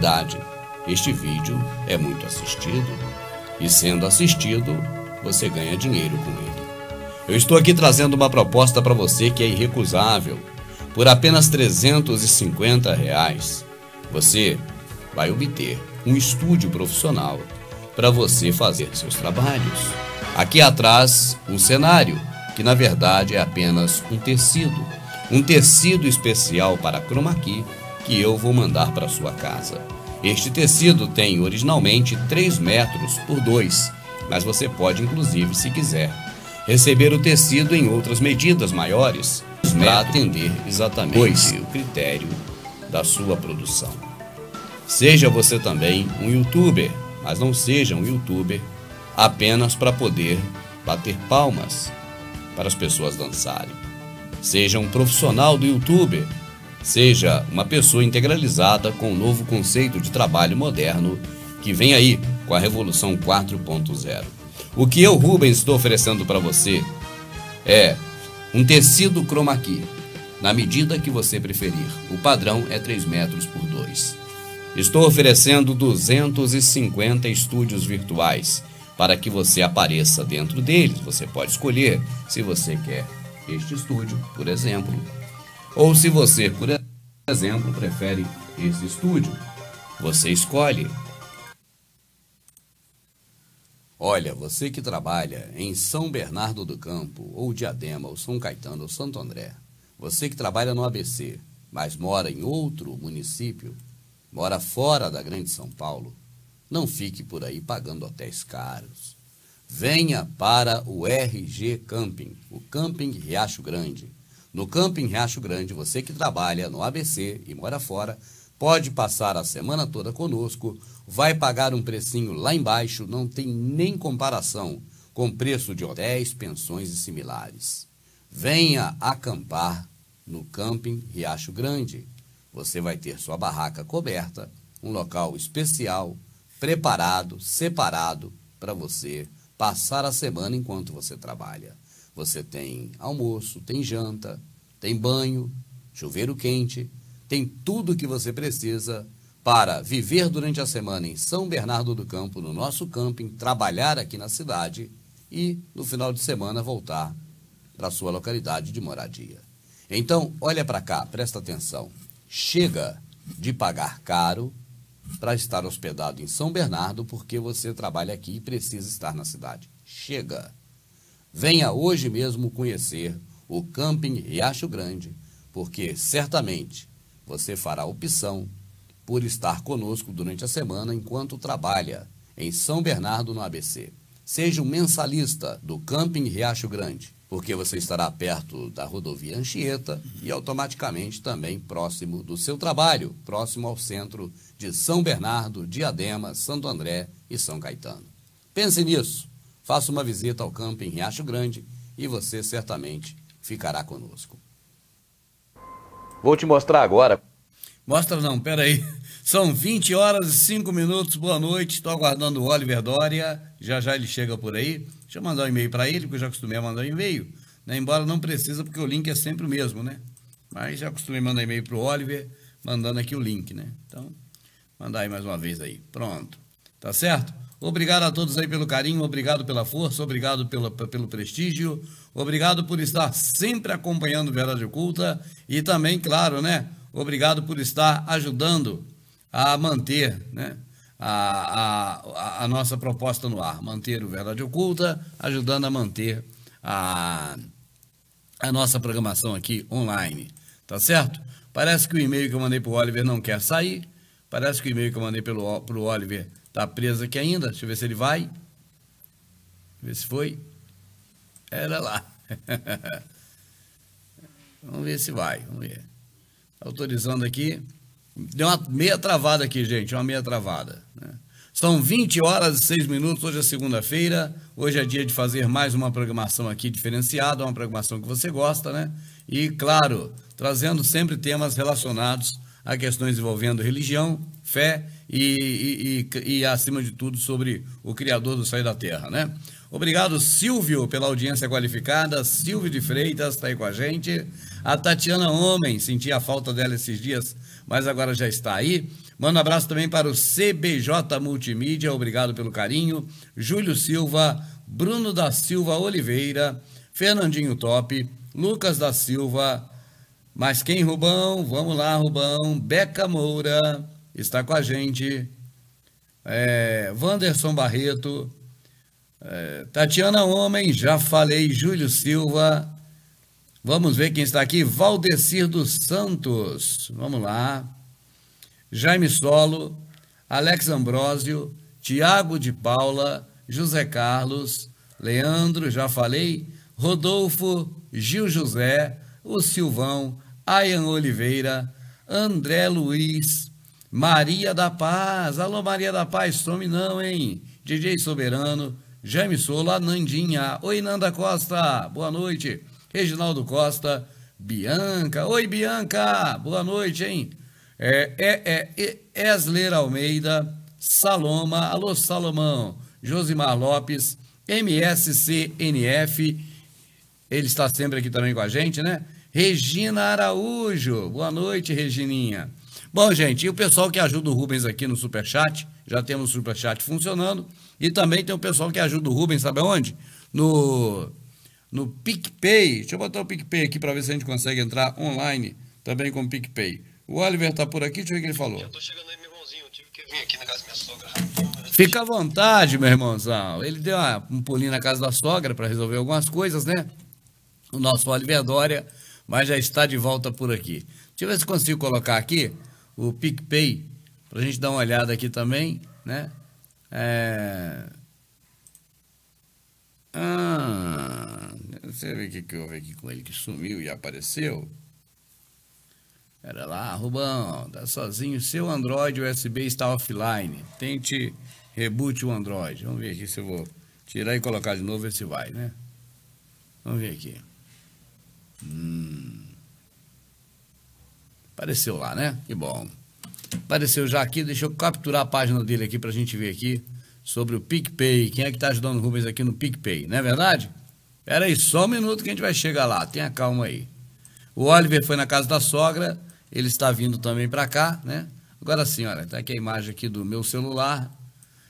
comunidade. Este vídeo é muito assistido e, sendo assistido, você ganha dinheiro com ele. Eu estou aqui trazendo uma proposta para você que é irrecusável. Por apenas 350 reais, você vai obter um estúdio profissional para você fazer seus trabalhos. Aqui atrás, um cenário, que na verdade é apenas um tecido. Um tecido especial para chroma key que eu vou mandar para sua casa. Este tecido tem originalmente 3 metros por 2, mas você pode, inclusive, se quiser, receber o tecido em outras medidas maiores para atender exatamente pois. o critério da sua produção. Seja você também um youtuber, mas não seja um youtuber apenas para poder bater palmas para as pessoas dançarem. Seja um profissional do youtuber, seja uma pessoa integralizada com o novo conceito de trabalho moderno que vem aí com a Revolução 4.0. O que eu, Rubens, estou oferecendo para você é um tecido chroma key, na medida que você preferir. O padrão é 3 metros por 2. Estou oferecendo 250 estúdios virtuais para que você apareça dentro deles. Você pode escolher se você quer este estúdio, por exemplo, ou se você, por exemplo, prefere esse estúdio, você escolhe. Olha, você que trabalha em São Bernardo do Campo, ou Diadema, ou São Caetano, ou Santo André, você que trabalha no ABC, mas mora em outro município, mora fora da Grande São Paulo, não fique por aí pagando hotéis caros. Venha para o RG Camping, o Camping Riacho Grande. No Camping Riacho Grande, você que trabalha no ABC e mora fora, pode passar a semana toda conosco, vai pagar um precinho lá embaixo, não tem nem comparação com preço de hotéis, pensões e similares. Venha acampar no Camping Riacho Grande. Você vai ter sua barraca coberta, um local especial, preparado, separado para você passar a semana enquanto você trabalha. Você tem almoço, tem janta, tem banho, chuveiro quente, tem tudo o que você precisa para viver durante a semana em São Bernardo do Campo, no nosso camping, trabalhar aqui na cidade e no final de semana voltar para sua localidade de moradia. Então, olha para cá, presta atenção. Chega de pagar caro para estar hospedado em São Bernardo porque você trabalha aqui e precisa estar na cidade. Chega. Venha hoje mesmo conhecer o camping Riacho Grande, porque certamente você fará opção por estar conosco durante a semana enquanto trabalha em São Bernardo no ABC. Seja um mensalista do Camping Riacho Grande, porque você estará perto da rodovia Anchieta e automaticamente também próximo do seu trabalho, próximo ao centro de São Bernardo, Diadema, Santo André e São Caetano. Pense nisso, faça uma visita ao Camping Riacho Grande e você certamente ficará conosco. Vou te mostrar agora. Mostra não, peraí. São 20 horas e 5 minutos, boa noite. Estou aguardando o Oliver Dória, já já ele chega por aí. Deixa eu mandar um e-mail para ele, porque eu já acostumei a mandar um e-mail. Né? Embora não precisa, porque o link é sempre o mesmo, né? Mas já acostumei a mandar e-mail para o Oliver, mandando aqui o link, né? Então, mandar aí mais uma vez aí. Pronto. Tá certo? Obrigado a todos aí pelo carinho, obrigado pela força, obrigado pelo, pelo prestígio, obrigado por estar sempre acompanhando Verdade Oculta e também, claro, né? Obrigado por estar ajudando a manter, né? A, a, a nossa proposta no ar, manter o Verdade Oculta, ajudando a manter a, a nossa programação aqui online, tá certo? Parece que o e-mail que eu mandei para o Oliver não quer sair, parece que o e-mail que eu mandei pelo, pro Oliver Tá preso aqui ainda. Deixa eu ver se ele vai. Deixa eu ver se foi. Era lá. Vamos ver se vai. Vamos ver. Tá autorizando aqui. Deu uma meia travada aqui, gente. Uma meia travada. Né? São 20 horas e 6 minutos. Hoje é segunda-feira. Hoje é dia de fazer mais uma programação aqui diferenciada, uma programação que você gosta, né? E, claro, trazendo sempre temas relacionados a questões envolvendo religião, fé e, e, e, acima de tudo, sobre o Criador do Sair da Terra, né? Obrigado, Silvio, pela audiência qualificada. Silvio de Freitas está aí com a gente. A Tatiana Homem, senti a falta dela esses dias, mas agora já está aí. Manda um abraço também para o CBJ Multimídia, obrigado pelo carinho. Júlio Silva, Bruno da Silva Oliveira, Fernandinho Top, Lucas da Silva, mas quem, Rubão? Vamos lá, Rubão. Beca Moura, está com a gente, é, Wanderson Barreto, é, Tatiana Homem, já falei, Júlio Silva, vamos ver quem está aqui, Valdecir dos Santos, vamos lá, Jaime Solo, Alex Ambrósio, Tiago de Paula, José Carlos, Leandro, já falei, Rodolfo, Gil José, o Silvão, Ayan Oliveira, André Luiz, Maria da Paz. Alô, Maria da Paz, some não, hein? DJ Soberano, Jaime Sola, Nandinha. Oi, Nanda Costa, boa noite. Reginaldo Costa, Bianca. Oi, Bianca, boa noite, hein? É, é, é, é Esler Almeida, Saloma, alô, Salomão, Josimar Lopes, MSCNF, ele está sempre aqui também com a gente, né? Regina Araújo, boa noite, Regininha. Bom, gente, e o pessoal que ajuda o Rubens aqui no Superchat, já temos o Superchat funcionando, e também tem o pessoal que ajuda o Rubens, sabe onde? No, no PicPay, deixa eu botar o PicPay aqui para ver se a gente consegue entrar online também com o PicPay. O Oliver tá por aqui, deixa eu ver o que ele falou. Eu tô chegando aí, meu irmãozinho, eu tive que vir aqui na casa da minha sogra. Fica à vontade, meu irmãozão. Ele deu um pulinho na casa da sogra para resolver algumas coisas, né? O nosso Oliver Dória, mas já está de volta por aqui. Deixa eu ver se consigo colocar aqui o PicPay, para a gente dar uma olhada aqui também, né? É... Ah, não sei o que, que houve aqui com ele que sumiu e apareceu. Pera lá, Rubão, tá sozinho. Seu Android USB está offline. Tente reboot o Android. Vamos ver aqui se eu vou tirar e colocar de novo, ver se vai, né? Vamos ver aqui. Hum. Apareceu lá, né? Que bom. Apareceu já aqui, deixa eu capturar a página dele aqui para a gente ver aqui sobre o PicPay. Quem é que está ajudando o Rubens aqui no PicPay, não é verdade? Espera aí, só um minuto que a gente vai chegar lá, tenha calma aí. O Oliver foi na casa da sogra, ele está vindo também para cá, né? Agora sim, olha, tá aqui a imagem aqui do meu celular,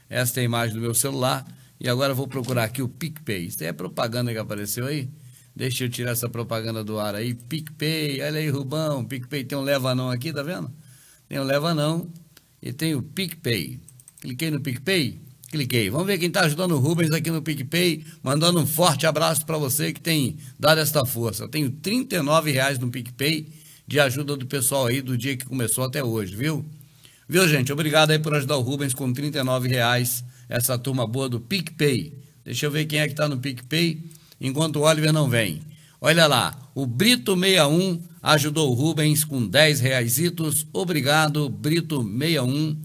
esta é a imagem do meu celular, e agora eu vou procurar aqui o PicPay. Isso é propaganda que apareceu aí? Deixa eu tirar essa propaganda do ar aí. PicPay, olha aí, Rubão. PicPay tem um leva não aqui, tá vendo? Tem um leva não e tem o PicPay. Cliquei no PicPay? Cliquei. Vamos ver quem está ajudando o Rubens aqui no PicPay, mandando um forte abraço para você que tem dado esta força. Eu tenho R$ reais no PicPay de ajuda do pessoal aí do dia que começou até hoje, viu? Viu, gente? Obrigado aí por ajudar o Rubens com R$ reais essa turma boa do PicPay. Deixa eu ver quem é que está no PicPay enquanto o Oliver não vem. Olha lá, o Brito 61 ajudou o Rubens com 10 reaisitos. Obrigado, Brito 61,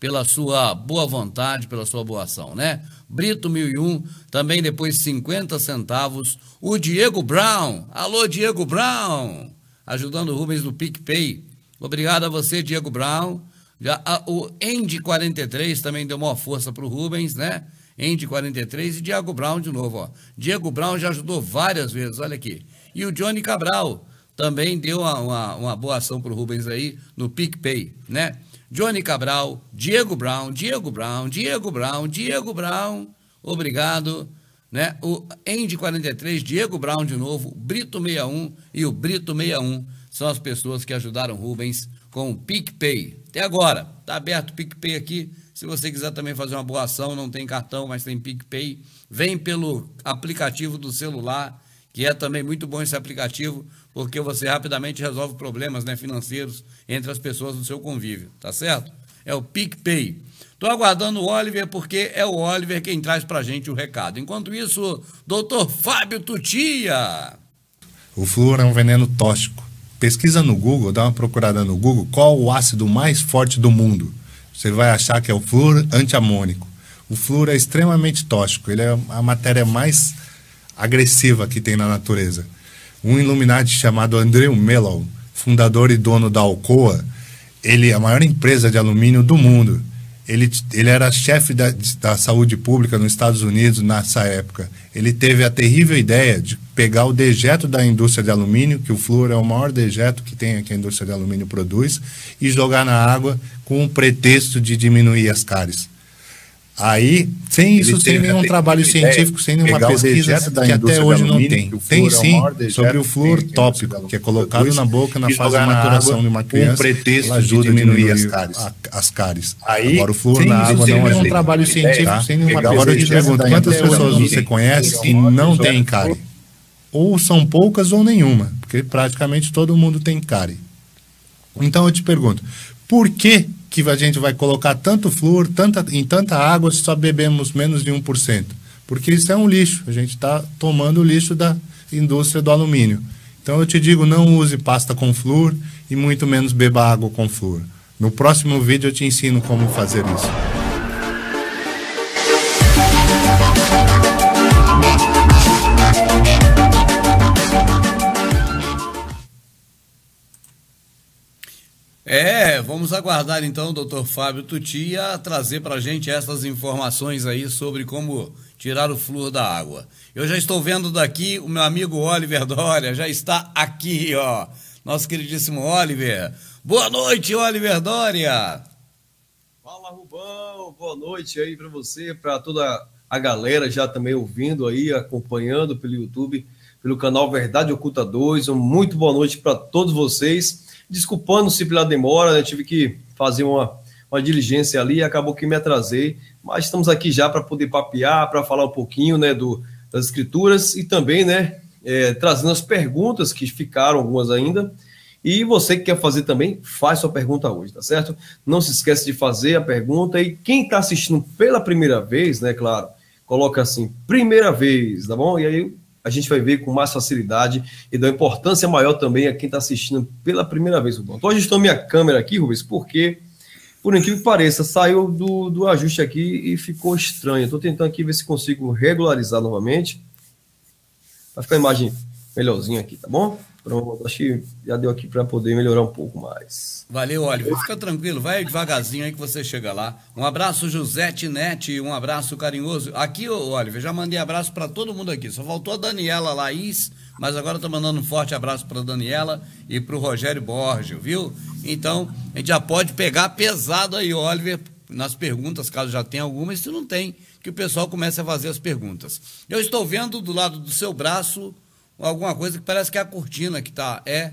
pela sua boa vontade, pela sua boa ação, né? Brito 1001, também depois 50 centavos. O Diego Brown, alô Diego Brown, ajudando o Rubens no PicPay. Obrigado a você, Diego Brown. Já, a, ah, o End 43 também deu uma força para o Rubens, né? Andy 43 e Diego Brown de novo. Ó. Diego Brown já ajudou várias vezes, olha aqui. E o Johnny Cabral também deu uma, uma, uma boa ação para o Rubens aí no PicPay, né? Johnny Cabral, Diego Brown, Diego Brown, Diego Brown, Diego Brown, obrigado. Né? O Andy 43, Diego Brown de novo, Brito 61 e o Brito 61 são as pessoas que ajudaram Rubens com o PicPay. Até agora. Tá aberto o PicPay aqui. Se você quiser também fazer uma boa ação, não tem cartão, mas tem PicPay, vem pelo aplicativo do celular, que é também muito bom esse aplicativo, porque você rapidamente resolve problemas né, financeiros entre as pessoas do seu convívio, tá certo? É o PicPay. Estou aguardando o Oliver, porque é o Oliver quem traz para gente o recado. Enquanto isso, doutor Fábio Tutia. O flúor é um veneno tóxico pesquisa no Google, dá uma procurada no Google, qual o ácido mais forte do mundo? Você vai achar que é o flúor antiamônico. O flúor é extremamente tóxico, ele é a matéria mais agressiva que tem na natureza. Um iluminado chamado Andrew Mellon, fundador e dono da Alcoa, ele é a maior empresa de alumínio do mundo. Ele, ele era chefe da, da saúde pública nos Estados Unidos nessa época. Ele teve a terrível ideia de pegar o dejeto da indústria de alumínio, que o flúor é o maior dejeto que tem que a indústria de alumínio produz, e jogar na água com o pretexto de diminuir as cáries. Aí, sem isso, sem nenhum trabalho científico, sem nenhuma pesquisa assim, que até hoje não tem. Tem é sim, sobre o flúor é tópico, que é colocado na boca na fase de maturação de uma criança. Um pretexto ajuda a diminuir as cáries. as cáries. Aí, Agora, o flúor na água não ajuda. É trabalho tá. científico, sem nenhuma pesquisa. Agora eu te pergunto, quantas pessoas você conhece que não têm cárie? Ou são poucas ou nenhuma, porque praticamente todo mundo tem cárie. Então eu te pergunto, por que que a gente vai colocar tanto flúor tanta, em tanta água se só bebemos menos de 1%? Porque isso é um lixo, a gente está tomando o lixo da indústria do alumínio. Então eu te digo, não use pasta com flúor e muito menos beba água com flúor. No próximo vídeo eu te ensino como fazer isso. vamos aguardar então o doutor Fábio Tutia trazer para a gente essas informações aí sobre como tirar o flúor da água. Eu já estou vendo daqui o meu amigo Oliver Dória, já está aqui, ó. Nosso queridíssimo Oliver. Boa noite, Oliver Dória. Fala, Rubão. Boa noite aí para você, para toda a galera já também ouvindo aí, acompanhando pelo YouTube, pelo canal Verdade Oculta 2. muito boa noite para todos vocês. Desculpando-se pela demora, né? tive que fazer uma, uma diligência ali, acabou que me atrasei, mas estamos aqui já para poder papear, para falar um pouquinho né, do, das escrituras e também né, é, trazendo as perguntas que ficaram, algumas ainda. E você que quer fazer também, faz sua pergunta hoje, tá certo? Não se esquece de fazer a pergunta. E quem está assistindo pela primeira vez, né, claro, coloca assim, primeira vez, tá bom? E aí a gente vai ver com mais facilidade e dá importância maior também a quem está assistindo pela primeira vez, Rubão. Então, estou ajustando minha câmera aqui, Rubens, porque, por incrível que pareça, saiu do, do ajuste aqui e ficou estranho. Estou tentando aqui ver se consigo regularizar novamente. Vai ficar a imagem melhorzinha aqui, tá bom? Pronto, acho que já deu aqui para poder melhorar um pouco mais. Valeu, Oliver. Fica tranquilo, vai devagarzinho aí que você chega lá. Um abraço, José Tinete, um abraço carinhoso. Aqui, Oliver, já mandei abraço para todo mundo aqui. Só faltou a Daniela Laís, mas agora estou mandando um forte abraço para Daniela e para o Rogério Borges, viu? Então, a gente já pode pegar pesado aí, Oliver, nas perguntas, caso já tenha algumas. Se não tem, que o pessoal comece a fazer as perguntas. Eu estou vendo do lado do seu braço alguma coisa que parece que é a cortina que tá. É.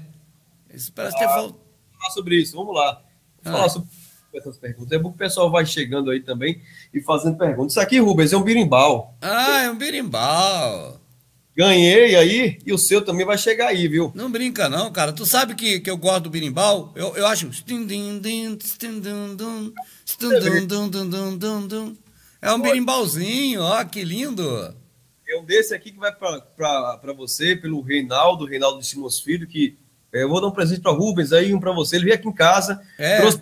Isso parece ah, ter falado falar sobre isso, vamos lá. Vamos ah. falar sobre essas perguntas. É bom que o pessoal vai chegando aí também e fazendo perguntas. Isso aqui, Rubens, é um birimbau. Ah, é um birimbau. Ganhei aí e o seu também vai chegar aí, viu? Não brinca não, cara. Tu sabe que, que eu gosto do birimbau? Eu, eu acho... É um birimbauzinho, ó, que lindo. É um desse aqui que vai para você, pelo Reinaldo, Reinaldo de Simos Filho, que é, eu vou dar um presente para Rubens aí, um para você. Ele veio aqui em casa, é. trouxe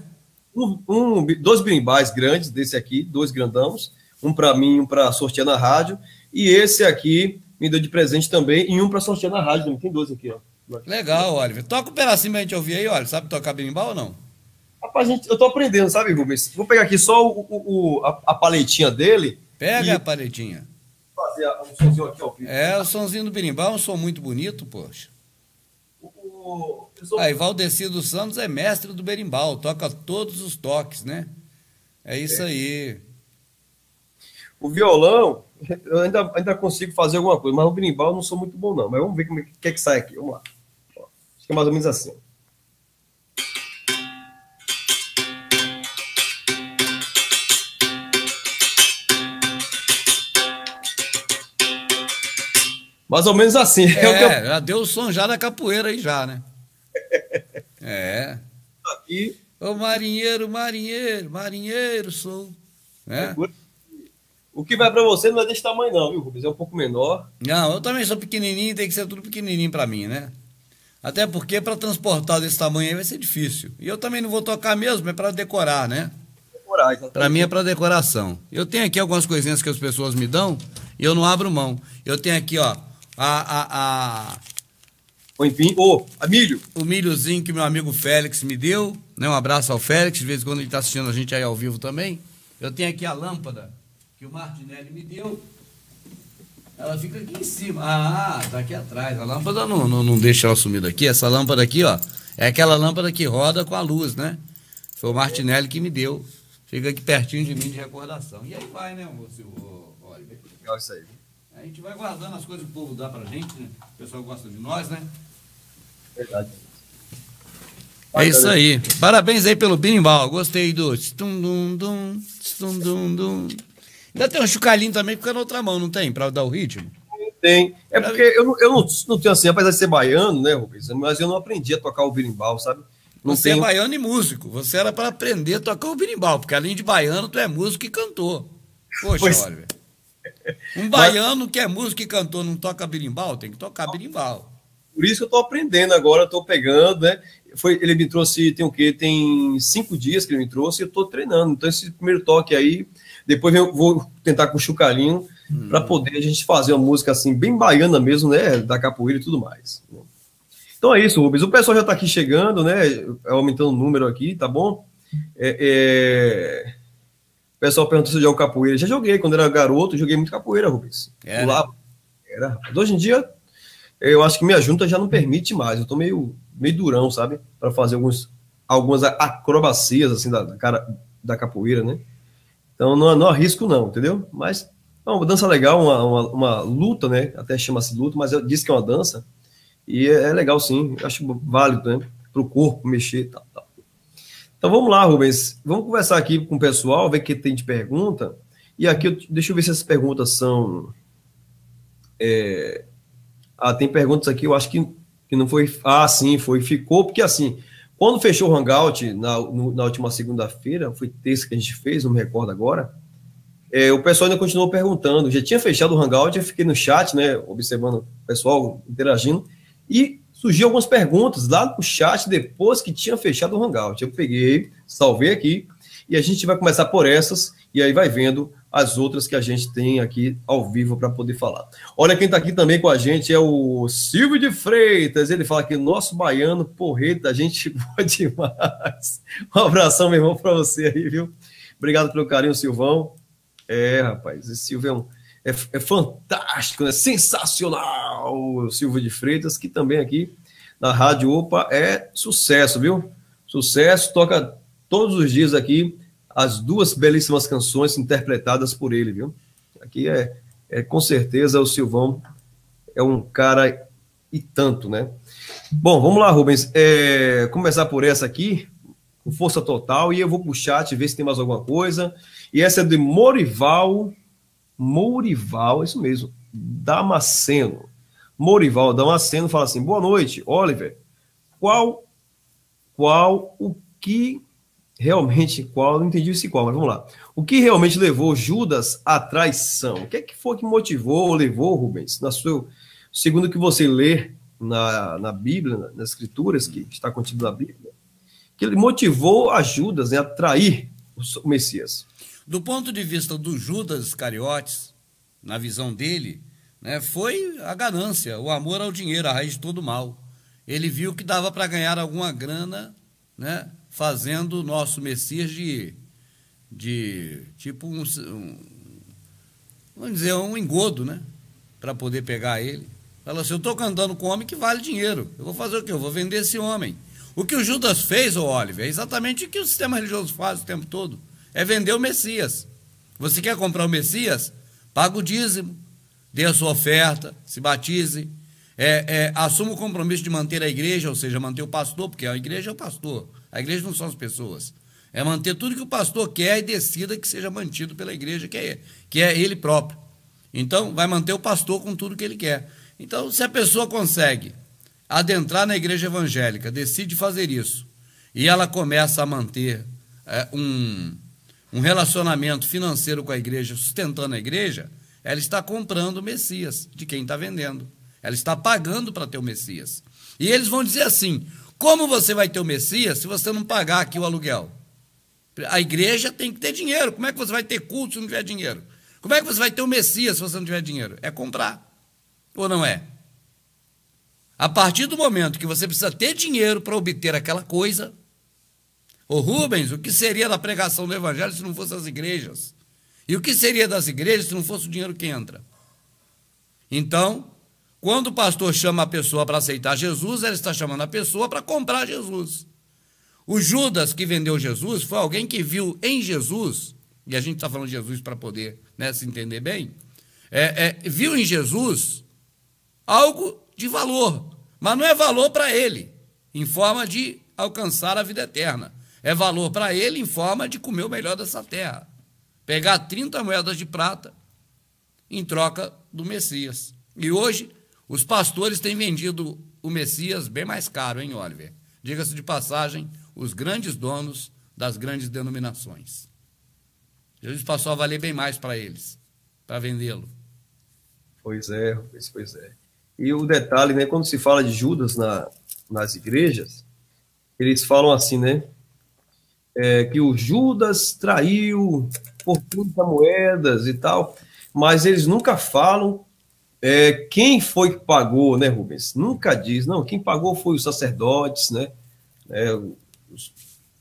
um, um, dois birimbais grandes desse aqui, dois grandãos, um para mim, um para sortear na rádio, e esse aqui me deu de presente também, e um para sortear na rádio também. Tem dois aqui, ó. Legal, Oliver. Toca um pedacinho pra gente ouvir aí, olha. Sabe tocar berimbau ou não? Rapaz, gente, eu tô aprendendo, sabe, Rubens? Vou pegar aqui só o, o, o a, a, paletinha dele. Pega e... a paletinha fazer um sonzinho aqui ao vivo. É, o sonzinho do berimbau é um som muito bonito, poxa. O, Aí, Valdeci dos Santos é mestre do berimbau, toca todos os toques, né? É isso é. aí. O violão, eu ainda, ainda consigo fazer alguma coisa, mas o berimbau eu não sou muito bom, não. Mas vamos ver como é que, que, é que sai aqui. Vamos lá. acho que é mais ou menos assim. Mais ou menos assim. Né? É, é eu... já deu o som já da capoeira aí já, né? é. Aqui. Ô marinheiro, marinheiro, marinheiro sou. Né? É. O que vai para você não é desse tamanho não, viu, Rubens? É um pouco menor. Não, eu também sou pequenininho, tem que ser tudo pequenininho para mim, né? Até porque para transportar desse tamanho aí vai ser difícil. E eu também não vou tocar mesmo, é para decorar, né? Para mim é para decoração. Eu tenho aqui algumas coisinhas que as pessoas me dão e eu não abro mão. Eu tenho aqui, ó, a, a, a... O empim, milho. O milhozinho que meu amigo Félix me deu, né? Um abraço ao Félix, de vez em quando ele está assistindo a gente aí ao vivo também. Eu tenho aqui a lâmpada que o Martinelli me deu. Ela fica aqui em cima. Ah, tá aqui atrás. A lâmpada não, não, não deixa ela sumir daqui. Essa lâmpada aqui, ó, é aquela lâmpada que roda com a luz, né? Foi o Martinelli que me deu. Fica aqui pertinho de mim de recordação. E aí vai, né, moço? Olha, legal isso aí. A gente vai guardando as coisas que o povo dá para a gente, né? O pessoal gosta de nós, né? Verdade. É isso aí. Parabéns aí pelo Birimbal. Gostei do tum dum dum, tum dum dum. Ainda tem um chocalhinho também que fica na outra mão, não tem? Para dar o ritmo? Tem. É porque eu, não, eu não, não tenho assim, apesar de ser baiano, né, Rubens? Mas eu não aprendi a tocar o Birimbal, sabe? Não você é tenho... é baiano e músico. Você era para aprender a tocar o Birimbal, porque além de baiano, tu é músico e cantor. Poxa, pois... Oliver. Um baiano Mas... que é músico e cantor não toca berimbau, tem que tocar berimbau. Por isso que eu estou aprendendo agora, estou pegando, né? Foi, ele me trouxe, tem o quê? Tem cinco dias que ele me trouxe e eu estou treinando. Então, esse primeiro toque aí, depois eu vou tentar com o Chucarinho hum. para poder a gente fazer uma música assim, bem baiana mesmo, né? Da capoeira e tudo mais. Né? Então é isso, Rubens. O pessoal já está aqui chegando, né? Aumentando o número aqui, tá bom? é... é... O pessoal perguntou se eu jogo capoeira. Já joguei, quando era garoto, joguei muito capoeira, Rubens. É, né? era. Mas hoje em dia, eu acho que minha junta já não permite mais. Eu tô meio, meio durão, sabe? Para fazer alguns, algumas acrobacias, assim, da, da, cara, da capoeira, né? Então, não, não arrisco, não, entendeu? Mas é uma dança legal, uma, uma, uma luta, né? Até chama-se luta, mas eu disse que é uma dança. E é, é legal, sim. Eu acho válido, né? Pro corpo mexer e tal, tal. Então vamos lá, Rubens. Vamos conversar aqui com o pessoal, ver o que tem de pergunta. E aqui, deixa eu ver se essas perguntas são. É... Ah, tem perguntas aqui, eu acho que, que não foi. Ah, sim, foi. Ficou, porque assim, quando fechou o Hangout na, no, na última segunda-feira, foi terça que a gente fez, não me recordo agora. É, o pessoal ainda continuou perguntando. Já tinha fechado o Hangout, eu fiquei no chat, né? Observando o pessoal interagindo. E surgiu algumas perguntas lá no chat depois que tinha fechado o Hangout. Eu peguei, salvei aqui e a gente vai começar por essas e aí vai vendo as outras que a gente tem aqui ao vivo para poder falar. Olha quem está aqui também com a gente é o Silvio de Freitas. Ele fala que nosso baiano porreiro a gente é boa demais. Um abração, meu irmão, para você aí, viu? Obrigado pelo carinho, Silvão. É, rapaz, esse Silvio é um é, é fantástico, é sensacional o Silvio de Freitas, que também aqui na Rádio Opa é sucesso, viu? Sucesso, toca todos os dias aqui as duas belíssimas canções interpretadas por ele, viu? Aqui é, é com certeza o Silvão é um cara e tanto, né? Bom, vamos lá, Rubens. É, começar por essa aqui, com força total, e eu vou puxar, te ver se tem mais alguma coisa. E essa é de Morival Mourival, é isso mesmo, Damasceno. Mourival Damasceno fala assim: boa noite, Oliver. Qual, qual o que realmente, qual, não entendi esse qual, mas vamos lá. O que realmente levou Judas à traição? O que é que foi que motivou ou levou, Rubens, na sua, segundo o que você lê na, na Bíblia, nas Escrituras, que está contido na Bíblia, que ele motivou a Judas né, a trair o Messias? Do ponto de vista do Judas Iscariotes, na visão dele, né, foi a ganância, o amor ao dinheiro, a raiz de todo mal. Ele viu que dava para ganhar alguma grana né, fazendo o nosso Messias de, de tipo um, um, vamos dizer, um engodo, né? Para poder pegar ele. Falou assim, eu estou cantando com um homem que vale dinheiro. Eu vou fazer o quê? Eu vou vender esse homem. O que o Judas fez, ô Oliver, é exatamente o que o sistema religioso faz o tempo todo. É vender o Messias. Você quer comprar o Messias? Paga o dízimo, dê a sua oferta, se batize, é, é, assuma o compromisso de manter a igreja, ou seja, manter o pastor, porque a igreja é o pastor, a igreja não são as pessoas. É manter tudo que o pastor quer e decida que seja mantido pela igreja, que é, que é ele próprio. Então, vai manter o pastor com tudo que ele quer. Então, se a pessoa consegue adentrar na igreja evangélica, decide fazer isso, e ela começa a manter é, um, um relacionamento financeiro com a igreja, sustentando a igreja, ela está comprando o Messias de quem está vendendo. Ela está pagando para ter o Messias. E eles vão dizer assim: como você vai ter o Messias se você não pagar aqui o aluguel? A igreja tem que ter dinheiro. Como é que você vai ter culto se não tiver dinheiro? Como é que você vai ter o Messias se você não tiver dinheiro? É comprar. Ou não é? A partir do momento que você precisa ter dinheiro para obter aquela coisa, Ô Rubens, o que seria da pregação do evangelho se não fosse as igrejas? E o que seria das igrejas se não fosse o dinheiro que entra? Então, quando o pastor chama a pessoa para aceitar Jesus, ele está chamando a pessoa para comprar Jesus. O Judas que vendeu Jesus foi alguém que viu em Jesus, e a gente está falando de Jesus para poder né, se entender bem, é, é, viu em Jesus algo de valor, mas não é valor para ele, em forma de alcançar a vida eterna. É valor para ele em forma de comer o melhor dessa terra. Pegar 30 moedas de prata em troca do Messias. E hoje, os pastores têm vendido o Messias bem mais caro, hein, Oliver? Diga-se de passagem, os grandes donos das grandes denominações. Jesus passou a valer bem mais para eles, para vendê-lo. Pois é, pois, pois é. E o detalhe, né, quando se fala de Judas na, nas igrejas, eles falam assim, né? é, que o Judas traiu por 30 moedas e tal, mas eles nunca falam é, quem foi que pagou, né, Rubens? Nunca diz, não, quem pagou foi os sacerdotes, né? É, os,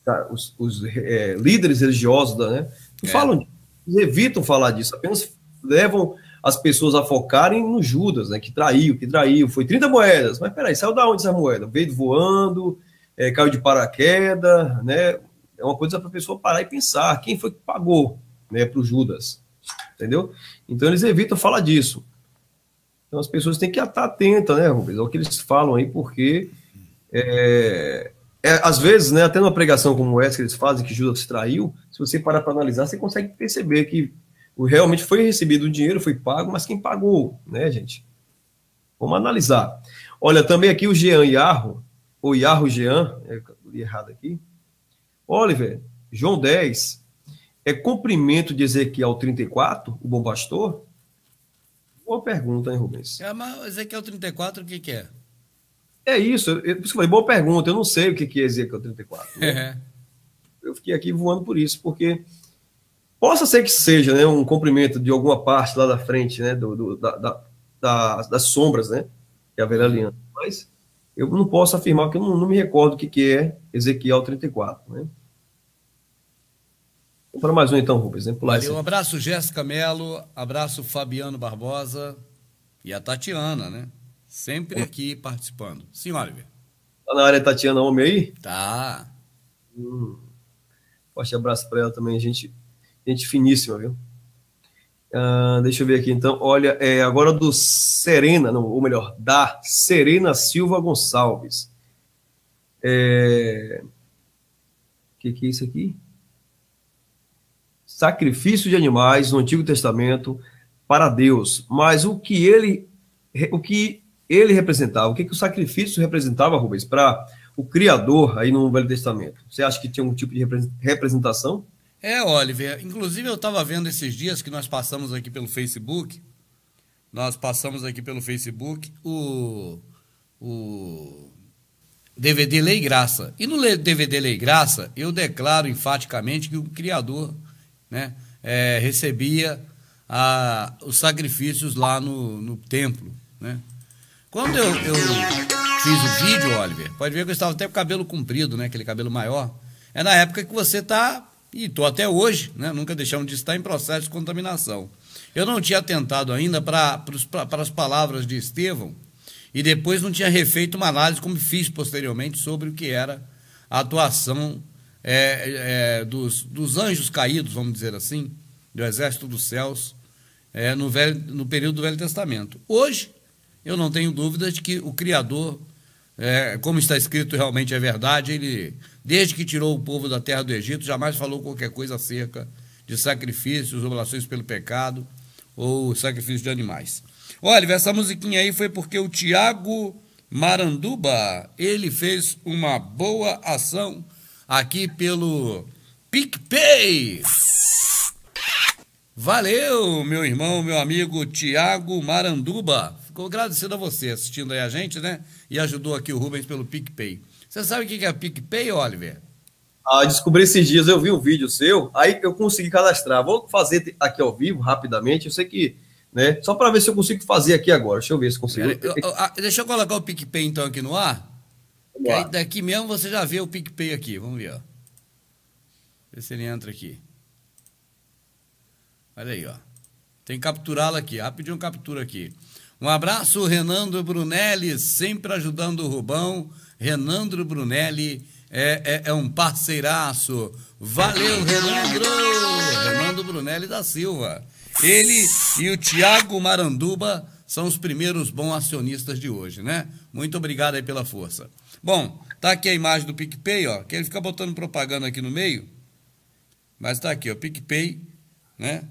tá, os, os é, líderes religiosos, da, né? Não é. falam, evitam falar disso, apenas levam as pessoas a focarem no Judas, né? Que traiu, que traiu, foi 30 moedas, mas peraí, saiu da onde essa moeda? Veio voando, é, caiu de paraquedas, né? É uma coisa para a pessoa parar e pensar quem foi que pagou né, para o Judas. Entendeu? Então eles evitam falar disso. Então as pessoas têm que estar atentas, né, Rubens? É o que eles falam aí, porque é, é, às vezes, né, até numa pregação como essa que eles fazem, que Judas traiu, se você parar para analisar, você consegue perceber que realmente foi recebido o dinheiro, foi pago, mas quem pagou, né, gente? Vamos analisar. Olha, também aqui o Jean Yarro, ou Yarro Jean, é, eu li errado aqui, Oliver, João 10 é cumprimento de Ezequiel 34, o bom pastor? Boa pergunta, hein, Rubens? É, mas Ezequiel 34, o que, que é? É isso, eu, por isso falei, boa pergunta, eu não sei o que, que é Ezequiel 34. Né? É. eu fiquei aqui voando por isso, porque possa ser que seja né, um cumprimento de alguma parte lá da frente, né, do, do da, da, da, das sombras, né, que é a velha uhum. aliança, mas eu não posso afirmar que eu não, não me recordo o que, que é Ezequiel 34, né. Vamos para mais um então, Rubens. Vamos pular Valeu, um abraço, Jéssica Melo, abraço, Fabiano Barbosa e a Tatiana, né? Sempre hum. aqui participando. Sim, Oliver. Tá na área Tatiana Homem aí? Tá. Hum. Forte abraço para ela também, gente, gente finíssima, viu? Ah, deixa eu ver aqui então. Olha, é agora do Serena, não, ou melhor, da Serena Silva Gonçalves. É... O que, que é isso aqui? sacrifício de animais no Antigo Testamento para Deus, mas o que ele o que ele representava, o que, que o sacrifício representava, Rubens, para o Criador aí no Velho Testamento? Você acha que tinha algum tipo de representação? É, Oliver. Inclusive, eu estava vendo esses dias que nós passamos aqui pelo Facebook. Nós passamos aqui pelo Facebook o, o DVD Lei Graça. E no DVD Lei Graça, eu declaro enfaticamente que o Criador né, é, recebia a, os sacrifícios lá no, no templo. Né? Quando eu, eu, fiz o vídeo, Oliver, pode ver que eu estava até com o cabelo comprido, né, aquele cabelo maior. É na época que você está, e estou até hoje, né, nunca deixamos de estar em processo de contaminação. Eu não tinha atentado ainda para as palavras de Estevão e depois não tinha refeito uma análise como fiz posteriormente sobre o que era a atuação é, é, dos, dos anjos caídos, vamos dizer assim, do exército dos céus, é, no, velho, no período do Velho Testamento. Hoje, eu não tenho dúvidas de que o Criador, é, como está escrito realmente é verdade, ele, desde que tirou o povo da terra do Egito, jamais falou qualquer coisa acerca de sacrifícios, oblações pelo pecado ou sacrifício de animais. Olha, essa musiquinha aí foi porque o Tiago Maranduba, ele fez uma boa ação aqui pelo PicPay. Valeu, meu irmão, meu amigo Tiago Maranduba. Ficou agradecido a você assistindo aí a gente, né? E ajudou aqui o Rubens pelo PicPay. Você sabe o que é PicPay, Oliver? Ah, descobri esses dias, eu vi um vídeo seu, aí eu consegui cadastrar. Vou fazer aqui ao vivo, rapidamente. Eu sei que né? Só para ver se eu consigo fazer aqui agora. Deixa eu ver se consigo. Eu, eu, eu, ah, deixa eu colocar o PicPay então aqui no ar. Aí daqui mesmo você já vê o PicPay aqui. Vamos ver, ó. Ver se ele entra aqui. Olha aí, ó. Tem que capturá-lo aqui. Rapidinho ah, captura aqui. Um abraço, Renando Brunelli, sempre ajudando o Rubão. Renando Brunelli é, é, é um parceiraço. Valeu, Renando! Renando Brunelli da Silva. Ele e o Tiago Maranduba são os primeiros bons acionistas de hoje, né? Muito obrigado aí pela força. Bom, tá aqui a imagem do PicPay, ó, que ele fica botando propaganda aqui no meio, mas tá aqui, ó, PicPay, né?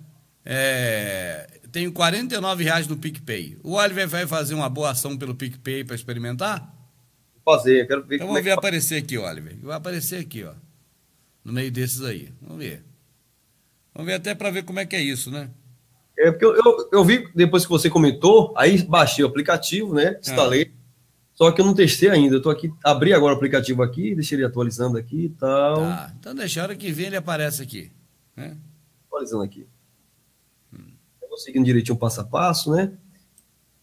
É, tenho 49 reais no PicPay. O Oliver vai fazer uma boa ação pelo PicPay para experimentar? Fazer, quero ver. Então vamos é ver é que... aparecer aqui, Oliver. Vai aparecer aqui, ó. No meio desses aí. Vamos ver. Vamos ver até para ver como é que é isso, né? É porque eu, eu, eu, vi depois que você comentou, aí baixei o aplicativo, né? Ah. Instalei. Só que eu não testei ainda. Eu tô aqui, abri agora o aplicativo aqui, deixei ele atualizando aqui e tal. Tá, então deixa a hora que vem ele aparece aqui. Né? Atualizando aqui. Hum. seguindo direitinho passo a passo, né?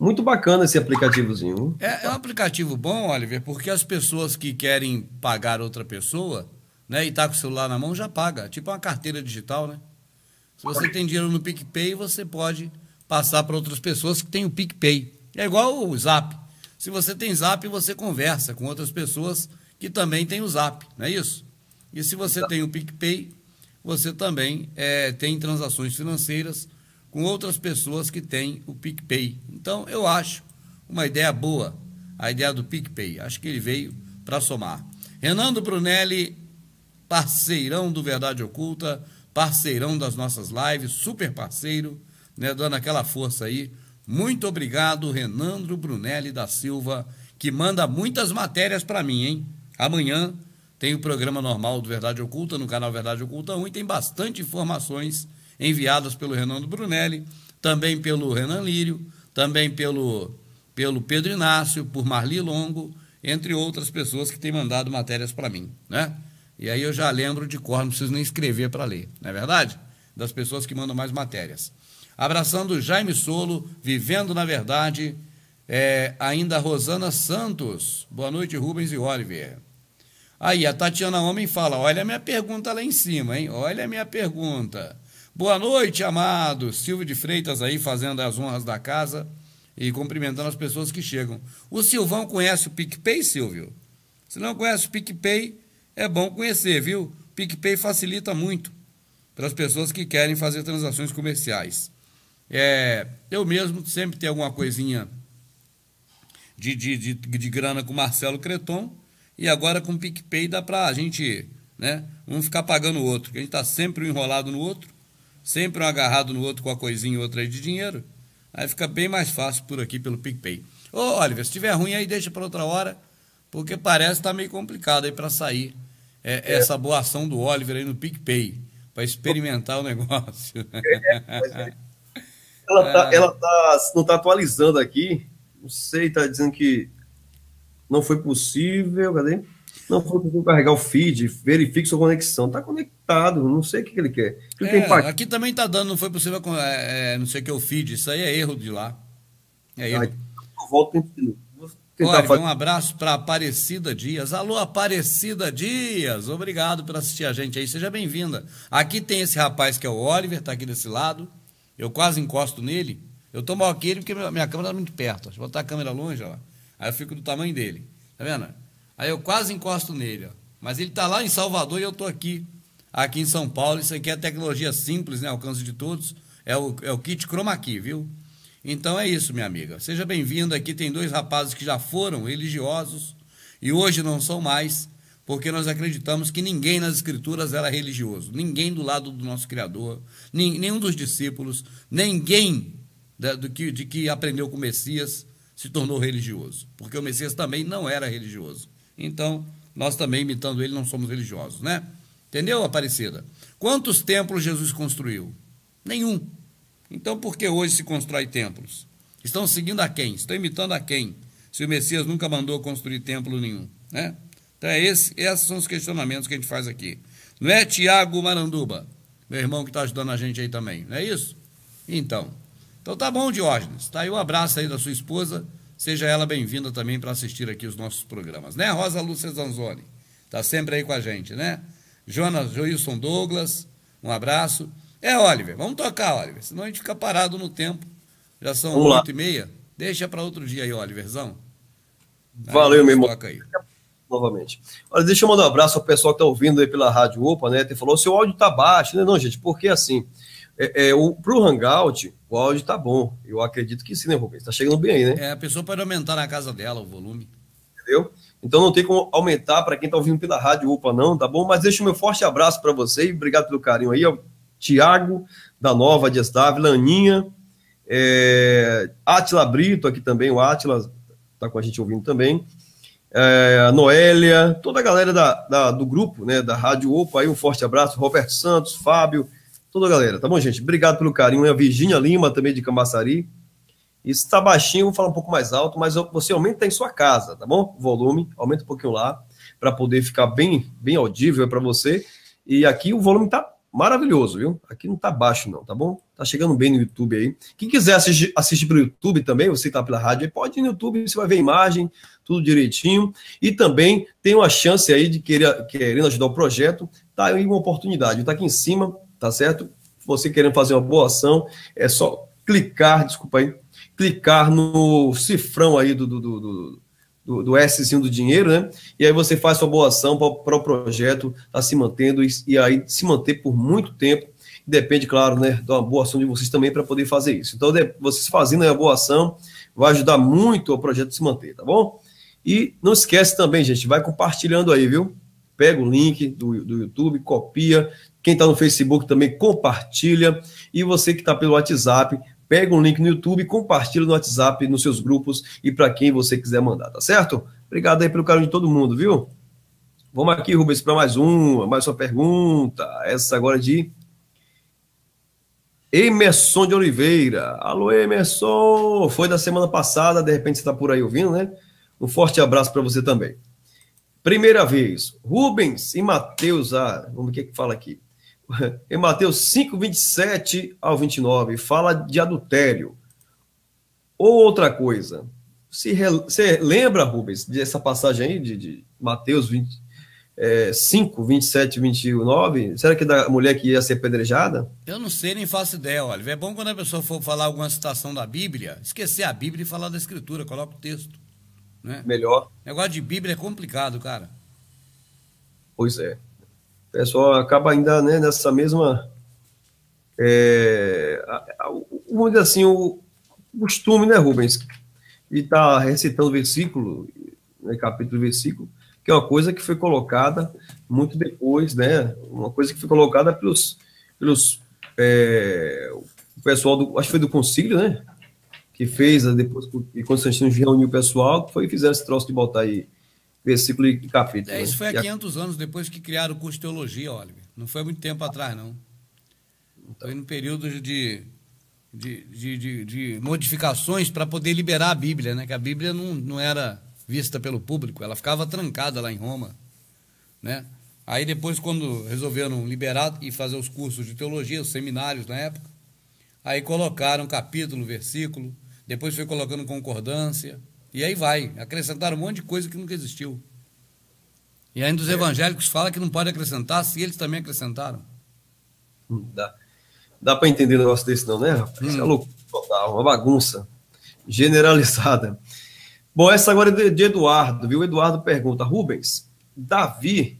Muito bacana esse aplicativozinho. É, é, um aplicativo bom, Oliver, porque as pessoas que querem pagar outra pessoa, né, e tá com o celular na mão, já paga. Tipo uma carteira digital, né? Se você tem dinheiro no PicPay, você pode passar para outras pessoas que têm o PicPay. É igual o Zap. Se você tem zap, você conversa com outras pessoas que também têm o zap, não é isso? E se você tá. tem o PicPay, você também é, tem transações financeiras com outras pessoas que têm o PicPay. Então, eu acho uma ideia boa, a ideia do PicPay. Acho que ele veio para somar. Renando Brunelli, parceirão do Verdade Oculta, parceirão das nossas lives, super parceiro, né, dando aquela força aí muito obrigado, Renandro Brunelli da Silva, que manda muitas matérias para mim, hein? Amanhã tem o programa normal do Verdade Oculta, no canal Verdade Oculta 1, e tem bastante informações enviadas pelo Renando Brunelli, também pelo Renan Lírio, também pelo, pelo Pedro Inácio, por Marli Longo, entre outras pessoas que têm mandado matérias para mim, né? E aí eu já lembro de cor, não preciso nem escrever para ler, não é verdade? Das pessoas que mandam mais matérias. Abraçando Jaime Solo, Vivendo na Verdade, é, ainda Rosana Santos. Boa noite, Rubens e Oliver. Aí, a Tatiana Homem fala: Olha a minha pergunta lá em cima, hein? Olha a minha pergunta. Boa noite, amado. Silvio de Freitas aí fazendo as honras da casa e cumprimentando as pessoas que chegam. O Silvão conhece o PicPay, Silvio? Se não conhece o PicPay, é bom conhecer, viu? PicPay facilita muito para as pessoas que querem fazer transações comerciais. É, eu mesmo sempre tenho alguma coisinha de, de, de, de grana com o Marcelo Creton e agora com o PicPay dá para a gente, né? Um ficar pagando o outro, que a gente está sempre um enrolado no outro, sempre um agarrado no outro com a coisinha outra aí de dinheiro. Aí fica bem mais fácil por aqui pelo PicPay. Ô, Oliver, se tiver ruim aí, deixa para outra hora, porque parece que tá meio complicado aí para sair é, é. essa boa ação do Oliver aí no PicPay, para experimentar o negócio. É, é ela, tá, é. ela tá, não está atualizando aqui. Não sei, está dizendo que não foi possível. Cadê? Não foi possível carregar o feed. Verifique sua conexão. Está conectado. Não sei o que ele quer. É, aqui também está dando. Não foi possível. É, é, não sei o que é o feed. Isso aí é erro de lá. É erro. Ah, volto Olha, fazer... um abraço para Aparecida Dias. Alô, Aparecida Dias, obrigado por assistir a gente aí. Seja bem-vinda. Aqui tem esse rapaz que é o Oliver, tá aqui desse lado eu quase encosto nele, eu tô mal aqui ele porque minha câmera está muito perto. Deixa eu botar a câmera longe, ó. Aí eu fico do tamanho dele. Tá vendo? Aí eu quase encosto nele, ó. Mas ele está lá em Salvador e eu estou aqui. Aqui em São Paulo. Isso aqui é tecnologia simples, né? Alcance de todos. É o, é o kit Chroma Key, viu? Então é isso, minha amiga. Seja bem-vindo aqui. Tem dois rapazes que já foram religiosos e hoje não são mais porque nós acreditamos que ninguém nas Escrituras era religioso, ninguém do lado do nosso Criador, nenhum dos discípulos, ninguém do que, de que aprendeu com o Messias se tornou religioso, porque o Messias também não era religioso. Então, nós também, imitando ele, não somos religiosos, né? Entendeu, Aparecida? Quantos templos Jesus construiu? Nenhum. Então, por que hoje se constrói templos? Estão seguindo a quem? Estão imitando a quem? Se o Messias nunca mandou construir templo nenhum, né? Então, é esse, esses são os questionamentos que a gente faz aqui. Não é Tiago Maranduba, meu irmão que está ajudando a gente aí também, não é isso? Então, então tá bom, Diógenes. Tá aí um abraço aí da sua esposa. Seja ela bem-vinda também para assistir aqui os nossos programas, né? Rosa Lúcia Zanzoni, tá sempre aí com a gente, né? Jonas Joilson Douglas, um abraço. É, Oliver, vamos tocar, Oliver, senão a gente fica parado no tempo. Já são oito e meia. Deixa para outro dia aí, Oliverzão. Aí Valeu, meu irmão. Aí novamente. Olha, deixa eu mandar um abraço ao pessoal que está ouvindo aí pela Rádio Opa, né? Tem falou, seu áudio está baixo, né? Não, gente, porque assim, é, é, o, pro Hangout, o áudio está bom. Eu acredito que sim, né, Rubens? Está chegando bem aí, né? É, a pessoa pode aumentar na casa dela o volume. Entendeu? Então não tem como aumentar para quem está ouvindo pela Rádio Opa, não, tá bom? Mas deixa o meu forte abraço para você e obrigado pelo carinho aí, ao Tiago, da Nova de Estávila, Aninha, é, Atila Brito aqui também, o Atila está com a gente ouvindo também é, a Noélia, toda a galera da, da, do grupo, né, da Rádio Opa, aí um forte abraço, Roberto Santos, Fábio, toda a galera, tá bom, gente? Obrigado pelo carinho, é a Virgínia Lima também de e se tá baixinho, vou falar um pouco mais alto, mas você aumenta em sua casa, tá bom? Volume, aumenta um pouquinho lá, para poder ficar bem, bem audível para você, e aqui o volume tá maravilhoso, viu? Aqui não tá baixo não, tá bom? Tá chegando bem no YouTube aí. Quem quiser assistir, assistir pelo YouTube também, você tá pela rádio, pode ir no YouTube, você vai ver a imagem, tudo direitinho. E também tem uma chance aí de querer, querendo ajudar o projeto, tá aí uma oportunidade, tá aqui em cima, tá certo? Você querendo fazer uma boa ação, é só clicar, desculpa aí, clicar no cifrão aí do, do, do, do, do Szinho do dinheiro, né? E aí você faz sua boa ação para o projeto estar tá se mantendo e, e aí se manter por muito tempo depende, claro, né, da boa ação de vocês também para poder fazer isso. Então, vocês fazendo a boa ação vai ajudar muito o projeto a se manter, tá bom? E não esquece também, gente, vai compartilhando aí, viu? Pega o link do, do YouTube, copia. Quem está no Facebook também compartilha. E você que está pelo WhatsApp, pega um link no YouTube, compartilha no WhatsApp, nos seus grupos e para quem você quiser mandar, tá certo? Obrigado aí pelo carinho de todo mundo, viu? Vamos aqui, Rubens, para mais uma, mais uma pergunta. Essa agora é de Emerson de Oliveira. Alô, Emerson! Foi da semana passada, de repente você está por aí ouvindo, né? Um forte abraço para você também. Primeira vez, Rubens e Mateus, ah, vamos ver o que, é que fala aqui. Em Mateus 5, 27 ao 29, fala de adultério. Ou outra coisa, se re, você lembra, Rubens, dessa passagem aí de, de Mateus 20, é, 5, 27, 29? Será que é da mulher que ia ser pedrejada? Eu não sei, nem faço ideia, olha. É bom quando a pessoa for falar alguma citação da Bíblia, esquecer a Bíblia e falar da Escritura, coloca o texto né? melhor. Negócio de Bíblia é complicado, cara. Pois é. O é, pessoal acaba ainda né, nessa mesma. É, vamos dizer assim, o costume, né, Rubens? De estar tá recitando versículo, né, capítulo versículo, que é uma coisa que foi colocada muito depois, né? Uma coisa que foi colocada pelos. pelos é, o pessoal do. Acho que foi do concílio, né? que fez, né, depois que Constantino reuniu o pessoal, que foi e fizeram esse troço de botar aí versículo e capítulo. É, né? isso foi há 500 anos depois que criaram o curso de teologia, Oliver. Não foi muito tempo atrás, não. Foi no período de, de, de, de, de modificações para poder liberar a Bíblia, né? Que a Bíblia não, não era vista pelo público, ela ficava trancada lá em Roma, né? Aí depois, quando resolveram liberar e fazer os cursos de teologia, os seminários na época, aí colocaram capítulo, versículo, depois foi colocando concordância, e aí vai. Acrescentaram um monte de coisa que nunca existiu. E ainda os é. evangélicos falam que não pode acrescentar, se eles também acrescentaram. Dá, dá para entender um negócio desse, não, né, Hum. Isso é hum. louco total, uma bagunça generalizada. Bom, essa agora é de Eduardo, viu? Eduardo pergunta: Rubens, Davi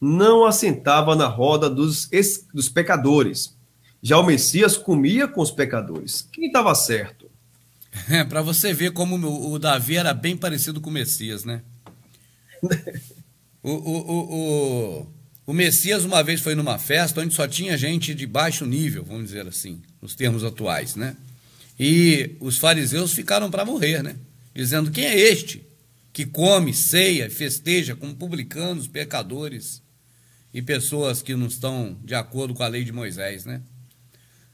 não assentava na roda dos, dos pecadores. Já o Messias comia com os pecadores. Quem estava certo? É, para você ver como o Davi era bem parecido com o Messias, né? o, o, o, o, o Messias uma vez foi numa festa onde só tinha gente de baixo nível, vamos dizer assim, nos termos atuais, né? E os fariseus ficaram para morrer, né? Dizendo: quem é este que come, ceia, festeja com publicanos, pecadores e pessoas que não estão de acordo com a lei de Moisés, né?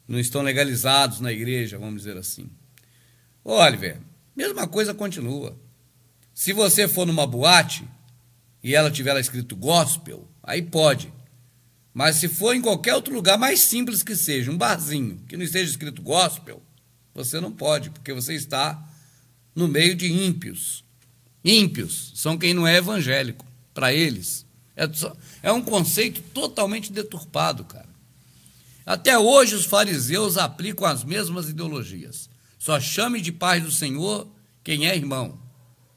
Não estão legalizados na igreja, vamos dizer assim. Oliver, mesma coisa continua. Se você for numa boate e ela tiver lá escrito gospel, aí pode. Mas se for em qualquer outro lugar, mais simples que seja, um barzinho, que não esteja escrito gospel, você não pode, porque você está no meio de ímpios. Ímpios são quem não é evangélico, para eles. É, só, é um conceito totalmente deturpado, cara. Até hoje os fariseus aplicam as mesmas ideologias. Só chame de paz do Senhor quem é irmão.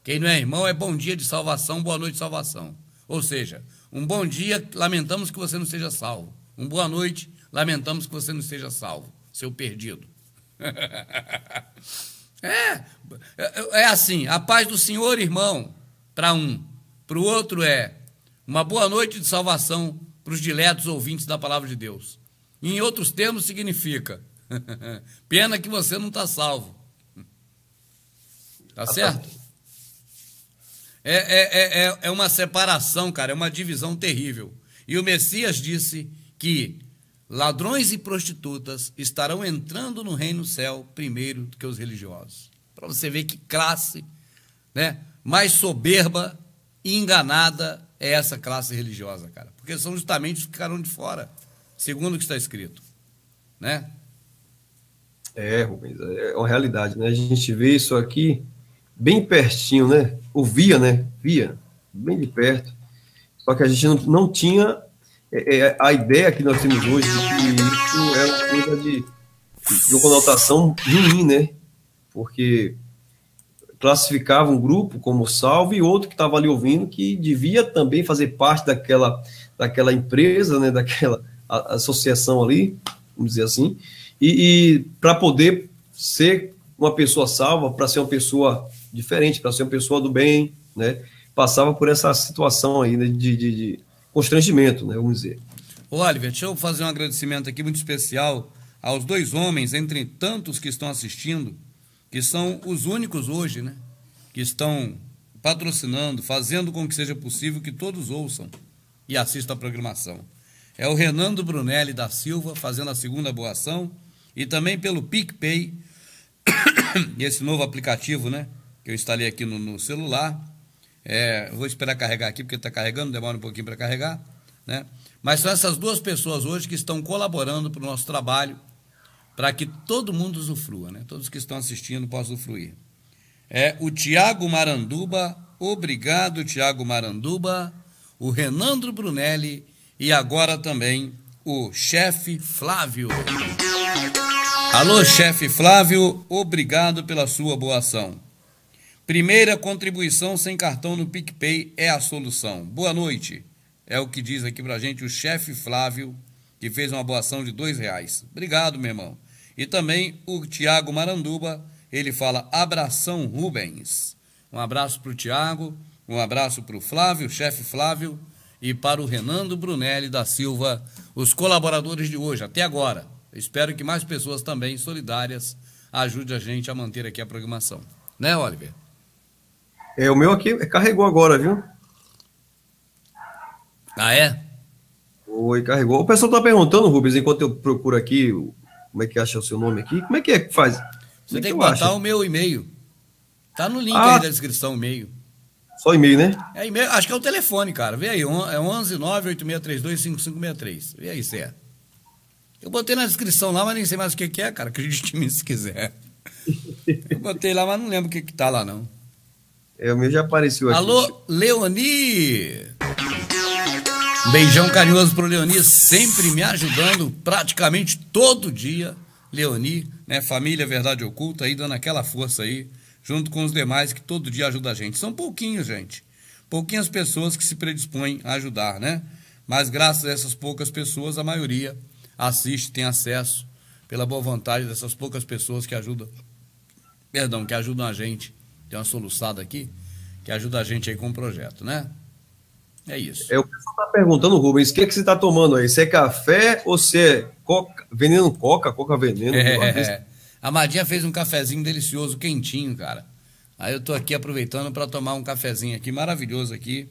Quem não é irmão é bom dia de salvação, boa noite de salvação. Ou seja, um bom dia, lamentamos que você não seja salvo. Um boa noite, lamentamos que você não seja salvo, seu perdido. É, é, é assim, a paz do Senhor, irmão, para um. Para o outro é uma boa noite de salvação para os diletos ouvintes da palavra de Deus. Em outros termos, significa Pena que você não está salvo. Tá certo? É, é, é, é, é uma separação, cara, é uma divisão terrível. E o Messias disse que ladrões e prostitutas estarão entrando no reino céu primeiro do que os religiosos. Para você ver que classe, né? Mais soberba e enganada é essa classe religiosa, cara. Porque são justamente os que ficaram de fora, segundo o que está escrito, né? É, Rubens, é, é uma realidade, né? A gente vê isso aqui bem pertinho, né? Ouvia, né? Via, bem de perto. Só que a gente não, não tinha é, é, a ideia que nós temos hoje de que isso é uma coisa de, de uma conotação ruim, né? Porque classificava um grupo como salvo e outro que estava ali ouvindo que devia também fazer parte daquela, daquela empresa, né? Daquela associação ali, vamos dizer assim e, e para poder ser uma pessoa salva, para ser uma pessoa diferente, para ser uma pessoa do bem, né? Passava por essa situação aí né, de, de, de, constrangimento, né? Vamos dizer. Ô, Oliver, deixa eu fazer um agradecimento aqui muito especial aos dois homens, entre tantos que estão assistindo, que são os únicos hoje, né? Que estão patrocinando, fazendo com que seja possível que todos ouçam e assistam a programação. É o Renando Brunelli da Silva fazendo a segunda boa ação e também pelo PicPay, esse novo aplicativo, né? Que eu instalei aqui no, no celular. É, vou esperar carregar aqui, porque está carregando, demora um pouquinho para carregar, né? Mas são essas duas pessoas hoje que estão colaborando para o nosso trabalho, para que todo mundo usufrua, né? Todos que estão assistindo possam usufruir. É o Tiago Maranduba, obrigado, Tiago Maranduba, o Renandro Brunelli e agora também o chefe Flávio. Alô, chefe Flávio, obrigado pela sua boa ação. Primeira contribuição sem cartão no PicPay é a solução. Boa noite. É o que diz aqui pra gente o chefe Flávio, que fez uma boa ação de dois reais. Obrigado, meu irmão. E também o Tiago Maranduba, ele fala abração Rubens. Um abraço para o Tiago, um abraço para o Flávio, chefe Flávio, e para o Renando Brunelli da Silva, os colaboradores de hoje, até agora espero que mais pessoas também solidárias ajudem a gente a manter aqui a programação. Né, Oliver? É, o meu aqui carregou agora, viu? Ah, é? Oi, carregou. O pessoal tá perguntando, Rubens, enquanto eu procuro aqui, como é que acha o seu nome aqui? Como é que é que faz? Você é tem que, botar o meu e-mail. Tá no link ah, aí da descrição, e-mail. Só e-mail, né? É e-mail, acho que é o telefone, cara. Vê aí, é 11 98632 5563. Vê aí, certo. Eu botei na descrição lá, mas nem sei mais o que, que é, cara. Acredite em mim se quiser. Eu botei lá, mas não lembro o que, que tá lá, não. É, o meu já apareceu aqui. Alô, Leoni! Beijão carinhoso pro Leoni, sempre me ajudando, praticamente todo dia. Leoni, né? Família Verdade Oculta aí, dando aquela força aí, junto com os demais que todo dia ajudam a gente. São pouquinhos, gente. Pouquinhas pessoas que se predispõem a ajudar, né? Mas graças a essas poucas pessoas, a maioria assiste, tem acesso, pela boa vontade dessas poucas pessoas que ajudam, perdão, que ajudam a gente. Tem uma soluçada aqui que ajuda a gente aí com o projeto, né? É isso. É, o pessoal está perguntando, Rubens, o que, é que você está tomando aí? Se é café ou se é coca, veneno coca, coca veneno? É, a Madinha fez um cafezinho delicioso, quentinho, cara. Aí eu estou aqui aproveitando para tomar um cafezinho aqui maravilhoso aqui,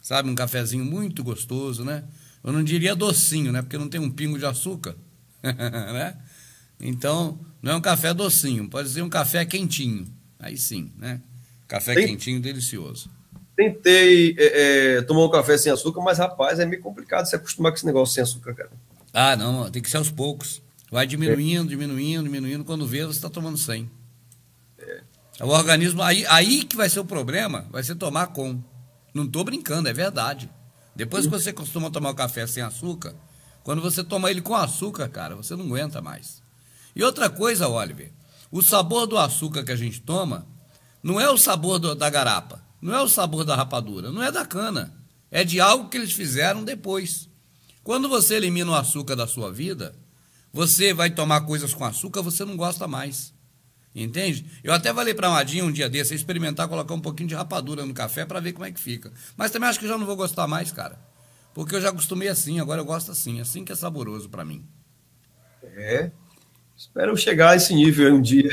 sabe? Um cafezinho muito gostoso, né? Eu não diria docinho, né? Porque não tem um pingo de açúcar, né? Então, não é um café docinho, pode ser um café quentinho. Aí sim, né? Café tem, quentinho delicioso. Tentei é, é, tomar um café sem açúcar, mas rapaz, é meio complicado se acostumar com esse negócio sem açúcar, cara. Ah, não, tem que ser aos poucos. Vai diminuindo, é. diminuindo, diminuindo. Quando vê, você está tomando 100. É. O organismo, aí, aí que vai ser o problema, vai ser tomar com. Não estou brincando, é verdade. Depois que você costuma tomar o café sem açúcar, quando você toma ele com açúcar, cara, você não aguenta mais. E outra coisa, Oliver, o sabor do açúcar que a gente toma não é o sabor do, da garapa, não é o sabor da rapadura, não é da cana. É de algo que eles fizeram depois. Quando você elimina o açúcar da sua vida, você vai tomar coisas com açúcar, você não gosta mais. Entende? Eu até falei para Madinha um dia desse, experimentar colocar um pouquinho de rapadura no café para ver como é que fica. Mas também acho que já não vou gostar mais, cara. Porque eu já acostumei assim, agora eu gosto assim. Assim que é saboroso para mim. É. Espero chegar a esse nível um dia.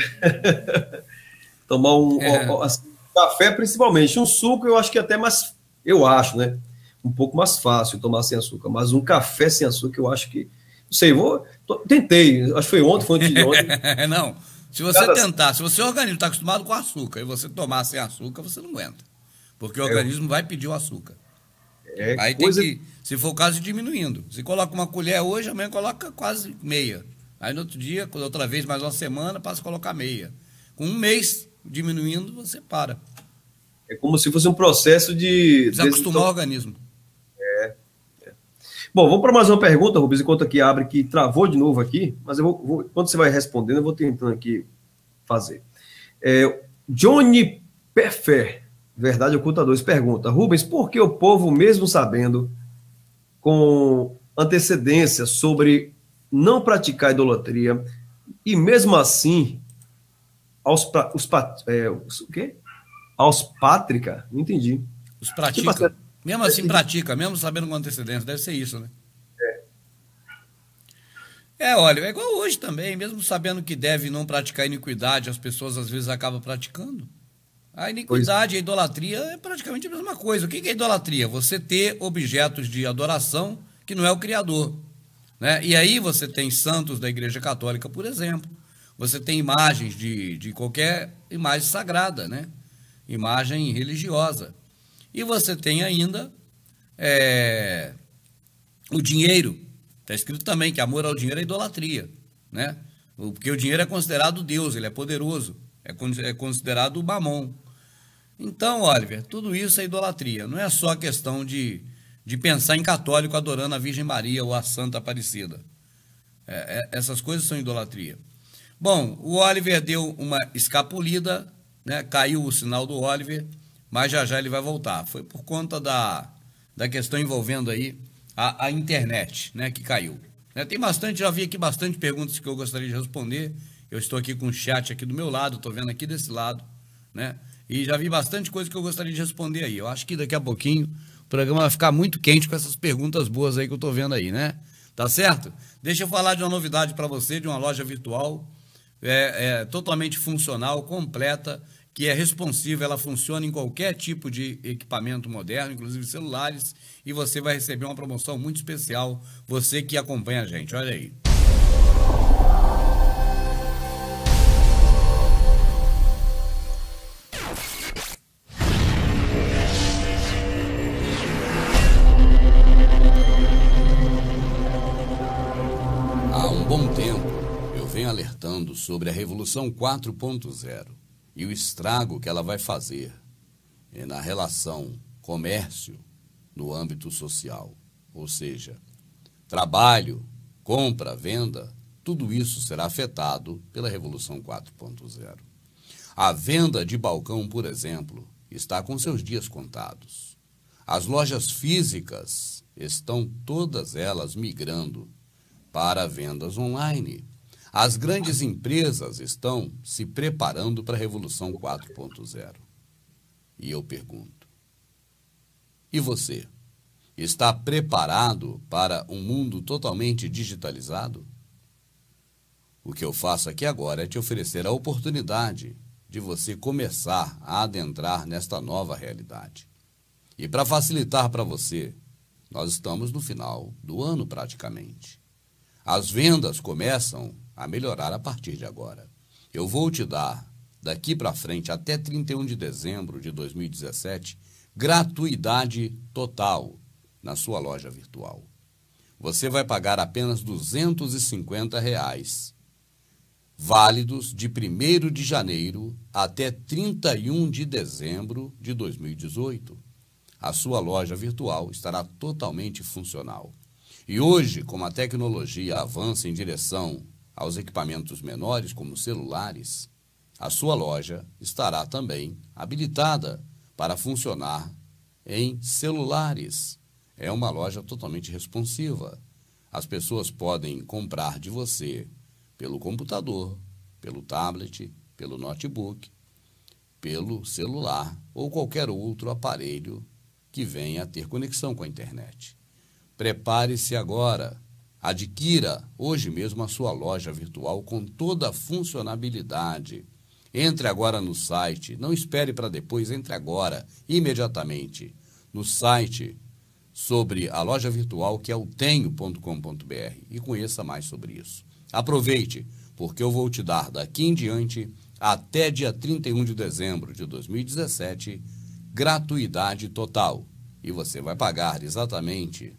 Tomar um, é. um assim, café, principalmente. Um suco eu acho que é até mais. Eu acho, né? Um pouco mais fácil tomar sem açúcar. Mas um café sem açúcar eu acho que. Não sei, vou. Tentei. Acho que foi ontem, foi antes de ontem. não. Se você Cada... tentar, se você é organismo está acostumado com açúcar e você tomar sem açúcar, você não aguenta. Porque o é. organismo é... vai pedir o açúcar. É Aí coisa... tem que, se for o caso, diminuindo. Se coloca uma colher hoje, amanhã coloca quase meia. Aí no outro dia, outra vez, mais uma semana, passa a colocar meia. Com um mês diminuindo, você para. É como se fosse um processo de. Desacostumar o organismo. Bom, vamos para mais uma pergunta, Rubens, enquanto aqui abre, que travou de novo aqui, mas eu vou, vou quando você vai respondendo, eu vou tentando aqui fazer. É, Johnny Peffer, Verdade Oculta 2, pergunta, Rubens, por que o povo, mesmo sabendo com antecedência sobre não praticar idolatria, e mesmo assim, aos, os, é, os, o quê? aos pátrica, não entendi. Os pratica. Mesmo assim, pratica, mesmo sabendo com antecedência, deve ser isso, né? É. é, olha, é igual hoje também, mesmo sabendo que deve não praticar iniquidade, as pessoas às vezes acabam praticando. A iniquidade a é. idolatria é praticamente a mesma coisa. O que é idolatria? Você ter objetos de adoração que não é o Criador. Né? E aí você tem santos da Igreja Católica, por exemplo. Você tem imagens de, de qualquer imagem sagrada, né? imagem religiosa. E você tem ainda é, o dinheiro. Está escrito também que amor ao dinheiro é idolatria, né? Porque o dinheiro é considerado Deus, ele é poderoso, é, é considerado mamon. Então, Oliver, tudo isso é idolatria. Não é só questão de, de pensar em católico adorando a Virgem Maria ou a Santa Aparecida. É, é, essas coisas são idolatria. Bom, o Oliver deu uma escapulida, né? caiu o sinal do Oliver mas já já ele vai voltar. Foi por conta da, da questão envolvendo aí a, a internet, né, que caiu. Né, tem bastante, já vi aqui bastante perguntas que eu gostaria de responder. Eu estou aqui com o chat aqui do meu lado, estou vendo aqui desse lado, né? E já vi bastante coisa que eu gostaria de responder aí. Eu acho que daqui a pouquinho o programa vai ficar muito quente com essas perguntas boas aí que eu estou vendo aí, né? Tá certo? Deixa eu falar de uma novidade para você, de uma loja virtual é, é, totalmente funcional, completa, que é responsiva, ela funciona em qualquer tipo de equipamento moderno, inclusive celulares, e você vai receber uma promoção muito especial, você que acompanha a gente. Olha aí. Há um bom tempo, eu venho alertando sobre a Revolução 4.0 e o estrago que ela vai fazer é, na relação comércio no âmbito social, ou seja, trabalho, compra, venda, tudo isso será afetado pela Revolução 4.0. A venda de balcão, por exemplo, está com seus dias contados. As lojas físicas estão todas elas migrando para vendas online. As grandes empresas estão se preparando para a Revolução 4.0. E eu pergunto: e você? Está preparado para um mundo totalmente digitalizado? O que eu faço aqui agora é te oferecer a oportunidade de você começar a adentrar nesta nova realidade. E para facilitar para você, nós estamos no final do ano praticamente. As vendas começam a melhorar a partir de agora. Eu vou te dar, daqui para frente, até 31 de dezembro de 2017, gratuidade total na sua loja virtual. Você vai pagar apenas R$ 250, reais, válidos de 1 de janeiro até 31 de dezembro de 2018. A sua loja virtual estará totalmente funcional. E hoje, como a tecnologia avança em direção aos equipamentos menores, como celulares, a sua loja estará também habilitada para funcionar em celulares. É uma loja totalmente responsiva. As pessoas podem comprar de você pelo computador, pelo tablet, pelo notebook, pelo celular ou qualquer outro aparelho que venha a ter conexão com a internet. Prepare-se agora Adquira hoje mesmo a sua loja virtual com toda a funcionabilidade. Entre agora no site, não espere para depois, entre agora, imediatamente. No site sobre a loja virtual que é o tenho.com.br e conheça mais sobre isso. Aproveite, porque eu vou te dar daqui em diante, até dia 31 de dezembro de 2017, gratuidade total. E você vai pagar exatamente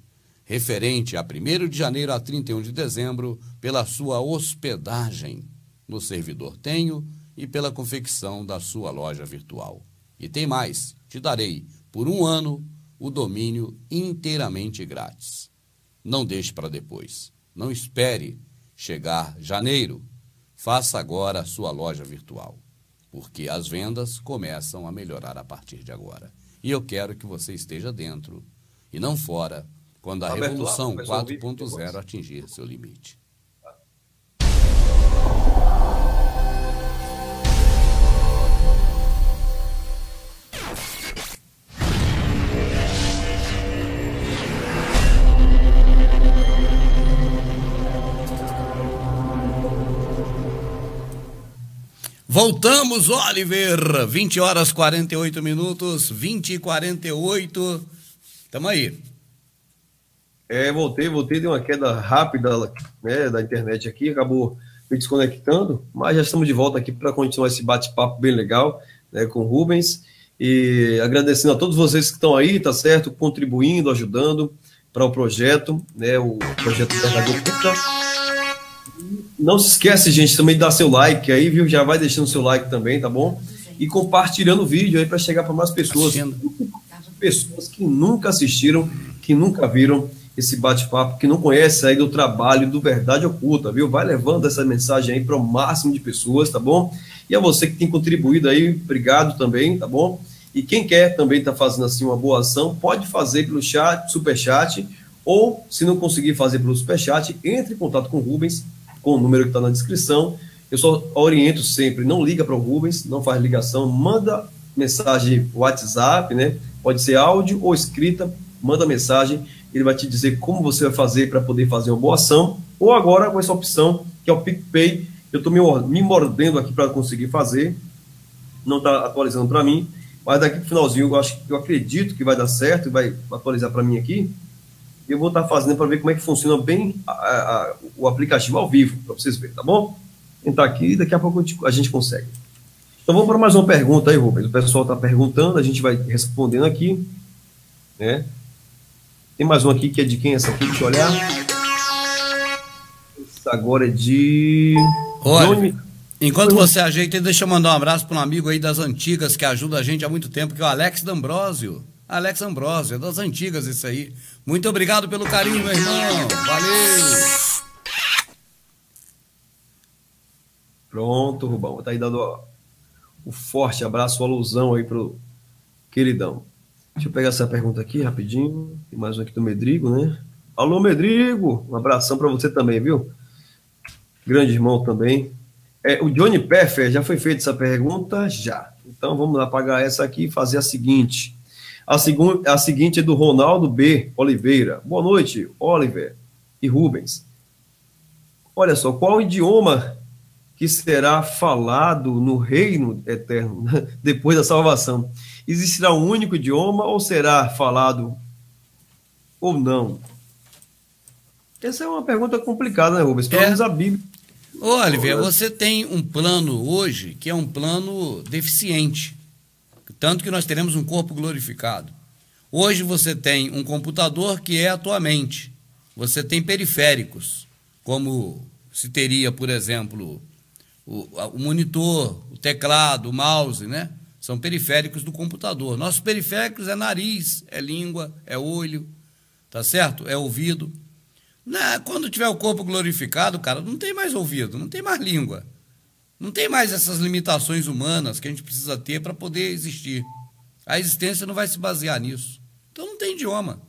referente a 1 de janeiro a 31 de dezembro, pela sua hospedagem no servidor Tenho e pela confecção da sua loja virtual. E tem mais: te darei, por um ano, o domínio inteiramente grátis. Não deixe para depois. Não espere chegar janeiro. Faça agora a sua loja virtual, porque as vendas começam a melhorar a partir de agora. E eu quero que você esteja dentro e não fora quando a Revolução 4.0 atingir seu limite. Voltamos, Oliver. 20 horas 48 minutos, 20 e 48. Tamo aí. É, voltei, voltei, deu uma queda rápida né, da internet aqui, acabou me desconectando, mas já estamos de volta aqui para continuar esse bate-papo bem legal né, com o Rubens. E agradecendo a todos vocês que estão aí, tá certo? Contribuindo, ajudando para o projeto, né? O projeto Não se esquece, gente, também de dar seu like aí, viu? Já vai deixando seu like também, tá bom? E compartilhando o vídeo aí para chegar para mais pessoas. Assistindo. Pessoas que nunca assistiram, que nunca viram esse bate-papo, que não conhece aí do trabalho do Verdade Oculta, viu? Vai levando essa mensagem aí para o máximo de pessoas, tá bom? E a você que tem contribuído aí, obrigado também, tá bom? E quem quer também estar tá fazendo assim uma boa ação, pode fazer pelo chat, super chat ou se não conseguir fazer pelo super chat entre em contato com o Rubens, com o número que está na descrição. Eu só oriento sempre, não liga para o Rubens, não faz ligação, manda mensagem WhatsApp, né? Pode ser áudio ou escrita, manda mensagem ele vai te dizer como você vai fazer para poder fazer uma boa ação, ou agora com essa opção, que é o PicPay, eu estou me, me mordendo aqui para conseguir fazer, não está atualizando para mim, mas daqui para o finalzinho, eu, acho, eu acredito que vai dar certo, vai atualizar para mim aqui, eu vou estar tá fazendo para ver como é que funciona bem a, a, o aplicativo ao vivo, para vocês verem, tá bom? Entrar aqui e daqui a pouco a gente consegue. Então vamos para mais uma pergunta aí, Rubens. O pessoal está perguntando, a gente vai respondendo aqui. Né? Tem mais um aqui que é de quem é essa aqui? Deixa eu olhar. agora é de. Olha, Johnny... enquanto você ajeita, deixa eu mandar um abraço para um amigo aí das antigas que ajuda a gente há muito tempo, que é o Alex D'Ambrosio. Alex Ambrosio, é das antigas isso aí. Muito obrigado pelo carinho, meu irmão. Valeu! Pronto, Rubão. Tá aí dando ó, um forte abraço, um alusão aí pro queridão. Deixa eu pegar essa pergunta aqui rapidinho. Tem mais um aqui do Medrigo, né? Alô, Medrigo! Um abração para você também, viu? Grande irmão também. É, o Johnny Peffer, já foi feita essa pergunta? Já. Então vamos apagar essa aqui e fazer a seguinte. A, a seguinte é do Ronaldo B. Oliveira. Boa noite, Oliver e Rubens. Olha só, qual idioma que será falado no reino eterno, depois da salvação? Existirá um único idioma ou será falado ou não? Essa é uma pergunta complicada, né, Rubens? Pelo é. menos a Bíblia. Ô, Oliver, você tem um plano hoje que é um plano deficiente. Tanto que nós teremos um corpo glorificado. Hoje você tem um computador que é a tua mente. Você tem periféricos, como se teria, por exemplo, o, o monitor, o teclado, o mouse, né? São periféricos do computador. Nossos periféricos é nariz, é língua, é olho, tá certo? É ouvido. Na, né? quando tiver o corpo glorificado, cara, não tem mais ouvido, não tem mais língua. Não tem mais essas limitações humanas que a gente precisa ter para poder existir. A existência não vai se basear nisso. Então não tem idioma.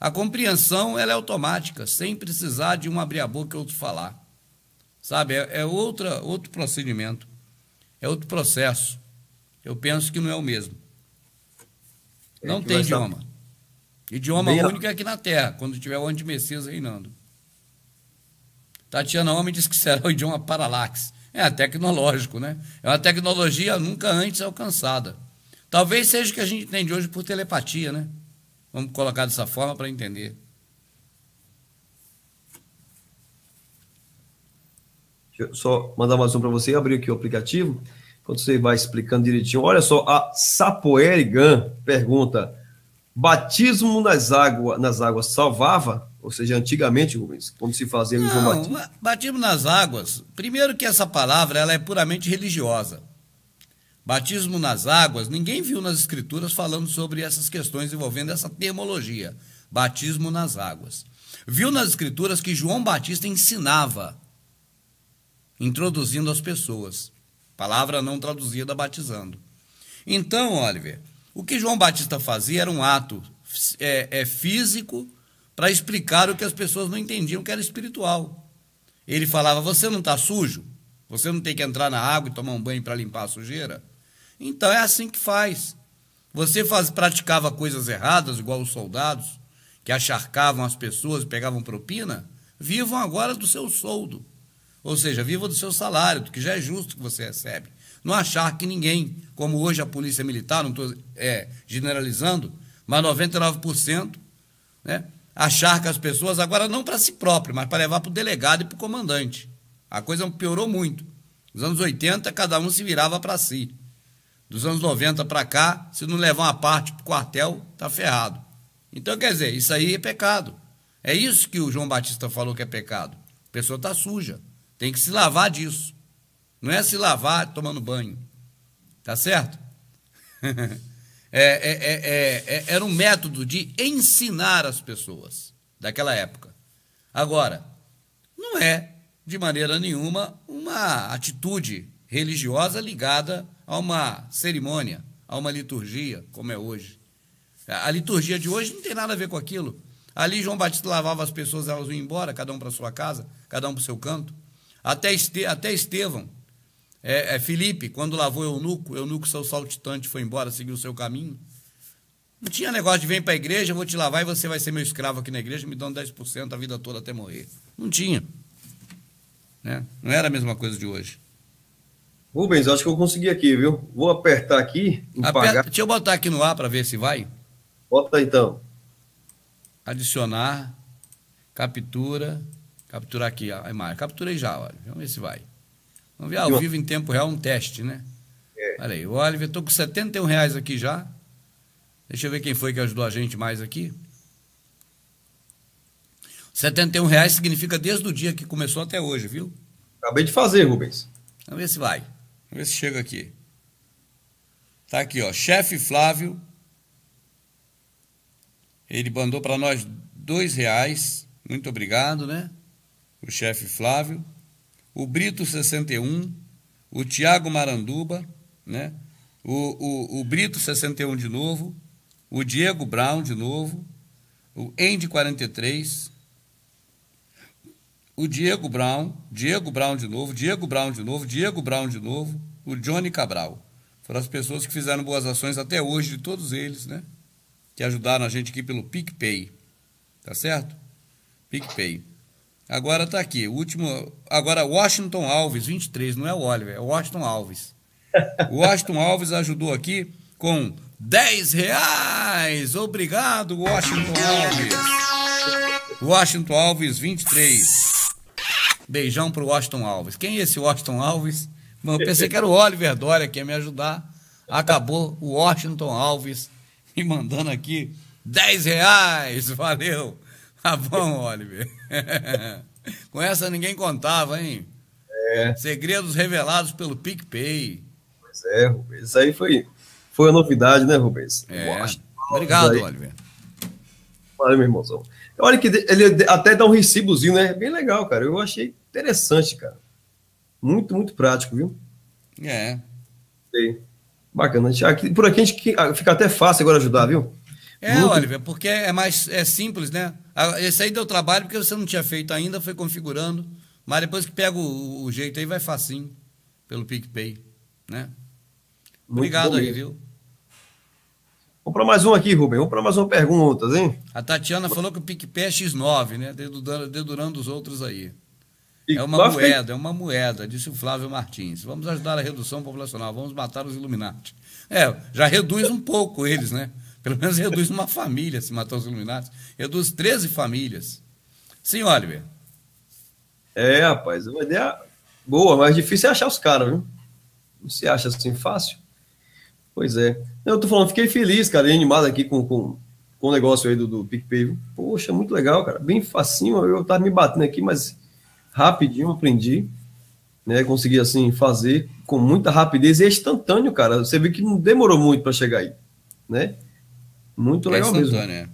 A compreensão ela é automática, sem precisar de um abrir a boca e outro falar. Sabe, é, é outra, outro procedimento, é outro processo. Eu penso que não é o mesmo. É não tem tá idioma. Estar... Idioma Bem... único é aqui na Terra, quando tiver o anti-messias reinando. Tatiana Homem diz que será o idioma paralaxe. É tecnológico, né? É uma tecnologia nunca antes alcançada. Talvez seja o que a gente entende hoje por telepatia, né? Vamos colocar dessa forma para entender. eu só mandar mais um para você, abrir aqui o aplicativo, quando você vai explicando direitinho. Olha só, a Sapoerigan pergunta: batismo nas águas, nas águas salvava? Ou seja, antigamente, Rubens, quando se fazia Não, o batismo? Batismo nas águas. Primeiro que essa palavra ela é puramente religiosa. Batismo nas águas, ninguém viu nas escrituras falando sobre essas questões envolvendo essa termologia, batismo nas águas. Viu nas escrituras que João Batista ensinava introduzindo as pessoas. Palavra não traduzida, batizando. Então, Oliver, o que João Batista fazia era um ato é, é físico para explicar o que as pessoas não entendiam, que era espiritual. Ele falava: Você não está sujo? Você não tem que entrar na água e tomar um banho para limpar a sujeira? Então é assim que faz. Você faz, praticava coisas erradas, igual os soldados que acharcavam as pessoas, pegavam propina? Vivam agora do seu soldo. Ou seja, viva do seu salário, do que já é justo que você recebe. Não achar que ninguém, como hoje a Polícia Militar, não estou é, generalizando, mas 99%, né, achar que as pessoas, agora não para si próprio, mas para levar para o delegado e para o comandante. A coisa piorou muito. Nos anos 80, cada um se virava para si. Dos anos 90 para cá, se não levar uma parte para o quartel, está ferrado. Então, quer dizer, isso aí é pecado. É isso que o João Batista falou que é pecado. A pessoa está suja. Tem que se lavar disso. Não é se lavar tomando banho. Tá certo? É, é, é, é, é, era um método de ensinar as pessoas daquela época. Agora, não é de maneira nenhuma uma atitude religiosa ligada a uma cerimônia, a uma liturgia, como é hoje. A liturgia de hoje não tem nada a ver com aquilo. Ali João Batista lavava as pessoas, elas iam embora, cada um para sua casa, cada um para o seu canto. Até, este, até Estevão, é, é, Felipe, quando lavou Eunuco, Eunuco, seu saltitante, foi embora, seguiu o seu caminho. Não tinha negócio de vem para a igreja, vou te lavar e você vai ser meu escravo aqui na igreja, me dando 10% a vida toda até morrer. Não tinha. Né? Não era a mesma coisa de hoje. Rubens, acho que eu consegui aqui, viu? Vou apertar aqui. Aperta, deixa eu botar aqui no ar para ver se vai. Bota então. Adicionar, captura, Capturar aqui a imagem. Capturei já, olha. Vamos ver se vai. Vamos ver ao vivo em tempo real um teste, né? É. Olha aí, o Oliver, estou com 71 reais aqui já. Deixa eu ver quem foi que ajudou a gente mais aqui. 71 reais significa desde o dia que começou até hoje, viu? Acabei de fazer, Rubens. Vamos ver se vai. Vamos ver se chega aqui. Tá aqui, ó. Chefe Flávio. Ele mandou para nós dois reais. Muito obrigado, né? o chefe Flávio, o Brito 61, o Tiago Maranduba, né? O, o, o, Brito 61 de novo, o Diego Brown de novo, o Andy 43, o Diego Brown, Diego Brown de novo, Diego Brown de novo, Diego Brown de novo, o Johnny Cabral. Foram as pessoas que fizeram boas ações até hoje, de todos eles, né? Que ajudaram a gente aqui pelo PicPay. Tá certo? PicPay. Agora tá aqui, último. Agora, Washington Alves, 23, não é o Oliver, é o Washington Alves. O Washington Alves ajudou aqui com 10 reais. Obrigado, Washington Alves. Washington Alves, 23. Beijão pro Washington Alves. Quem é esse Washington Alves? eu pensei que era o Oliver Dória que ia me ajudar. Acabou o Washington Alves me mandando aqui 10 reais. Valeu! Tá bom, Oliver. Com essa ninguém contava, hein? É. Segredos revelados pelo PicPay. Pois é, Rubens. Isso aí foi, foi a novidade, né, Rubens? É. Obrigado, Oliver. Valeu, meu irmãozão. Olha que ele até dá um recibozinho, né? Bem legal, cara. Eu achei interessante, cara. Muito, muito prático, viu? É. Sei. Bacana. por aqui a gente fica até fácil agora ajudar, viu? É, Muito... Oliver, porque é mais é simples, né? Esse aí deu trabalho porque você não tinha feito ainda, foi configurando. Mas depois que pega o, o jeito aí, vai facinho pelo PicPay, né? Muito Obrigado aí, viu? Vamos para mais um aqui, Rubem. Vamos para mais uma pergunta, hein? A Tatiana falou que o PicPay é X9, né? Dedurando, dedurando os outros aí. é uma moeda, é uma moeda, disse o Flávio Martins. Vamos ajudar a redução populacional, vamos matar os Illuminati. É, já reduz um pouco eles, né? Pelo menos reduz uma família se matar os iluminados. Reduz 13 famílias. Sim, Oliver. É, rapaz, uma ideia boa, mas difícil é achar os caras, viu? Não se acha assim fácil? Pois é. eu tô falando, fiquei feliz, cara, animado aqui com, com, com o negócio aí do, do PicPay. Poxa, muito legal, cara. Bem facinho, eu tava me batendo aqui, mas rapidinho aprendi. Né, consegui assim fazer com muita rapidez e é instantâneo, cara. Você vê que não demorou muito para chegar aí, né? Muito legal é mesmo. É.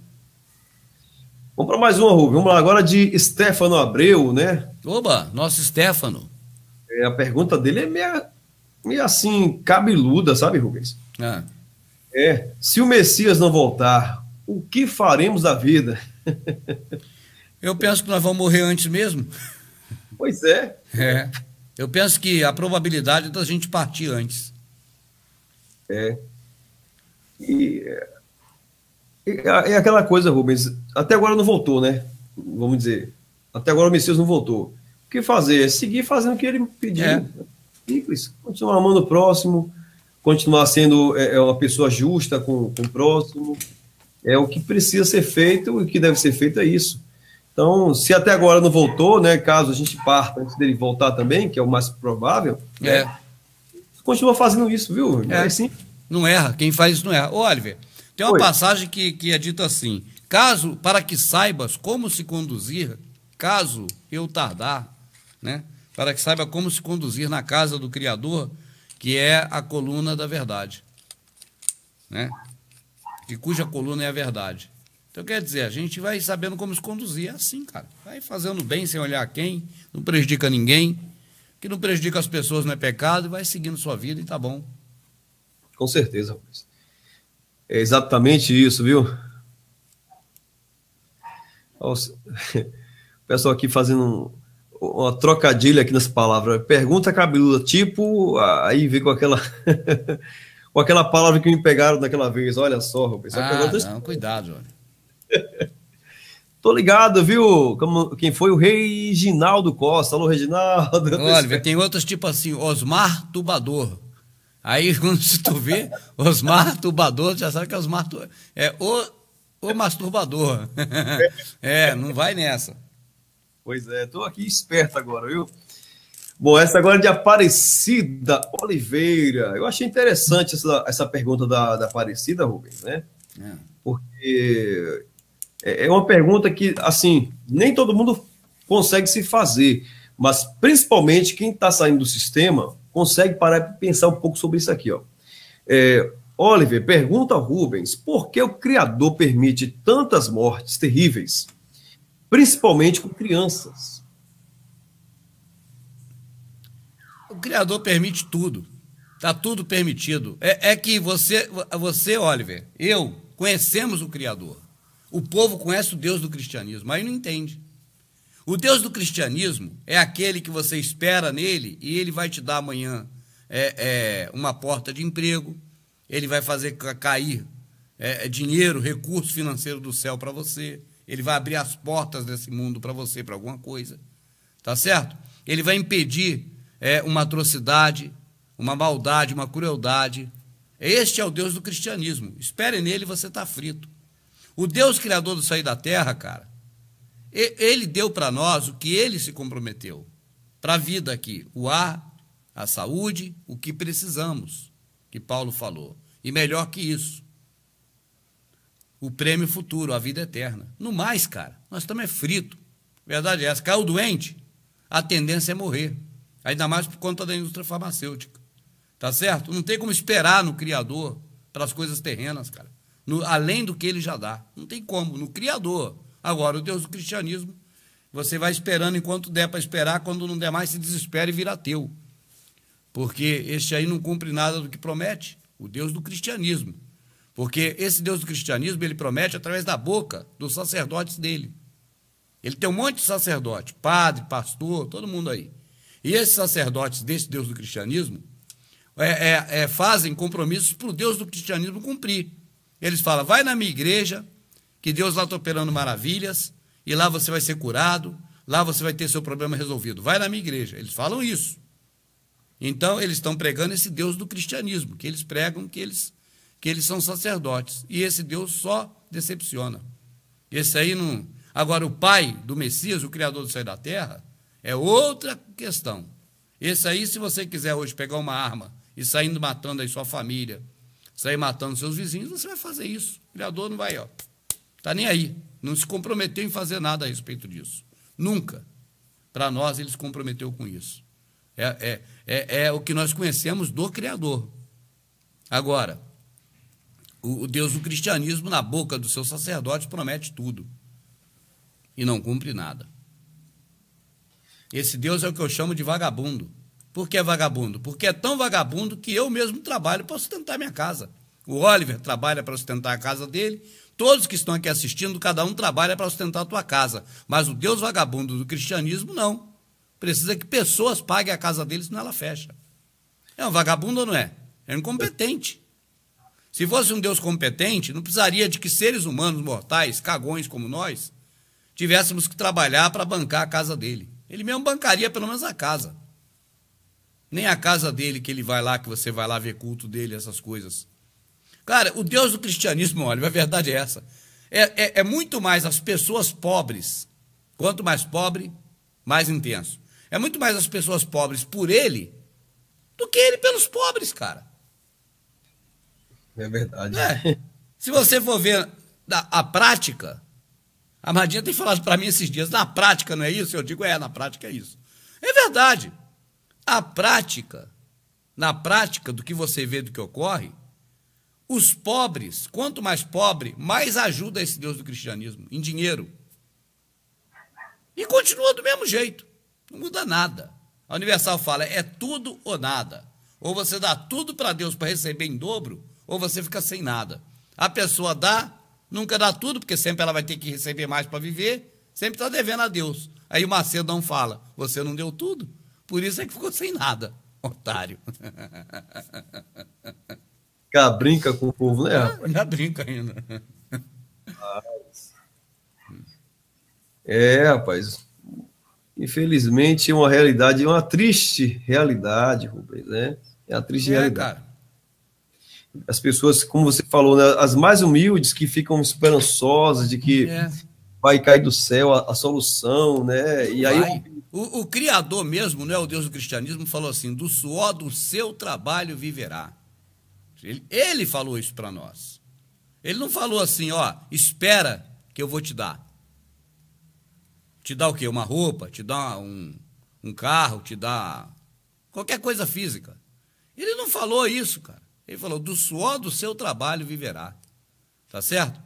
Vamos para mais uma, Rubem. Vamos lá agora de Stefano Abreu, né? Oba, nosso Stefano. É, a pergunta dele é meio, meio assim, cabeluda, sabe, Rubens? Ah. É. Se o Messias não voltar, o que faremos da vida? Eu penso que nós vamos morrer antes mesmo. Pois é. É. Eu penso que a probabilidade é da gente partir antes. É. E é, é aquela coisa, Rubens, até agora não voltou, né? Vamos dizer, até agora o Messias não voltou. O que fazer? É seguir fazendo o que ele pediu. É. Simples. Continuar amando o próximo, continuar sendo é, é, uma pessoa justa com, com o próximo. É o que precisa ser feito e o que deve ser feito é isso. Então, se até agora não voltou, né? Caso a gente parta antes dele voltar também, que é o mais provável, né, é. Né, continua fazendo isso, viu? É, é assim. Não erra. Quem faz isso não erra. Ô, Oliver, tem uma Oi. passagem que, que é dita assim: caso, para que saibas como se conduzir, caso eu tardar, né? Para que saiba como se conduzir na casa do Criador, que é a coluna da verdade, né? E cuja coluna é a verdade. Então, quer dizer, a gente vai sabendo como se conduzir. É assim, cara. Vai fazendo bem sem olhar quem, não prejudica ninguém. que não prejudica as pessoas não é pecado, e vai seguindo sua vida e tá bom. Com certeza, rapaz. É exatamente isso, viu? O pessoal aqui fazendo uma trocadilha aqui nas palavras. Pergunta cabeluda, tipo, aí vem com aquela com aquela palavra que me pegaram daquela vez. Olha só, Rubens. Ah, é não, cuidado, olha. Tô ligado, viu? Como, quem foi o Reginaldo Costa? Alô, Reginaldo. Olha, tem outros tipo assim, Osmar Tubador. Aí, quando se tu vê, os masturbadores, já sabe que é os masturbadores. É o, o masturbador. é, não vai nessa. Pois é, estou aqui esperto agora, viu? Bom, essa agora é de Aparecida Oliveira. Eu achei interessante essa, essa pergunta da, da Aparecida, Rubens, né? É. Porque é, é uma pergunta que, assim, nem todo mundo consegue se fazer, mas principalmente quem está saindo do sistema consegue parar e pensar um pouco sobre isso aqui. Ó. É, Oliver pergunta ao Rubens por que o Criador permite tantas mortes terríveis, principalmente com crianças. O Criador permite tudo. Está tudo permitido. É, é, que você, você, Oliver, eu conhecemos o Criador. O povo conhece o Deus do cristianismo, mas não entende. O Deus do cristianismo é aquele que você espera nele e ele vai te dar amanhã é, é, uma porta de emprego, ele vai fazer cair é, é, dinheiro, recurso financeiro do céu para você, ele vai abrir as portas desse mundo para você, para alguma coisa, tá certo? Ele vai impedir é, uma atrocidade, uma maldade, uma crueldade. Este é o Deus do cristianismo. Espere nele, e você está frito. O Deus criador do sair da terra, cara, ele deu para nós o que ele se comprometeu para a vida aqui: o ar, a saúde, o que precisamos, que Paulo falou. E melhor que isso, o prêmio futuro, a vida eterna. No mais, cara, nós estamos é frito. Verdade é essa. Caiu doente, a tendência é morrer. Ainda mais por conta da indústria farmacêutica. Tá certo? Não tem como esperar no Criador para as coisas terrenas, cara. No, além do que ele já dá. Não tem como. No Criador. Agora, o Deus do cristianismo, você vai esperando enquanto der para esperar, quando não der mais, se desespera e vira ateu. Porque este aí não cumpre nada do que promete, o Deus do cristianismo. Porque esse Deus do cristianismo, ele promete através da boca dos sacerdotes dele. Ele tem um monte de sacerdote, padre, pastor, todo mundo aí. E esses sacerdotes desse Deus do cristianismo é, é, é, fazem compromissos para o Deus do cristianismo cumprir. Eles falam, vai na minha igreja, que Deus lá está operando maravilhas, e lá você vai ser curado, lá você vai ter seu problema resolvido. Vai na minha igreja. Eles falam isso. Então, eles estão pregando esse Deus do cristianismo, que eles pregam que eles, que eles são sacerdotes. E esse Deus só decepciona. Esse aí não. Agora, o Pai do Messias, o Criador do céu e da terra, é outra questão. Esse aí, se você quiser hoje pegar uma arma e sair matando aí sua família, sair matando seus vizinhos, você vai fazer isso. O Criador não vai, ó. Está nem aí. Não se comprometeu em fazer nada a respeito disso. Nunca. Para nós, ele se comprometeu com isso. É, é, é, é o que nós conhecemos do Criador. Agora, o, o Deus do cristianismo, na boca dos seus sacerdotes, promete tudo e não cumpre nada. Esse Deus é o que eu chamo de vagabundo. Por que vagabundo? Porque é tão vagabundo que eu mesmo trabalho para sustentar minha casa. O Oliver trabalha para sustentar a casa dele, Todos que estão aqui assistindo, cada um trabalha para sustentar a tua casa. Mas o Deus vagabundo do cristianismo, não. Precisa que pessoas paguem a casa dele, senão ela fecha. É um vagabundo ou não é? É incompetente. Se fosse um Deus competente, não precisaria de que seres humanos mortais, cagões como nós, tivéssemos que trabalhar para bancar a casa dele. Ele mesmo bancaria pelo menos a casa. Nem a casa dele que ele vai lá, que você vai lá ver culto dele, essas coisas. Cara, o Deus do cristianismo, olha, a verdade é essa. É, é, é muito mais as pessoas pobres. Quanto mais pobre, mais intenso. É muito mais as pessoas pobres por ele do que ele pelos pobres, cara. É verdade. É. Se você for ver a, a prática, a Madinha tem falado para mim esses dias, na prática não é isso? Eu digo, é, na prática é isso. É verdade. A prática, na prática do que você vê do que ocorre, os pobres, quanto mais pobre, mais ajuda esse Deus do cristianismo, em dinheiro. E continua do mesmo jeito, não muda nada. A Universal fala: é tudo ou nada. Ou você dá tudo para Deus para receber em dobro, ou você fica sem nada. A pessoa dá, nunca dá tudo, porque sempre ela vai ter que receber mais para viver, sempre está devendo a Deus. Aí o Macedo não fala: você não deu tudo, por isso é que ficou sem nada, otário. Cá brinca com o povo, né? Ainda ah, brinca ainda. É, rapaz. Infelizmente é uma realidade, é uma triste realidade, Rubens, né? É uma triste é, realidade. Cara. As pessoas, como você falou, né, as mais humildes que ficam esperançosas de que é. vai cair do céu a, a solução, né? e aí o, o, Criador mesmo, né, o Deus do cristianismo, falou assim: do suor do seu trabalho viverá. Ele, ele falou isso para nós. Ele não falou assim, ó, espera que eu vou te dar. Te dá o quê? Uma roupa, te dá um, um carro, te dá qualquer coisa física. Ele não falou isso, cara. Ele falou, do suor do seu trabalho viverá. Tá certo?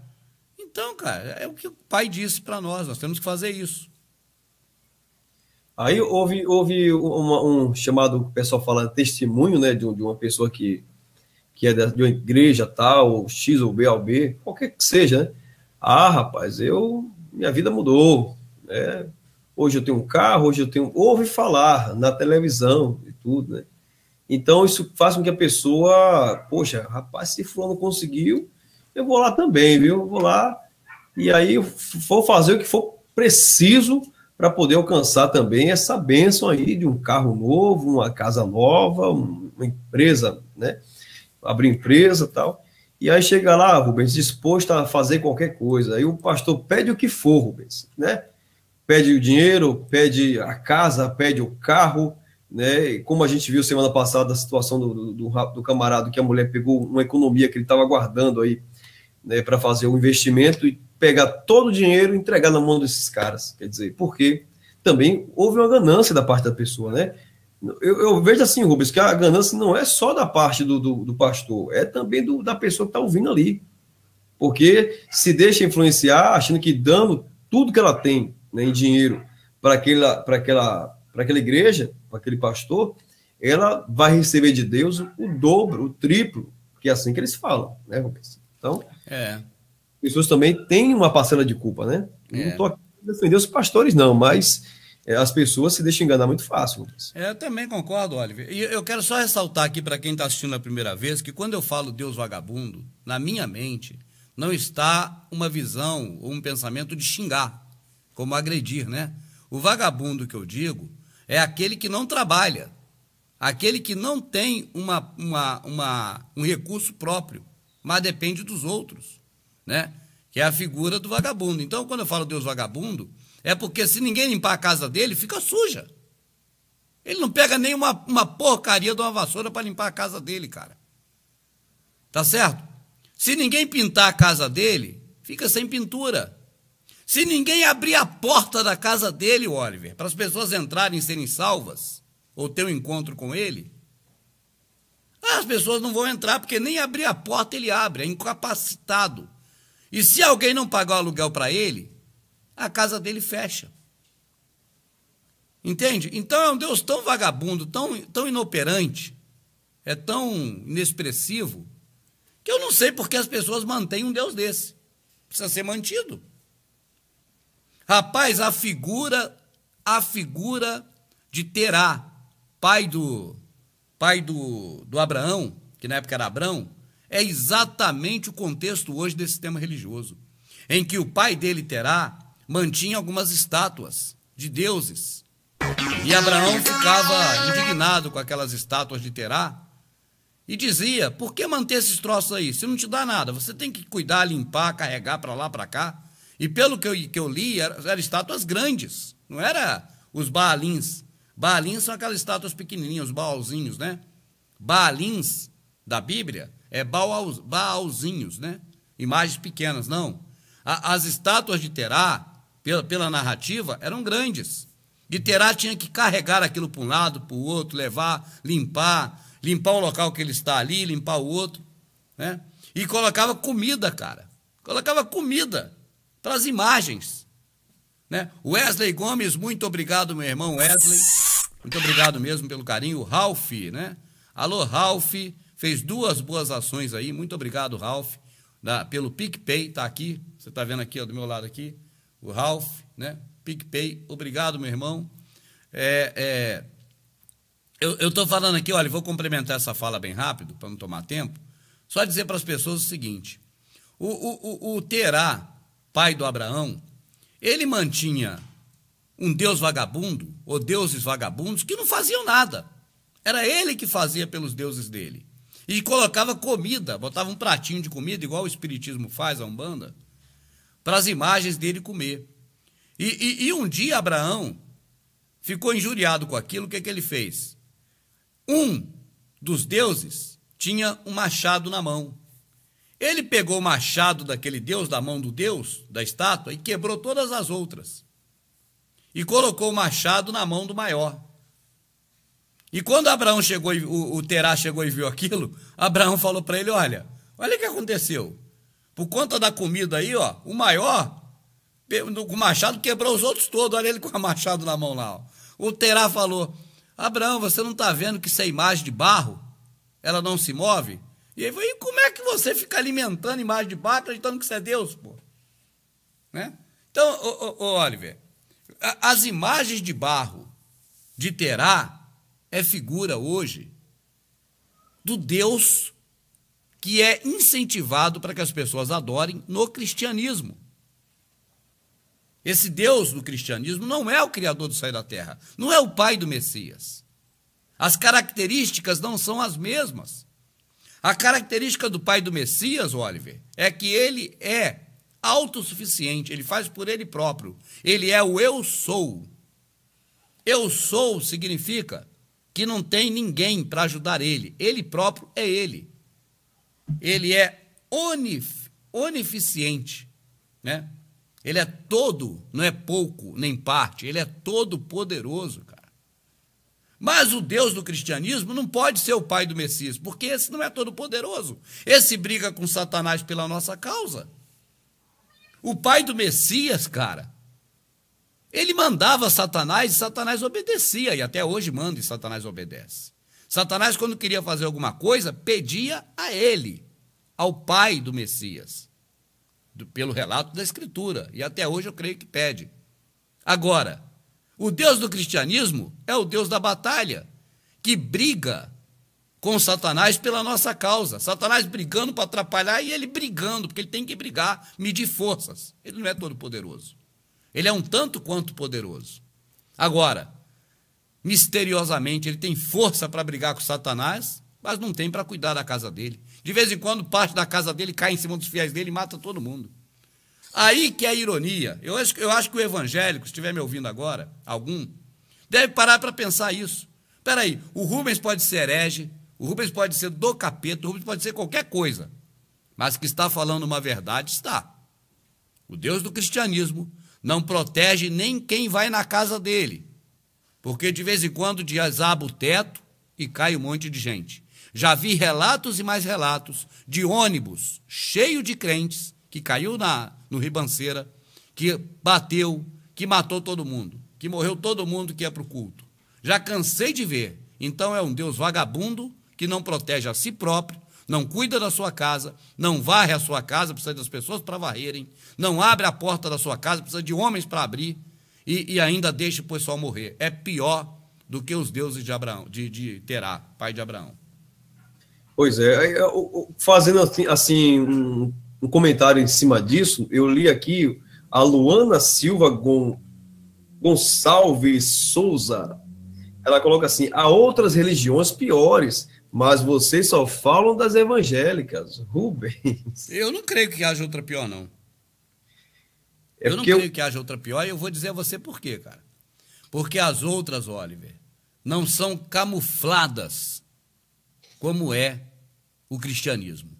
Então, cara, é o que o pai disse para nós, nós temos que fazer isso. Aí houve, houve uma, um chamado, o pessoal fala, testemunho, né, de, de uma pessoa que que é de uma igreja tal, ou X ou B ao B, qualquer que seja, né? Ah, rapaz, eu minha vida mudou, né? Hoje eu tenho um carro, hoje eu tenho ouve falar na televisão e tudo, né? Então isso faz com que a pessoa, poxa, rapaz, se fulano conseguiu, eu vou lá também, viu? Eu vou lá e aí vou fazer o que for preciso para poder alcançar também essa benção aí de um carro novo, uma casa nova, uma empresa, né? abrir empresa tal. E aí chega lá, Rubens, disposto a fazer qualquer coisa. Aí o pastor pede o que for, Rubens, né? Pede o dinheiro, pede a casa, pede o carro, né? E como a gente viu semana passada a situação do, do, do camarada que a mulher pegou uma economia que ele estava guardando aí, né, para fazer o um investimento e pegar todo o dinheiro e entregar na mão desses caras. Quer dizer, porque também houve uma ganância da parte da pessoa, né? Eu, eu, vejo assim, Rubens, que a ganância não é só da parte do, do, do pastor, é também do, da pessoa que está ouvindo ali. Porque se deixa influenciar achando que dando tudo que ela tem né, em dinheiro para aquela, aquela, aquela igreja, para aquele pastor, ela vai receber de Deus o dobro, o triplo, que é assim que eles falam, né, Rubens? Então, é. as pessoas também têm uma parcela de culpa, né? É. Não estou aqui defendendo os pastores, não, mas é, as pessoas se deixam enganar muito fácil. É, eu também concordo, Oliver. E eu quero só ressaltar aqui para quem está assistindo a primeira vez que quando eu falo Deus vagabundo, na minha mente não está uma visão ou um pensamento de xingar, como agredir, né? O vagabundo que eu digo é aquele que não trabalha, aquele que não tem uma, uma, uma um recurso próprio, mas depende dos outros, né? que é a figura do vagabundo. Então, quando eu falo Deus vagabundo, é porque se ninguém limpar a casa dele, fica suja. Ele não pega nem uma, uma porcaria de uma vassoura para limpar a casa dele, cara. Tá certo? Se ninguém pintar a casa dele, fica sem pintura. Se ninguém abrir a porta da casa dele, Oliver, para as pessoas entrarem e serem salvas, ou ter um encontro com ele, as pessoas não vão entrar, porque nem abrir a porta ele abre, é incapacitado. E se alguém não pagar o aluguel para ele, a casa dele fecha. Entende? Então é um Deus tão vagabundo, tão, tão inoperante, é tão inexpressivo, que eu não sei por que as pessoas mantêm um Deus desse. Precisa ser mantido. Rapaz, a figura, a figura de Terá, pai do pai do, do Abraão, que na época era Abrão, é exatamente o contexto hoje desse tema religioso, em que o pai dele Terá mantinha algumas estátuas de deuses. E Abraão ficava indignado com aquelas estátuas de Terá e dizia: "Por que manter esses troços aí? Se não te dá nada, você tem que cuidar, limpar, carregar para lá, para cá". E pelo que eu, que eu li, eram era estátuas grandes, não era os baalins. Baalins são aquelas estátuas pequenininhas, os baalzinhos, né? Baalins da Bíblia é, baal, baalzinhos, né? imagens pequenas, não. A, as estátuas de Terá, pela, pela narrativa, eram grandes. E Terá tinha que carregar aquilo para um lado, para o outro, levar, limpar, limpar o local que ele está ali, limpar o outro, né? E colocava comida, cara. Colocava comida para as imagens, né? Wesley Gomes, muito obrigado, meu irmão Wesley. Muito obrigado mesmo pelo carinho, Ralph, né? Alô, Ralph, fez duas boas ações aí. Muito obrigado, Ralph, da, pelo PicPay, está aqui. Você está vendo aqui, ó, do meu lado aqui, o Ralph, né? PicPay, obrigado, meu irmão. É, é, eu estou falando aqui, olha, vou complementar essa fala bem rápido, para não tomar tempo. Só dizer para as pessoas o seguinte: o, o, o, o Terá, pai do Abraão, ele mantinha um Deus vagabundo, ou deuses vagabundos, que não faziam nada. Era ele que fazia pelos deuses dele. E colocava comida, botava um pratinho de comida, igual o Espiritismo faz, a Umbanda, para as imagens dele comer. E, e, e um dia Abraão ficou injuriado com aquilo, o que, é que ele fez? Um dos deuses tinha um machado na mão. Ele pegou o machado daquele deus, da mão do deus, da estátua, e quebrou todas as outras. E colocou o machado na mão do maior. E quando Abraão chegou, o, o Terá chegou e viu aquilo, Abraão falou para ele: Olha, olha o que aconteceu. Por conta da comida aí, ó, o maior, com o machado quebrou os outros todos. Olha ele com o machado na mão lá. Ó. O Terá falou: Abraão, você não está vendo que isso é imagem de barro? Ela não se move? E ele falou: E como é que você fica alimentando imagem de barro, acreditando que isso é Deus, pô? Né? Então, ô, ô, ô Oliver, as imagens de barro de Terá é figura hoje do Deus que é incentivado para que as pessoas adorem no cristianismo. Esse Deus do cristianismo não é o Criador do Sair da Terra, não é o Pai do Messias. As características não são as mesmas. A característica do Pai do Messias, Oliver, é que ele é autossuficiente, ele faz por ele próprio. Ele é o eu sou. Eu sou significa que não tem ninguém para ajudar ele. Ele próprio é ele. Ele é onif, onificiente, né? Ele é todo, não é pouco nem parte, ele é todo poderoso, cara. Mas o Deus do cristianismo não pode ser o pai do Messias, porque esse não é todo poderoso. Esse briga com Satanás pela nossa causa. O pai do Messias, cara, ele mandava Satanás e Satanás obedecia, e até hoje manda e Satanás obedece. Satanás, quando queria fazer alguma coisa, pedia a ele, ao pai do Messias, do, pelo relato da Escritura, e até hoje eu creio que pede. Agora, o Deus do cristianismo é o Deus da batalha, que briga com Satanás pela nossa causa. Satanás brigando para atrapalhar e ele brigando, porque ele tem que brigar, medir forças. Ele não é todo poderoso. Ele é um tanto quanto poderoso. Agora, misteriosamente, ele tem força para brigar com Satanás, mas não tem para cuidar da casa dele. De vez em quando, parte da casa dele cai em cima dos fiéis dele e mata todo mundo. Aí que é a ironia. Eu acho, eu acho que o evangélico, se estiver me ouvindo agora, algum, deve parar para pensar isso. Espera aí, o Rubens pode ser herege, o Rubens pode ser do capeta, o Rubens pode ser qualquer coisa, mas que está falando uma verdade, está. O Deus do cristianismo não protege nem quem vai na casa dele, porque de vez em quando desaba o teto e cai um monte de gente. Já vi relatos e mais relatos de ônibus cheio de crentes que caiu na no ribanceira, que bateu, que matou todo mundo, que morreu todo mundo que ia para o culto. Já cansei de ver. Então é um Deus vagabundo que não protege a si próprio não cuida da sua casa, não varre a sua casa, precisa das pessoas para varrerem, não abre a porta da sua casa, precisa de homens para abrir, e, e, ainda deixa o pessoal morrer. É pior do que os deuses de Abraão, de, de Terá, pai de Abraão. Pois é, fazendo assim, assim um, comentário em cima disso, eu li aqui a Luana Silva Gon, Gonçalves Souza. Ela coloca assim: há outras religiões piores mas vocês só falam das evangélicas, Rubens. Eu não creio que haja outra pior, não. É eu não creio eu... que haja outra pior e eu vou dizer a você por quê, cara. Porque as outras, Oliver, não são camufladas como é o cristianismo.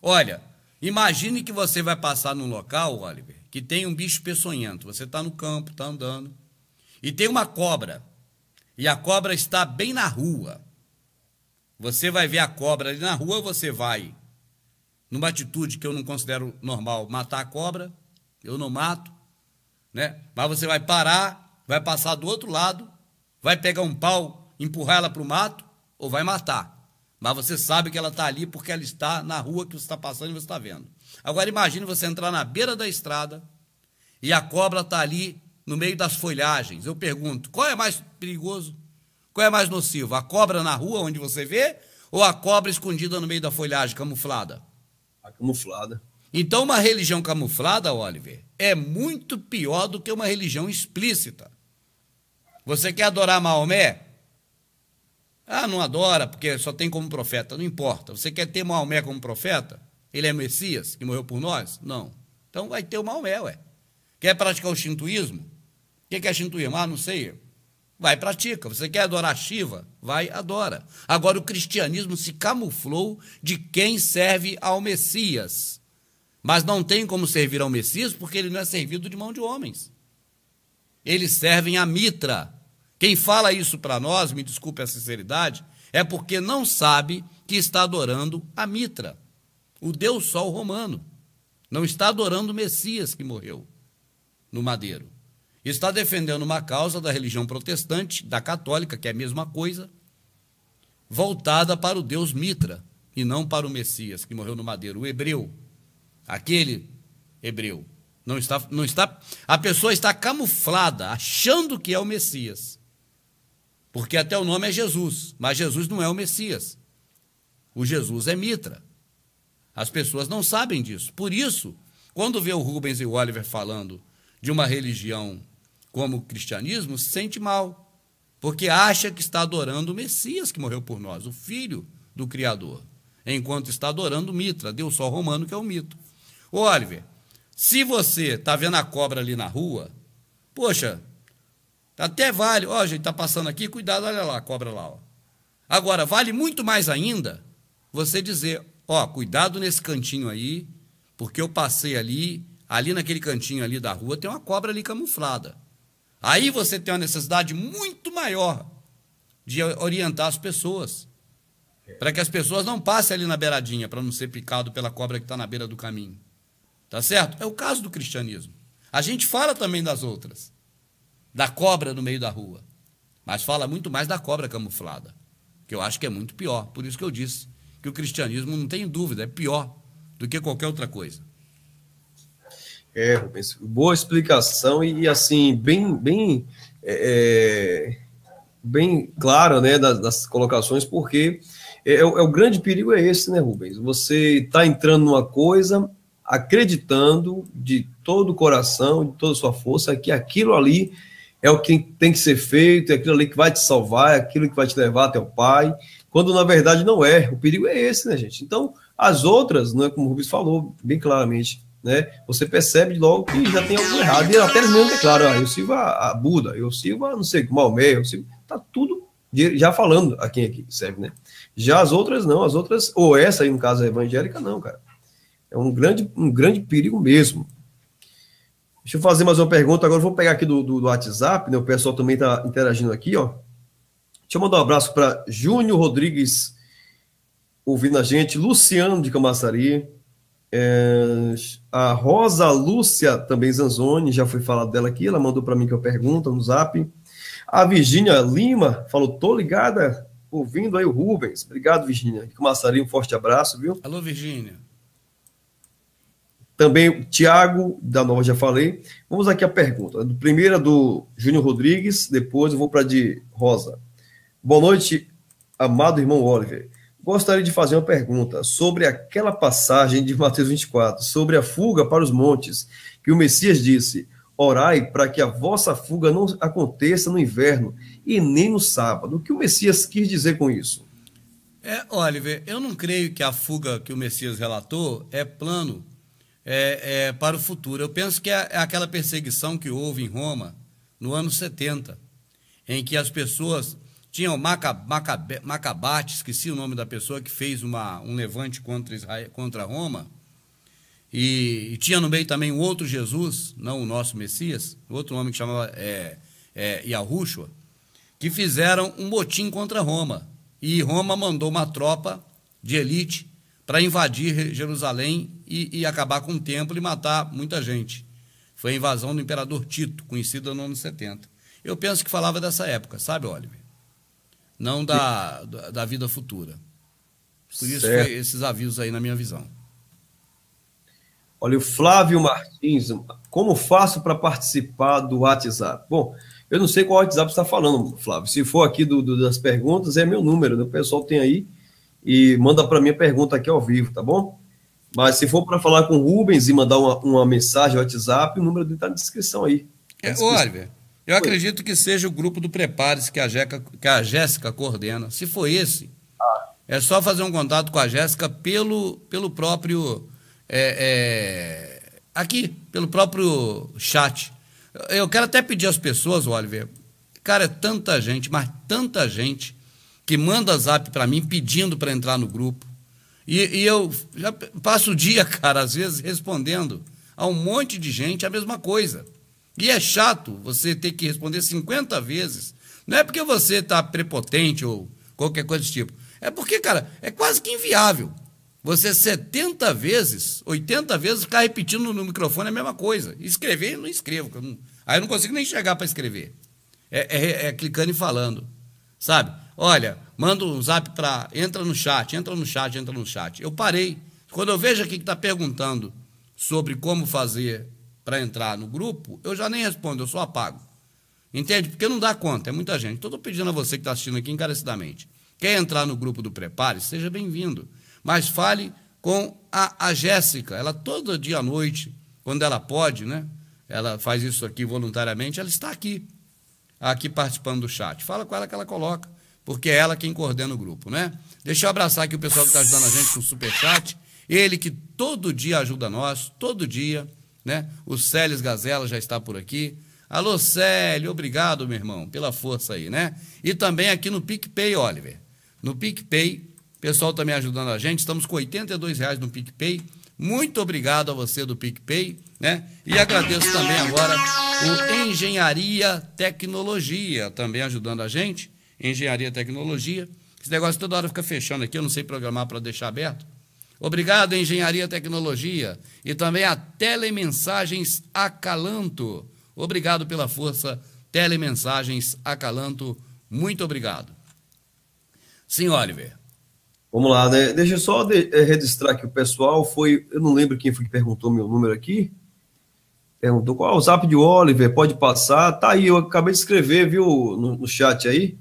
Olha, imagine que você vai passar num local, Oliver, que tem um bicho peçonhento. Você está no campo, está andando, e tem uma cobra. E a cobra está bem na rua. Você vai ver a cobra ali na rua, você vai, numa atitude que eu não considero normal, matar a cobra, eu não mato, né? Mas você vai parar, vai passar do outro lado, vai pegar um pau, empurrar ela para o mato ou vai matar. Mas você sabe que ela está ali porque ela está na rua que você está passando e você está vendo. Agora imagine você entrar na beira da estrada e a cobra está ali no meio das folhagens. Eu pergunto, qual é mais perigoso? Qual é mais nocivo? A cobra na rua onde você vê ou a cobra escondida no meio da folhagem, camuflada? A camuflada. Então, uma religião camuflada, Oliver, é muito pior do que uma religião explícita. Você quer adorar Maomé? Ah, não adora, porque só tem como profeta. Não importa. Você quer ter Maomé como profeta? Ele é Messias, que morreu por nós? Não. Então vai ter o Maomé, ué. Quer praticar o xintuísmo? O que é xintuísmo? É ah, não sei. Vai e pratica. Você quer adorar Shiva? Vai, adora. Agora, o cristianismo se camuflou de quem serve ao Messias. Mas não tem como servir ao Messias porque ele não é servido de mão de homens. Eles servem a mitra. Quem fala isso para nós, me desculpe a sinceridade, é porque não sabe que está adorando a mitra, o Deus Sol romano. Não está adorando o Messias que morreu no madeiro. Está defendendo uma causa da religião protestante, da católica, que é a mesma coisa, voltada para o Deus Mitra e não para o Messias que morreu no madeiro, o hebreu. Aquele hebreu. Não está, não está, a pessoa está camuflada, achando que é o Messias. Porque até o nome é Jesus, mas Jesus não é o Messias. O Jesus é Mitra. As pessoas não sabem disso. Por isso, quando vê o Rubens e o Oliver falando de uma religião como o cristianismo, se sente mal, porque acha que está adorando o Messias que morreu por nós, o filho do Criador, enquanto está adorando o Mitra, Deus só romano que é o mito. Ô, Oliver, se você está vendo a cobra ali na rua, poxa, até vale, ó, gente, está passando aqui, cuidado, olha lá a cobra lá, ó. Agora, vale muito mais ainda você dizer, ó, cuidado nesse cantinho aí, porque eu passei ali, ali naquele cantinho ali da rua, tem uma cobra ali camuflada. Aí você tem uma necessidade muito maior de orientar as pessoas. Para que as pessoas não passem ali na beiradinha, para não ser picado pela cobra que está na beira do caminho. Tá certo? É o caso do cristianismo. A gente fala também das outras, da cobra no meio da rua, mas fala muito mais da cobra camuflada, que eu acho que é muito pior. Por isso que eu disse que o cristianismo, não tem dúvida, é pior do que qualquer outra coisa. É, Rubens, boa explicação e, assim, bem, bem, é, é, bem clara, né, das, das colocações, porque é, é, o é grande perigo é esse, né, Rubens? Você está entrando numa coisa, acreditando de todo o coração, de toda a sua força, que aquilo ali é o que tem que ser feito, é aquilo ali que vai te salvar, é aquilo que vai te levar até o Pai, quando na verdade não é. O perigo é esse, né, gente? Então, as outras, né, como o Rubens falou bem claramente, né? Você percebe logo que já tem algo errado. E até eles mesmo declaram, ah, eu sirvo a, a, Buda, eu sirvo a não sei, Maomé, eu sirvo... Tá tudo já falando a quem aqui é serve, né? Já as outras não, as outras, ou essa aí no caso é evangélica, não, cara. É um grande, um grande perigo mesmo. Deixa eu fazer mais uma pergunta agora, vou pegar aqui do, do, do WhatsApp, né? O pessoal também tá interagindo aqui, ó. Deixa eu mandar um abraço para Júnior Rodrigues, ouvindo a gente, Luciano de Camaçari, é, a Rosa Lúcia, também Zanzoni, já foi falado dela aqui, ela mandou para mim que eu pergunto no zap. A Virgínia Lima falou: tô ligada, ouvindo aí o Rubens. Obrigado, Virgínia. que Massarinho, um forte abraço, viu? Alô, Virgínia. Também o Tiago, da Nova, já falei. Vamos aqui a pergunta. A primeira do Júnior Rodrigues, depois eu vou para de Rosa. Boa noite, amado irmão Oliver. Gostaria de fazer uma pergunta sobre aquela passagem de Mateus 24, sobre a fuga para os montes, que o Messias disse: Orai para que a vossa fuga não aconteça no inverno e nem no sábado. O que o Messias quis dizer com isso? É, Oliver, eu não creio que a fuga que o Messias relatou é plano é, é, para o futuro. Eu penso que é, é aquela perseguição que houve em Roma no ano 70, em que as pessoas tinha o Maca, Macabe, Macabate, esqueci o nome da pessoa que fez uma, um levante contra, Israel, contra Roma. E, e, tinha no meio também um outro Jesus, não o nosso Messias, outro homem que chamava é, é, Yahushua, que fizeram um motim contra Roma. E Roma mandou uma tropa de elite para invadir Jerusalém e, e, acabar com o templo e matar muita gente. Foi a invasão do imperador Tito, conhecida no ano 70. Eu penso que falava dessa época, sabe, Oliver? não da, da vida futura. Por isso foi esses avisos aí na minha visão. Olha, o Flávio Martins, como faço para participar do WhatsApp? Bom, eu não sei qual WhatsApp está falando, Flávio. Se for aqui do, do, das perguntas, é meu número, né? o pessoal tem aí e manda para mim a pergunta aqui ao vivo, tá bom? Mas se for para falar com o Rubens e mandar uma, uma mensagem no WhatsApp, o número dele está na descrição aí. Tá é, ô, Oliver, eu foi. acredito que seja o grupo do Prepare-se que a, Jeca, que a Jéssica coordena. Se for esse, ah. é só fazer um contato com a Jéssica pelo, pelo próprio. É, é, aqui, pelo próprio chat. Eu quero até pedir às pessoas, Oliver. Cara, é tanta gente, mas tanta gente que manda zap para mim pedindo para entrar no grupo. E, e, eu já passo o dia, cara, às vezes respondendo a um monte de gente a mesma coisa. E é chato você ter que responder 50 vezes. Não é porque você está prepotente ou qualquer coisa desse tipo. É porque, cara, é quase que inviável. Você 70 vezes, 80 vezes ficar repetindo no microfone a mesma coisa. Escrever, não escrevo. Não... aí eu não consigo nem chegar para escrever. É, é, é, clicando e falando. Sabe? Olha, manda um zap para. Entra no chat, entra no chat, entra no chat. Eu parei. Quando eu vejo aqui que está perguntando sobre como fazer para entrar no grupo, eu já nem respondo, eu só apago. Entende? Porque não dá conta, é muita gente. Então, estou pedindo a você que está assistindo aqui encarecidamente. Quer entrar no grupo do Prepare? Seja bem-vindo. Mas fale com a, a Jéssica. Ela todo dia à noite, quando ela pode, né? Ela faz isso aqui voluntariamente, ela está aqui, aqui participando do chat. Fala com ela que ela coloca, porque é ela quem coordena o grupo, né? Deixa eu abraçar aqui o pessoal que está ajudando a gente com o Superchat. Ele que todo dia ajuda nós, todo dia né? O Célio Gazela já está por aqui. Alô, Célio, obrigado, meu irmão, pela força aí, né? E também aqui no PicPay, Oliver. No PicPay, pessoal também tá ajudando a gente. Estamos com R$ reais no PicPay. Muito obrigado a você do PicPay, né? E agradeço também agora o Engenharia Tecnologia, também ajudando a gente. Engenharia Tecnologia. Esse negócio toda hora fica fechando aqui, eu não sei programar para deixar aberto. Obrigado, Engenharia Tecnologia, e também a Telemensagens Acalanto. Obrigado pela força, Telemensagens Acalanto. Muito obrigado. Sim, Oliver. Vamos lá, né? Deixa eu só de, é, registrar que o pessoal foi. Eu não lembro quem foi que perguntou meu número aqui. Perguntou qual o zap de Oliver, pode passar. Tá aí, eu acabei de escrever, viu, no, no chat aí.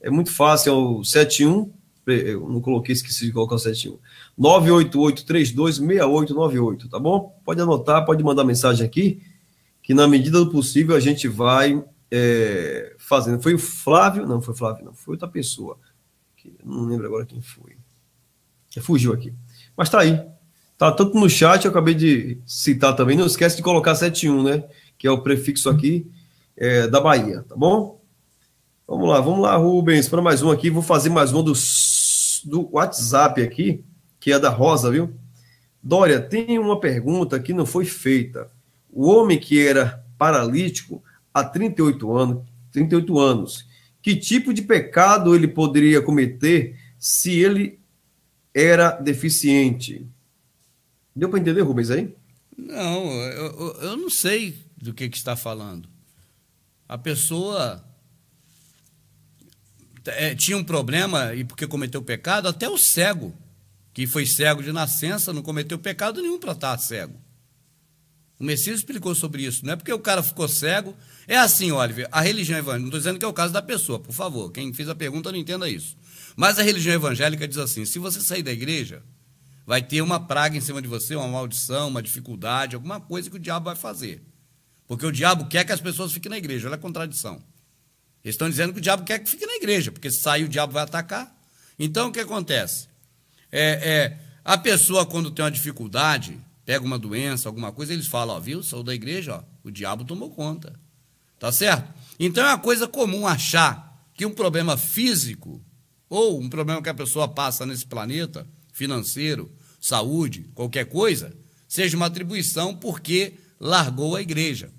É muito fácil, é o 71. Eu não coloquei, esqueci de colocar o 71. 988-326898, tá bom? Pode anotar, pode mandar mensagem aqui, que na medida do possível a gente vai é, fazendo. Foi o Flávio, não foi Flávio, não, foi outra pessoa, que não lembro agora quem foi. É, fugiu aqui. Mas tá aí. Tá tanto no chat, eu acabei de citar também. Não esquece de colocar 71, né? Que é o prefixo aqui é, da Bahia, tá bom? Vamos lá, vamos lá, Rubens, para mais um aqui. Vou fazer mais um do, do WhatsApp aqui que é da Rosa, viu? Dória, tem uma pergunta que não foi feita. O homem que era paralítico há 38 anos, 38 anos, que tipo de pecado ele poderia cometer se ele era deficiente? Deu para entender, Rubens, aí? Não, eu, eu não sei do que, que está falando. A pessoa é, tinha um problema e porque cometeu pecado, até o cego que foi cego de nascença, não cometeu pecado nenhum para estar tá cego. O Messias explicou sobre isso. Não é porque o cara ficou cego. É assim, Oliver, a religião evangélica. Não estou dizendo que é o caso da pessoa, por favor. Quem fez a pergunta não entenda isso. Mas a religião evangélica diz assim: se você sair da igreja, vai ter uma praga em cima de você, uma maldição, uma dificuldade, alguma coisa que o diabo vai fazer. Porque o diabo quer que as pessoas fiquem na igreja. Olha a contradição. Eles estão dizendo que o diabo quer que fique na igreja, porque se sair o diabo vai atacar. Então o que acontece? É, é, a pessoa, quando tem uma dificuldade, pega uma doença, alguma coisa, eles falam, ó, viu, sou da igreja, ó, o diabo tomou conta. Tá certo? Então é uma coisa comum achar que um problema físico ou um problema que a pessoa passa nesse planeta, financeiro, saúde, qualquer coisa, seja uma atribuição porque largou a igreja.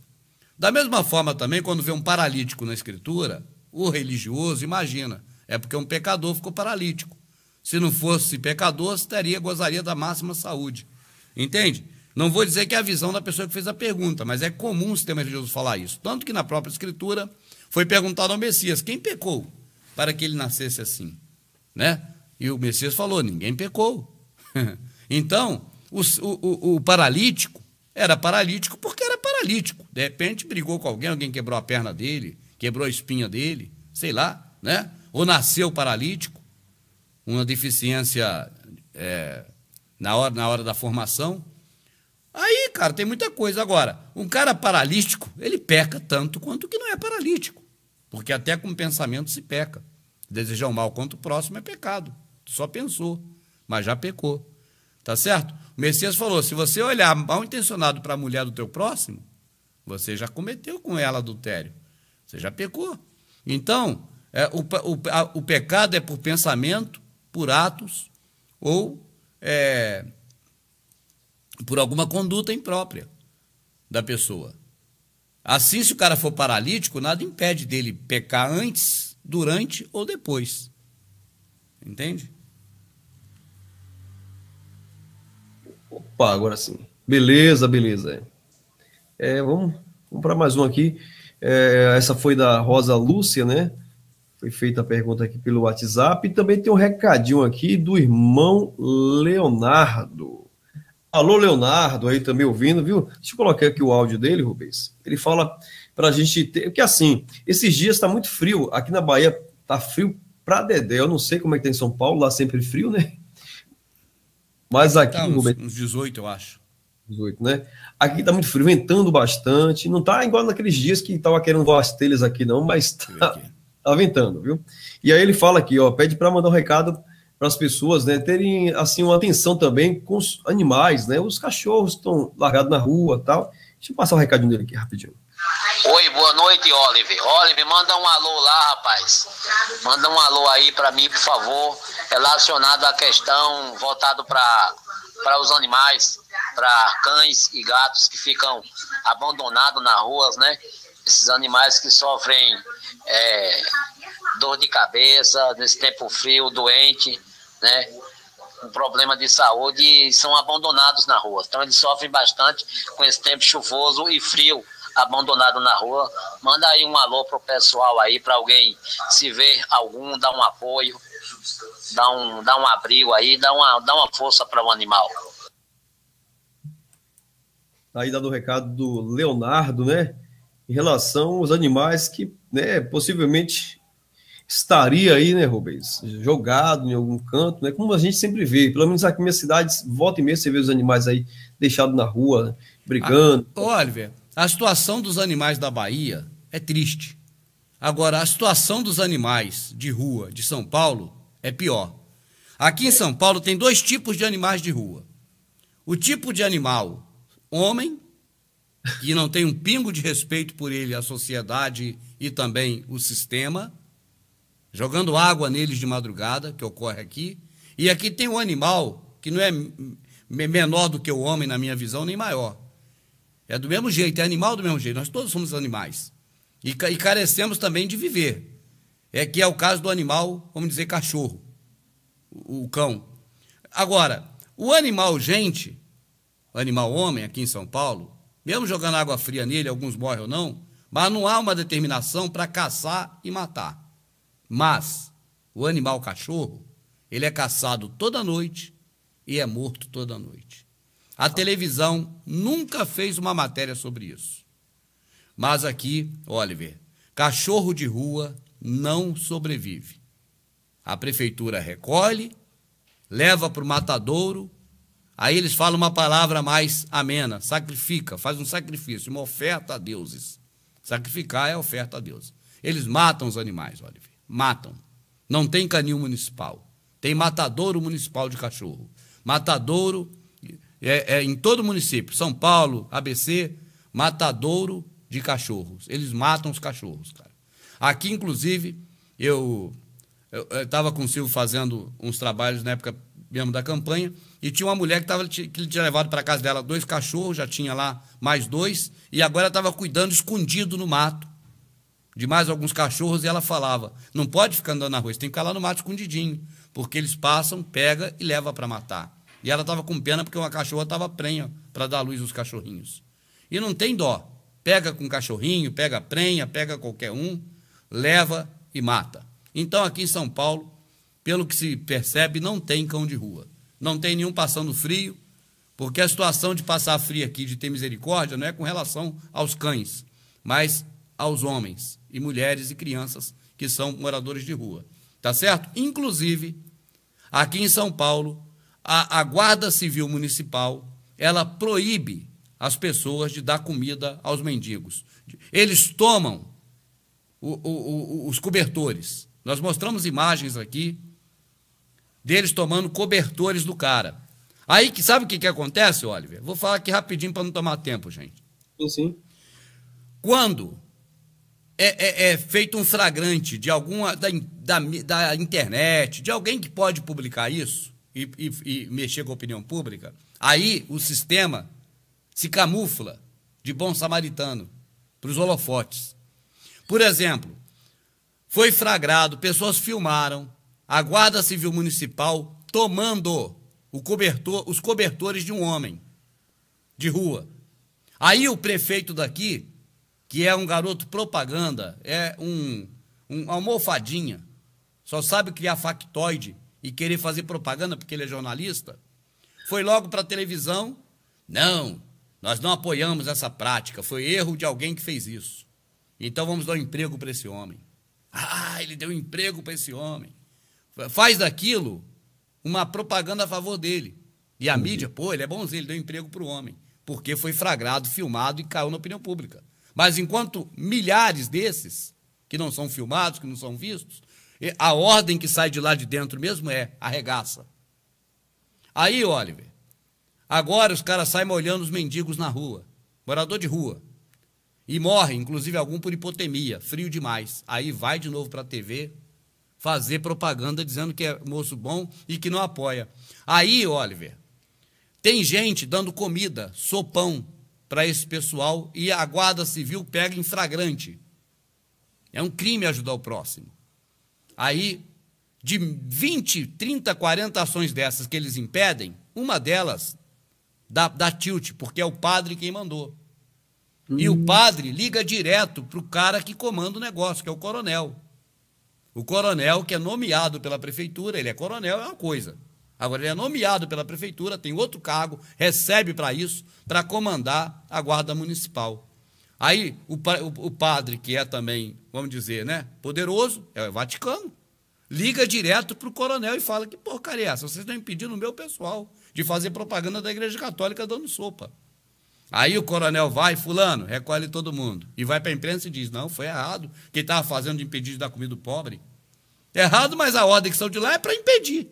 Da mesma forma também, quando vê um paralítico na escritura, o religioso imagina, é porque um pecador ficou paralítico. Se não fosse pecador, estaria, gozaria da máxima saúde. Entende? Não vou dizer que é a visão da pessoa que fez a pergunta, mas é comum o sistema religioso falar isso. Tanto que na própria Escritura foi perguntado ao Messias: quem pecou para que ele nascesse assim? Né? E o Messias falou: ninguém pecou. então, o, o, o, paralítico era paralítico porque era paralítico. De repente brigou com alguém, alguém quebrou a perna dele, quebrou a espinha dele, sei lá, né? Ou nasceu paralítico uma deficiência é, na, hora, na hora da formação. Aí, cara, tem muita coisa. Agora, um cara paralítico, ele peca tanto quanto que não é paralítico. Porque até com pensamento se peca. Desejar o mal contra o próximo é pecado. Só pensou, mas já pecou. Tá certo? O Messias falou: se você olhar mal intencionado para a mulher do teu próximo, você já cometeu com ela adultério. Você já pecou. Então, é, o, o, a, o pecado é por pensamento, por atos ou é, por alguma conduta imprópria da pessoa. Assim, se o cara for paralítico, nada impede dele pecar antes, durante ou depois. Entende? Opa, agora sim. Beleza, beleza. É, vamos, vamos para mais um aqui. É, essa foi da Rosa Lúcia, né? Foi feita a pergunta aqui pelo WhatsApp. E também tem um recadinho aqui do irmão Leonardo. Alô, Leonardo, aí também ouvindo, viu? Deixa eu colocar aqui o áudio dele, Rubens. Ele fala para a gente ter. Porque assim, esses dias está muito frio. Aqui na Bahia tá frio pra Dedé. Eu não sei como é que tem tá em São Paulo, lá sempre frio, né? Mas aqui. Tá uns, Rubens... uns 18, eu acho. 18, né? Aqui tá muito frio, ventando bastante. Não tá igual naqueles dias que tava querendo voar as telhas aqui, não, mas tá, aventando, viu? E aí ele fala aqui, ó, pede para mandar um recado para as pessoas, né, terem assim uma atenção também com os animais, né? Os cachorros estão largados na rua, tal. Deixa eu passar o um recadinho dele aqui rapidinho. Oi, boa noite, Olive. Olive, manda um alô lá, rapaz. Manda um alô aí para mim, por favor, relacionado à questão voltado para para os animais, para cães e gatos que ficam abandonados na ruas, né? esses animais que sofrem é, dor de cabeça, nesse tempo frio, doente, né? Com problema de saúde e são abandonados na rua. Então eles sofrem bastante com esse tempo chuvoso e frio, abandonado na rua. Manda aí um alô pro pessoal aí, para alguém se ver algum, dar um apoio, dar um, dar um abrigo aí, dar uma, dar uma força para o um animal. Tá aí dado o recado do Leonardo, né? em relação aos animais que né, possivelmente estaria aí, né, Rubens, jogado em algum canto, né, como a gente sempre vê, pelo menos aqui na minha cidade, volta e meia você vê os animais aí deixados na rua, né, brigando. A, ah, Oliver, a situação dos animais da Bahia é triste. Agora, a situação dos animais de rua de São Paulo é pior. Aqui em São Paulo tem dois tipos de animais de rua. O tipo de animal homem que não tem um pingo de respeito por ele, a sociedade e também o sistema, jogando água neles de madrugada, que ocorre aqui. E aqui tem um animal que não é menor do que o homem, na minha visão, nem maior. É do mesmo jeito, é animal do mesmo jeito. Nós todos somos animais. E, carecemos também de viver. É que é o caso do animal, vamos dizer, cachorro, o, o cão. Agora, o animal gente, o animal homem aqui em São Paulo, mesmo jogando água fria nele, alguns morrem ou não, mas não há uma determinação para caçar e matar. Mas o animal cachorro, ele é caçado toda noite e é morto toda noite. A televisão nunca fez uma matéria sobre isso. Mas aqui, Oliver, cachorro de rua não sobrevive. A prefeitura recolhe, leva para o matadouro Aí eles falam uma palavra mais amena: sacrifica, faz um sacrifício, uma oferta a deuses. Sacrificar é oferta a Deus. Eles matam os animais, Oliver. Matam. Não tem canil municipal. Tem matadouro municipal de cachorro. Matadouro é, é em todo município. São Paulo, ABC, matadouro de cachorros. Eles matam os cachorros, cara. Aqui, inclusive, eu estava com o Silvio fazendo uns trabalhos na época mesmo da campanha, e tinha uma mulher que, tava, que ele tinha levado para casa dela dois cachorros, já tinha lá mais dois, e agora estava cuidando escondido no mato de mais alguns cachorros, e ela falava: não pode ficar andando na rua, você tem que ficar lá no mato escondidinho, porque eles passam, pega e leva para matar. E ela estava com pena porque uma cachorra estava prenha para dar luz os cachorrinhos. E não tem dó. Pega com cachorrinho, pega prenha, pega qualquer um, leva e mata. Então, aqui em São Paulo, pelo que se percebe, não tem cão de rua. Não tem nenhum passando frio, porque a situação de passar frio aqui, de ter misericórdia, não é com relação aos cães, mas aos homens e mulheres e crianças que são moradores de rua. Tá certo? Inclusive, aqui em São Paulo, a, a Guarda Civil Municipal, ela proíbe as pessoas de dar comida aos mendigos. Eles tomam o, o, o, os cobertores. Nós mostramos imagens aqui deles tomando cobertores do cara. Aí, que sabe o que, que acontece, Oliver? Vou falar aqui rapidinho para não tomar tempo, gente. Sim, sim. Quando é, é, é, feito um flagrante de alguma da, da, da, internet, de alguém que pode publicar isso e, e, e mexer com a opinião pública, aí o sistema se camufla de bom samaritano para os holofotes. Por exemplo, foi flagrado, pessoas filmaram a Guarda Civil Municipal tomando cobertor, os cobertores de um homem de rua. Aí o prefeito daqui, que é um garoto propaganda, é um, um almofadinha, só sabe criar factoide e querer fazer propaganda porque ele é jornalista, foi logo para a televisão. Não, nós não apoiamos essa prática, foi erro de alguém que fez isso. Então vamos dar um emprego para esse homem. Ah, ele deu um emprego para esse homem faz daquilo uma propaganda a favor dele. E a mídia, pô, ele é bonzinho, ele deu emprego para o homem, porque foi fragrado, filmado e caiu na opinião pública. Mas enquanto milhares desses, que não são filmados, que não são vistos, a ordem que sai de lá de dentro mesmo é arregaça. Aí, Oliver, agora os caras saem molhando os mendigos na rua, morador de rua. E morre, inclusive algum por hipotemia, frio demais. Aí vai de novo para a TV, fazer propaganda dizendo que é moço bom e que não apoia. Aí, Oliver, tem gente dando comida, sopão, para esse pessoal e a Guarda Civil pega em flagrante. É um crime ajudar o próximo. Aí, de 20, 30, 40 ações dessas que eles impedem, uma delas dá, dá tilt, porque é o padre quem mandou. E o hum. padre liga direto para o cara que comanda o negócio, que é o coronel. O coronel, que é nomeado pela prefeitura, ele é coronel, é uma coisa. Agora, ele é nomeado pela prefeitura, tem outro cargo, recebe para isso, para comandar a guarda municipal. Aí, o, o, o, padre, que é também, vamos dizer, né, poderoso, é o Vaticano, liga direto para o coronel e fala que porcaria é essa, vocês estão impedindo o meu pessoal de fazer propaganda da Igreja Católica dando sopa. Aí o coronel vai, fulano, recolhe todo mundo. E vai para a imprensa e diz: não, foi errado. Quem estava fazendo de impedir de dar comida do pobre. Errado, mas a ordem que saiu de lá é para impedir.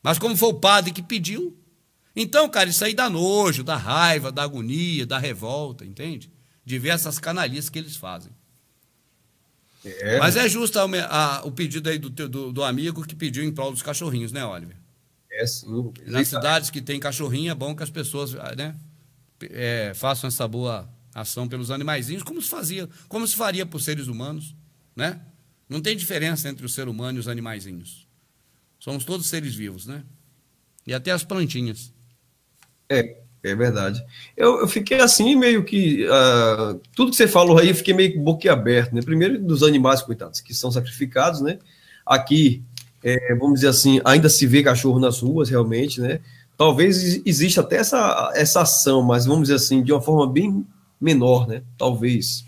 Mas como foi o padre que pediu. Então, cara, isso aí dá nojo, dá raiva, dá agonia, dá revolta, entende? De ver essas canalias que eles fazem. É. Mas é justo a, a, o pedido aí do, do, do, amigo que pediu em prol dos cachorrinhos, né, Oliver? É sim. Nas cidades que tem cachorrinho, é bom que as pessoas. Né? é, façam essa boa ação pelos animaizinhos, como se fazia, como se faria por seres humanos, né? Não tem diferença entre o ser humano e os animaizinhos. Somos todos seres vivos, né? E até as plantinhas. É, é verdade. Eu, eu fiquei assim, meio que. Uh, tudo que você falou aí, eu fiquei meio boquiaberto, né? Primeiro, dos animais, coitados, que são sacrificados, né? Aqui, é, vamos dizer assim, ainda se vê cachorro nas ruas, realmente, né? Talvez exista até essa, essa ação, mas vamos dizer assim, de uma forma bem menor, né? Talvez.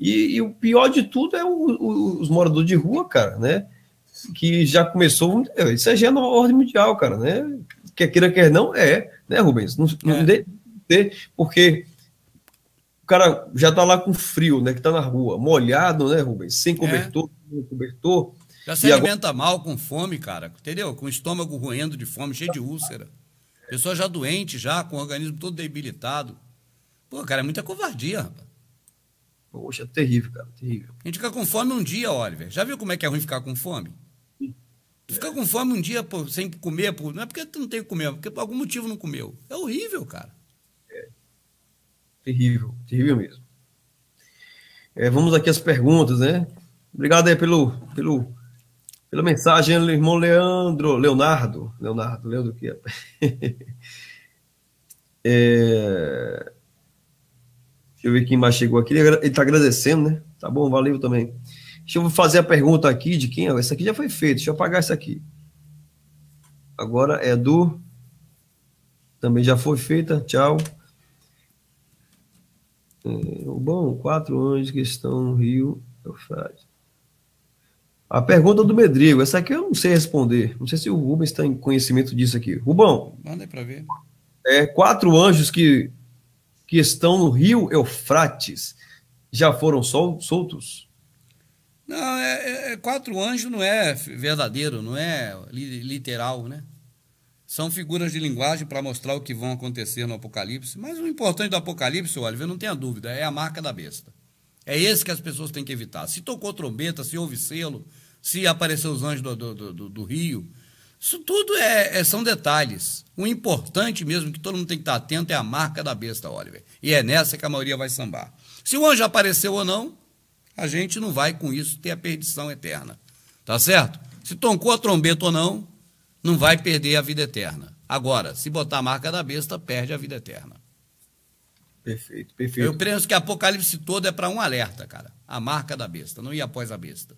E, e o pior de tudo é o, o, os moradores de rua, cara, né? Que já começou. Isso é já na ordem mundial, cara, né? Quer queira, quer não, é, né, Rubens? Não, não é. porque o cara já tá lá com frio, né? Que tá na rua, molhado, né, Rubens? Sem é. cobertor, é. sem cobertor. Já se alimenta agora... mal, com fome, cara, entendeu? Com o estômago roendo de fome, cheio de úlcera. Pessoa já doente, já, com o organismo todo debilitado. Pô, cara, é muita covardia, rapaz. Poxa, é terrível, cara, terrível. A gente fica com fome um dia, Oliver. Já viu como é que é ruim ficar com fome? Tu fica com fome um dia pô, sem comer, pô, não é porque tu não tem que comer, é porque por algum motivo não comeu. É horrível, cara. É. Terrível, terrível mesmo. É, vamos aqui às perguntas, né? Obrigado aí pelo, pelo pela mensagem, irmão Leandro, Leonardo, Leonardo, Leandro que é. é... Deixa eu ver quem mais chegou aqui. Ele está agradecendo, né? Tá bom, valeu também. Deixa eu fazer a pergunta aqui de quem Essa aqui já foi feita, deixa eu apagar essa aqui. Agora é do. Também já foi feita, tchau. É, bom, quatro anjos que estão no Rio Eufrates. A pergunta do Medrigo, essa aqui eu não sei responder. Não sei se o Rubens está em conhecimento disso aqui. Rubão. Manda aí para ver. É, quatro anjos que, que estão no rio Eufrates já foram sol, soltos? Não, é, é, é quatro anjos não é verdadeiro, não é literal, né? São figuras de linguagem para mostrar o que vão acontecer no Apocalipse. Mas o importante do Apocalipse, Oliver, não tenha dúvida, é a marca da besta. É esse que as pessoas têm que evitar. Se tocou trombeta, se houve selo, se apareceu os anjos do, do, do, do Rio. Isso tudo é, é, são detalhes. O importante mesmo que todo mundo tem que estar atento é a marca da besta, Oliver. E é nessa que a maioria vai sambar. Se o anjo apareceu ou não, a gente não vai com isso ter a perdição eterna. Tá certo? Se tocou a trombeta ou não, não vai perder a vida eterna. Agora, se botar a marca da besta, perde a vida eterna. Perfeito, perfeito. Eu penso que Apocalipse todo é para um alerta, cara. A marca da besta, não ir após a besta.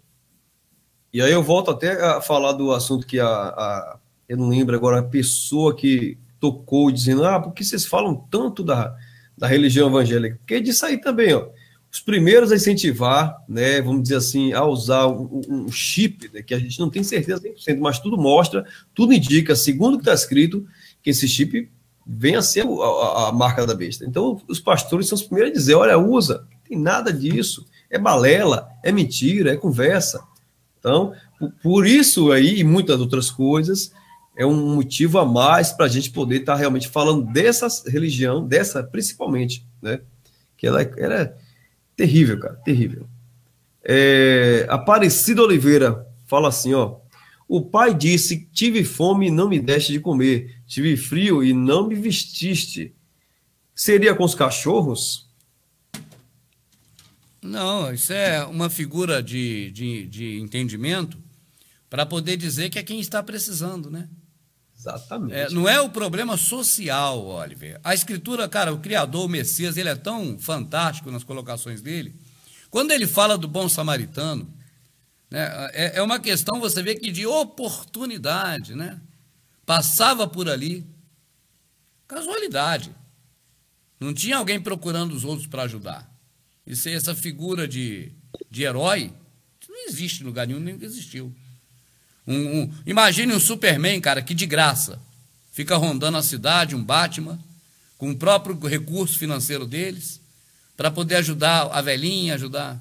E aí eu volto até a falar do assunto que a, a eu não lembro agora, a pessoa que tocou dizendo, ah, por que vocês falam tanto da, da religião evangélica? Porque é disso aí também, ó. Os primeiros a incentivar, né, vamos dizer assim, a usar um, um chip, né, que a gente não tem certeza 100%, mas tudo mostra, tudo indica, segundo o que está escrito, que esse chip venha a ser a, a marca da besta. Então, os pastores são os primeiros a dizer: olha, usa, tem nada disso, é balela, é mentira, é conversa. Então, por isso aí e muitas outras coisas, é um motivo a mais para a gente poder estar tá realmente falando dessa religião, dessa principalmente, né? Que ela, é, ela é terrível, cara, terrível. É, Aparecido Oliveira fala assim, ó. O pai disse: Tive fome e não me deste de comer, tive frio e não me vestiste. Seria com os cachorros? Não, isso é uma figura de, de, de entendimento para poder dizer que é quem está precisando, né? Exatamente. É, não é o problema social, Oliver. A escritura, cara, o Criador, o Messias, ele é tão fantástico nas colocações dele. Quando ele fala do bom samaritano, né? É, é uma questão, você vê que de oportunidade, né? Passava por ali, casualidade. Não tinha alguém procurando os outros para ajudar. E ser essa figura de, de herói não existe em lugar nenhum, nem existiu. Um, um, imagine um Superman, cara, que de graça fica rondando a cidade, um Batman, com o próprio recurso financeiro deles, para poder ajudar a velhinha, ajudar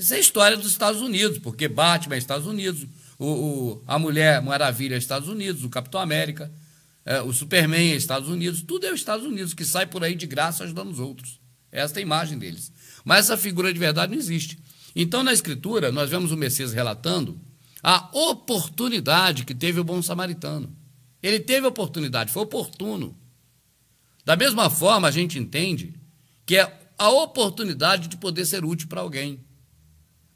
isso é história dos Estados Unidos, porque Batman é Estados Unidos, o, o a Mulher Maravilha é Estados Unidos, o Capitão América, é, o Superman é Estados Unidos, tudo é os Estados Unidos, que sai por aí de graça ajudando os outros. Esta é a imagem deles. Mas essa figura de verdade não existe. Então, na Escritura, nós vemos o Messias relatando a oportunidade que teve o bom samaritano. Ele teve oportunidade, foi oportuno. Da mesma forma, a gente entende que é a oportunidade de poder ser útil para alguém.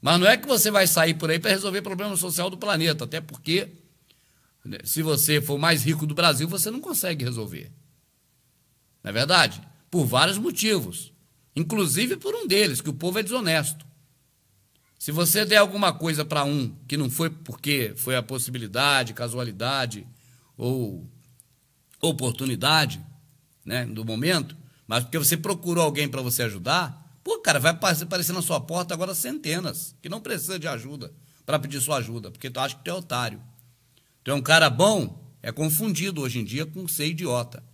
Mas não é que você vai sair por aí para resolver o problema social do planeta, até porque né, se você for mais rico do Brasil, você não consegue resolver. Não é verdade? Por vários motivos. Inclusive por um deles, que o povo é desonesto. Se você der alguma coisa para um que não foi porque foi a possibilidade, casualidade ou oportunidade né, do momento, mas porque você procurou alguém para você ajudar, Pô, cara, vai aparecer na sua porta agora centenas que não precisa de ajuda para pedir sua ajuda, porque tu acha que tu é otário. Tu é um cara bom, é confundido hoje em dia com ser idiota.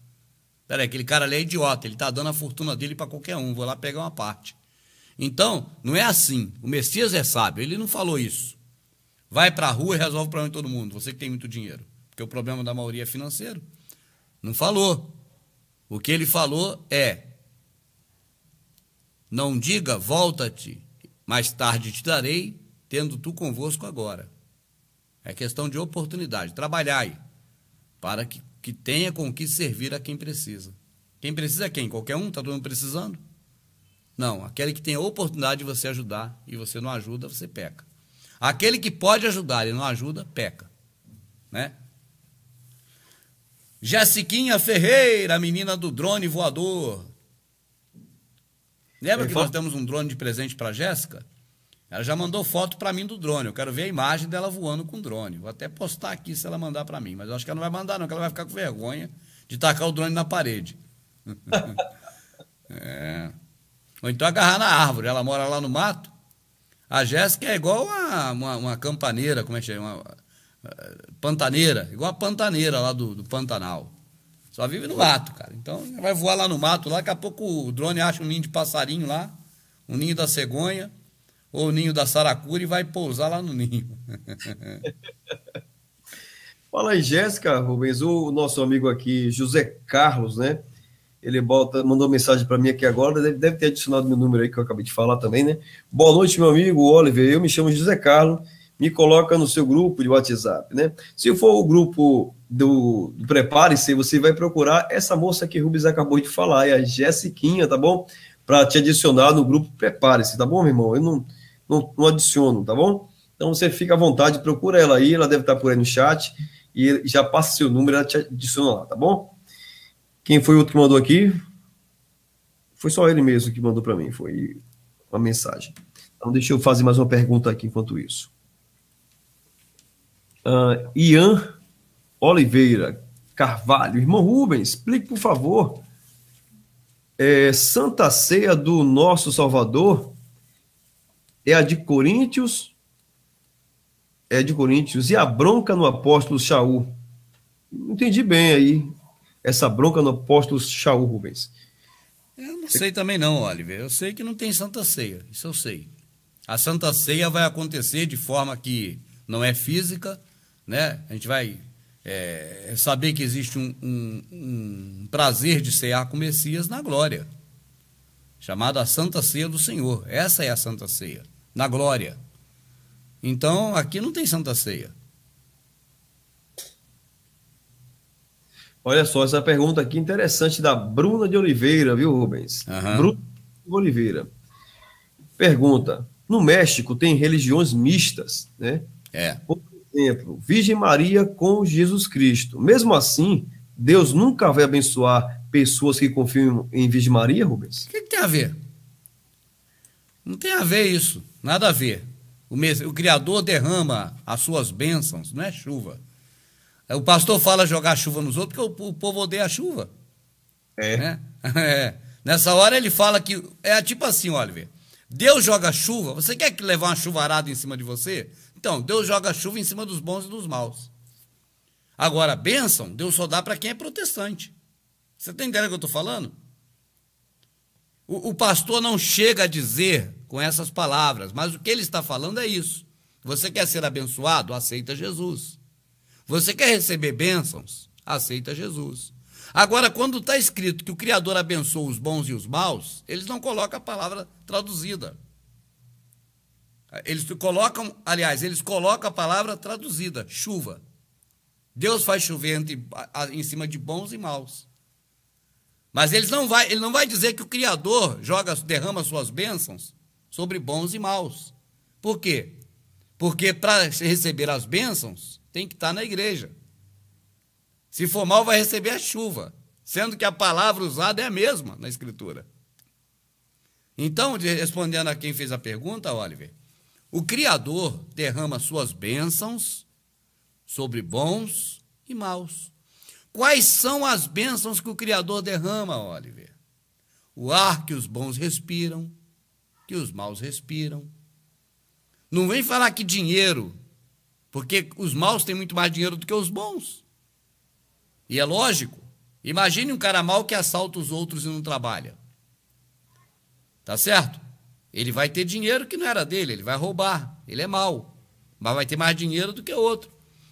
Peraí, aquele cara ali é idiota, ele está dando a fortuna dele para qualquer um, vou lá pegar uma parte. Então, não é assim. O Messias é sábio, ele não falou isso. Vai para a rua e resolve o problema de todo mundo, você que tem muito dinheiro, porque o problema da maioria é financeiro. Não falou. O que ele falou é: não diga, volta-te, mais tarde te darei, tendo tu convosco agora. É questão de oportunidade. Trabalhai para que, que tenha com que servir a quem precisa. Quem precisa é quem? Qualquer um? Está todo mundo precisando? Não, aquele que tem a oportunidade de você ajudar e você não ajuda, você peca. Aquele que pode ajudar e não ajuda, peca. Né? Jessiquinha Ferreira, menina do drone voador. Lembra que nós demos um drone de presente para Jéssica? Ela já mandou foto para mim do drone. Eu quero ver a imagem dela voando com o drone. Vou até postar aqui se ela mandar para mim. Mas eu acho que ela não vai mandar, não, porque ela vai ficar com vergonha de tacar o drone na parede. é. Ou então agarrar na árvore. Ela mora lá no mato. A Jéssica é igual uma, uma, uma, campaneira, como é que chama? Uma, eh, pantaneira. Igual a pantaneira lá do, do Pantanal. Só vive no mato, cara. Então vai voar lá no mato, lá daqui a pouco o drone acha um ninho de passarinho lá, um ninho da cegonha ou o ninho da saracura e vai pousar lá no ninho. Fala aí, Jéssica Rubens, o nosso amigo aqui, José Carlos, né? Ele bota, mandou mensagem para mim aqui agora, deve, deve ter adicionado meu número aí que eu acabei de falar também, né? Boa noite, meu amigo Oliver. Eu me chamo José Carlos me coloca no seu grupo de WhatsApp, né? Se for o grupo do, do Prepare-se, você vai procurar essa moça que Rubens acabou de falar, é a Jessiquinha, tá bom? Para te adicionar no grupo Prepare-se, tá bom, meu irmão? Eu não, não, não, adiciono, tá bom? Então você fica à vontade, procura ela aí, ela deve estar por aí no chat e já passa seu número, ela te adiciona lá, tá bom? Quem foi o outro que mandou aqui? Foi só ele mesmo que mandou para mim, foi uma mensagem. Então deixa eu fazer mais uma pergunta aqui enquanto isso. Uh, Ian Oliveira Carvalho. Irmão Rubens, explique, por favor. É, Santa Ceia do nosso Salvador é a de Coríntios, é de Coríntios, e a bronca no apóstolo Shaul. entendi bem aí essa bronca no apóstolo Shaul Rubens. Eu não sei também não, Oliver. Eu sei que não tem Santa Ceia, isso eu sei. A Santa Ceia vai acontecer de forma que não é física, né? A gente vai é, saber que existe um, um, um, prazer de cear com o Messias na glória, chamada a Santa Ceia do Senhor. Essa é a Santa Ceia, na glória. Então, aqui não tem Santa Ceia. Olha só, essa pergunta aqui interessante da Bruna de Oliveira, viu, Rubens? Uhum. Bruna de Oliveira. Pergunta: No México tem religiões mistas, né? É. Ou exemplo, Virgem Maria com Jesus Cristo. Mesmo assim, Deus nunca vai abençoar pessoas que confiam em Virgem Maria, Rubens? O que, que tem a ver? Não tem a ver isso, nada a ver. O, mes... o Criador derrama as suas bênçãos, não é chuva. É, o pastor fala jogar chuva nos outros porque o, povo odeia a chuva. É. Né? é. Nessa hora ele fala que. É tipo assim, Oliver. Deus joga chuva. Você quer que levar uma chuvarada em cima de você? Então, Deus joga chuva em cima dos bons e dos maus. Agora, bênção, Deus só dá para quem é protestante. Você tá tem ideia do que eu estou falando? O, o, pastor não chega a dizer com essas palavras, mas o que ele está falando é isso. Você quer ser abençoado? Aceita Jesus. Você quer receber bênçãos? Aceita Jesus. Agora, quando está escrito que o Criador abençoa os bons e os maus, eles não colocam a palavra traduzida. Eles colocam, aliás, eles colocam a palavra traduzida, chuva. Deus faz chover entre, em cima de bons e maus. Mas eles não vai, ele não vai dizer que o Criador joga, derrama suas bênçãos sobre bons e maus. Por quê? Porque para receber as bênçãos, tem que estar tá na igreja. Se for mal, vai receber a chuva, sendo que a palavra usada é a mesma na Escritura. Então, respondendo a quem fez a pergunta, Oliver, o Criador derrama suas bênçãos sobre bons e maus. Quais são as bênçãos que o Criador derrama, Oliver? O ar que os bons respiram, que os maus respiram. Não vem falar que dinheiro, porque os maus têm muito mais dinheiro do que os bons. E é lógico. Imagine um cara mau que assalta os outros e não trabalha. Tá certo? Ele vai ter dinheiro que não era dele, ele vai roubar, ele é mau, mas vai ter mais dinheiro do que outro.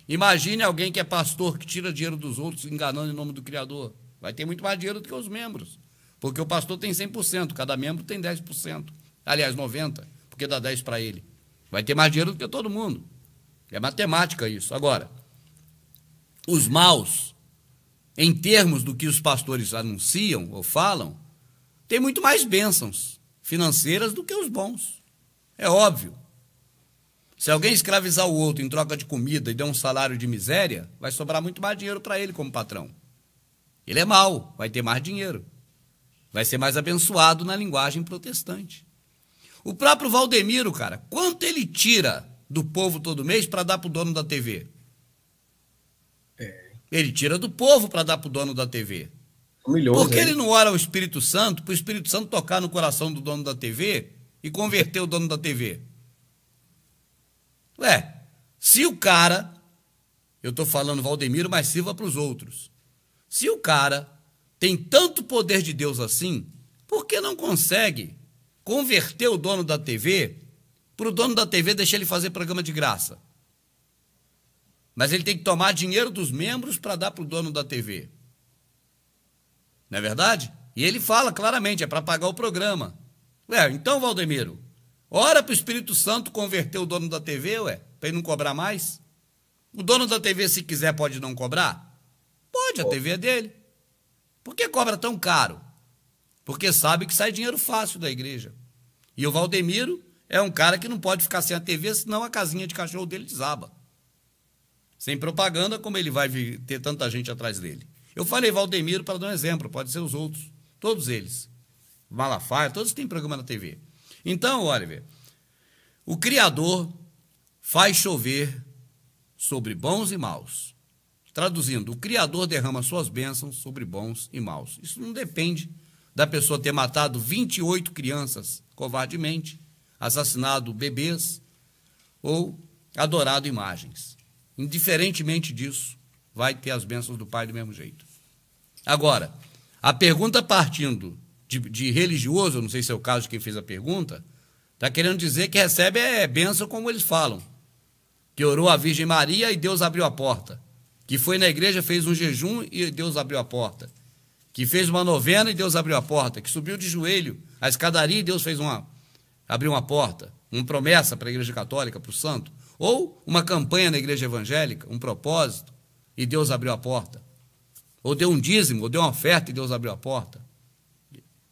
Imagine alguém que é pastor que tira dinheiro dos outros enganando em nome do Criador. Vai ter muito mais dinheiro do que os membros, porque o pastor tem 100%, cada membro tem 10%. Aliás, 90%, porque dá 10% para ele. Vai ter mais dinheiro do que todo mundo. É matemática isso. Agora, os maus, em termos do que os pastores anunciam ou falam, têm muito mais bênçãos financeiras do que os bons. É óbvio. Se alguém escravizar o outro em troca de comida e der um salário de miséria, vai sobrar muito mais dinheiro para ele como patrão. Ele é mau, vai ter mais dinheiro. Vai ser mais abençoado na linguagem protestante. O próprio Valdemiro, cara, quanto ele tira do povo todo mês para dar para o dono da TV? É. Ele tira do povo para dar para o dono da TV milhões. Por que ele não ora ao Espírito Santo para o Espírito Santo tocar no coração do dono da TV e converter o dono da TV? Ué, se o cara, eu estou falando Valdemiro, mas sirva para os outros. Se o cara tem tanto poder de Deus assim, por que não consegue converter o dono da TV para o dono da TV deixar ele fazer programa de graça? Mas ele tem que tomar dinheiro dos membros para dar para o dono da TV. Não é verdade? E ele fala claramente, é para pagar o programa. Ué, então, Valdemiro, ora para o Espírito Santo converter o dono da TV, ué, para ele não cobrar mais. O dono da TV, se quiser, pode não cobrar? Pode, a TV é dele. Por que cobra tão caro? Porque sabe que sai dinheiro fácil da igreja. E o Valdemiro é um cara que não pode ficar sem a TV, senão a casinha de cachorro dele desaba. Sem propaganda, como ele vai ter tanta gente atrás dele? Eu falei Valdemiro para dar um exemplo, pode ser os outros, todos eles. Malafaia, todos têm programa na TV. Então, Oliver, o Criador faz chover sobre bons e maus. Traduzindo, o Criador derrama suas bênçãos sobre bons e maus. Isso não depende da pessoa ter matado 28 crianças covardemente, assassinado bebês ou adorado imagens. Indiferentemente disso, vai ter as bênçãos do Pai do mesmo jeito. Agora, a pergunta partindo de, de religioso, não sei se é o caso de quem fez a pergunta, está querendo dizer que recebe é benção, como eles falam. Que orou a Virgem Maria e Deus abriu a porta. Que foi na igreja, fez um jejum e Deus abriu a porta. Que fez uma novena e Deus abriu a porta. Que subiu de joelho a escadaria e Deus fez uma, abriu uma porta. Uma promessa para a igreja católica, para o santo. Ou uma campanha na igreja evangélica, um propósito, e Deus abriu a porta ou deu um dízimo, ou deu uma oferta e Deus abriu a porta.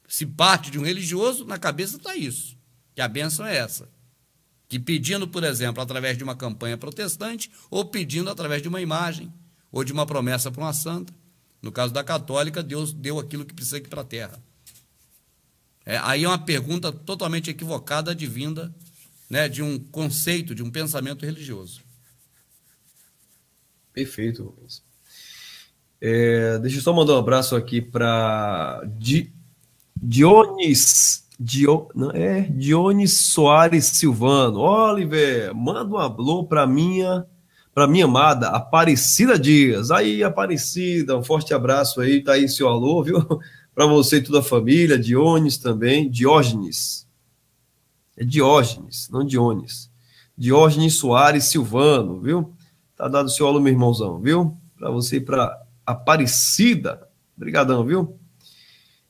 Se parte de um religioso, na cabeça está isso. Que a bênção é essa. Que pedindo, por exemplo, através de uma campanha protestante, ou pedindo através de uma imagem, ou de uma promessa para uma santa. No caso da católica, Deus deu aquilo que precisa aqui para a terra. É, aí é uma pergunta totalmente equivocada, advinda né, de um conceito, de um pensamento religioso. Perfeito, Rubens. É, deixa eu só mandar um abraço aqui para Di, Dionis. Dio, não, é, Dionis Soares Silvano. Oliver, manda um alô para minha para minha amada Aparecida Dias. Aí, Aparecida, um forte abraço aí, tá aí seu alô, viu? para você e toda a família, Dionis também, Diógenes. É Diógenes, não Dionis. Diógenes Soares Silvano, viu? Tá dado seu alô, meu irmãozão, viu? Para você e para Aparecida. Obrigadão, viu?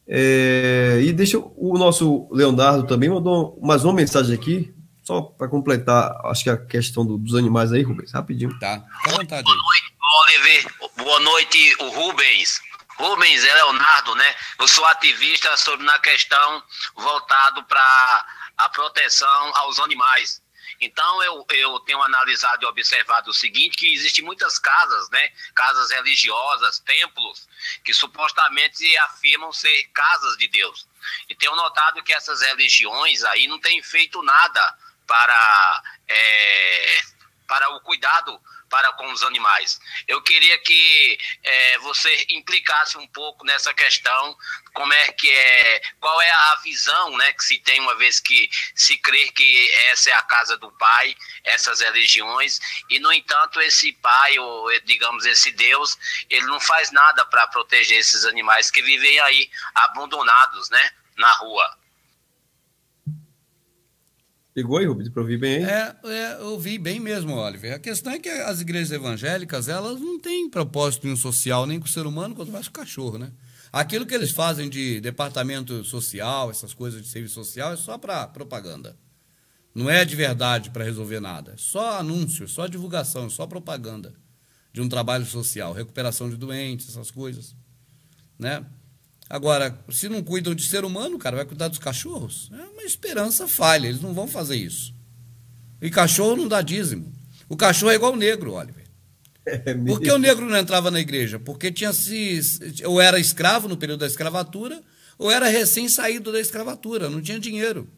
É, e deixa o nosso Leonardo também mandou mais uma mensagem aqui, só para completar, acho que a questão do, dos animais aí, Rubens, rapidinho. Tá, à vontade. Boa noite, Oliver. Boa noite, o Rubens. Rubens é Leonardo, né? Eu sou ativista sobre na questão voltado para a proteção aos animais. Então, eu, eu tenho analisado e observado o seguinte, que existem muitas casas, né, casas religiosas, templos, que supostamente afirmam ser casas de Deus. E tenho notado que essas religiões aí não têm feito nada para, é, para o cuidado para com os animais. Eu queria que é, você implicasse um pouco nessa questão, como é que é, qual é a visão né, que se tem, uma vez que se crê que essa é a casa do pai, essas religiões, e no entanto esse pai, ou digamos esse Deus, ele não faz nada para proteger esses animais que vivem aí abandonados né, na rua. Ligou aí, Rubens, para ouvir bem aí? É, é, eu vi bem mesmo, Oliver. A questão é que as igrejas evangélicas, elas não têm propósito nenhum social, nem com o ser humano, quanto mais com o cachorro, né? Aquilo que eles fazem de departamento social, essas coisas de serviço social, é só para propaganda. Não é de verdade para resolver nada. É só anúncio, só divulgação, só propaganda de um trabalho social, recuperação de doentes, essas coisas. Né? Agora, se não cuidam de ser humano, cara, vai cuidar dos cachorros? É uma esperança falha, eles não vão fazer isso. E cachorro não dá dízimo. O cachorro é igual o negro, Oliver. É Por que o negro não entrava na igreja? Porque tinha se. ou era escravo no período da escravatura, ou era recém-saído da escravatura, não tinha dinheiro.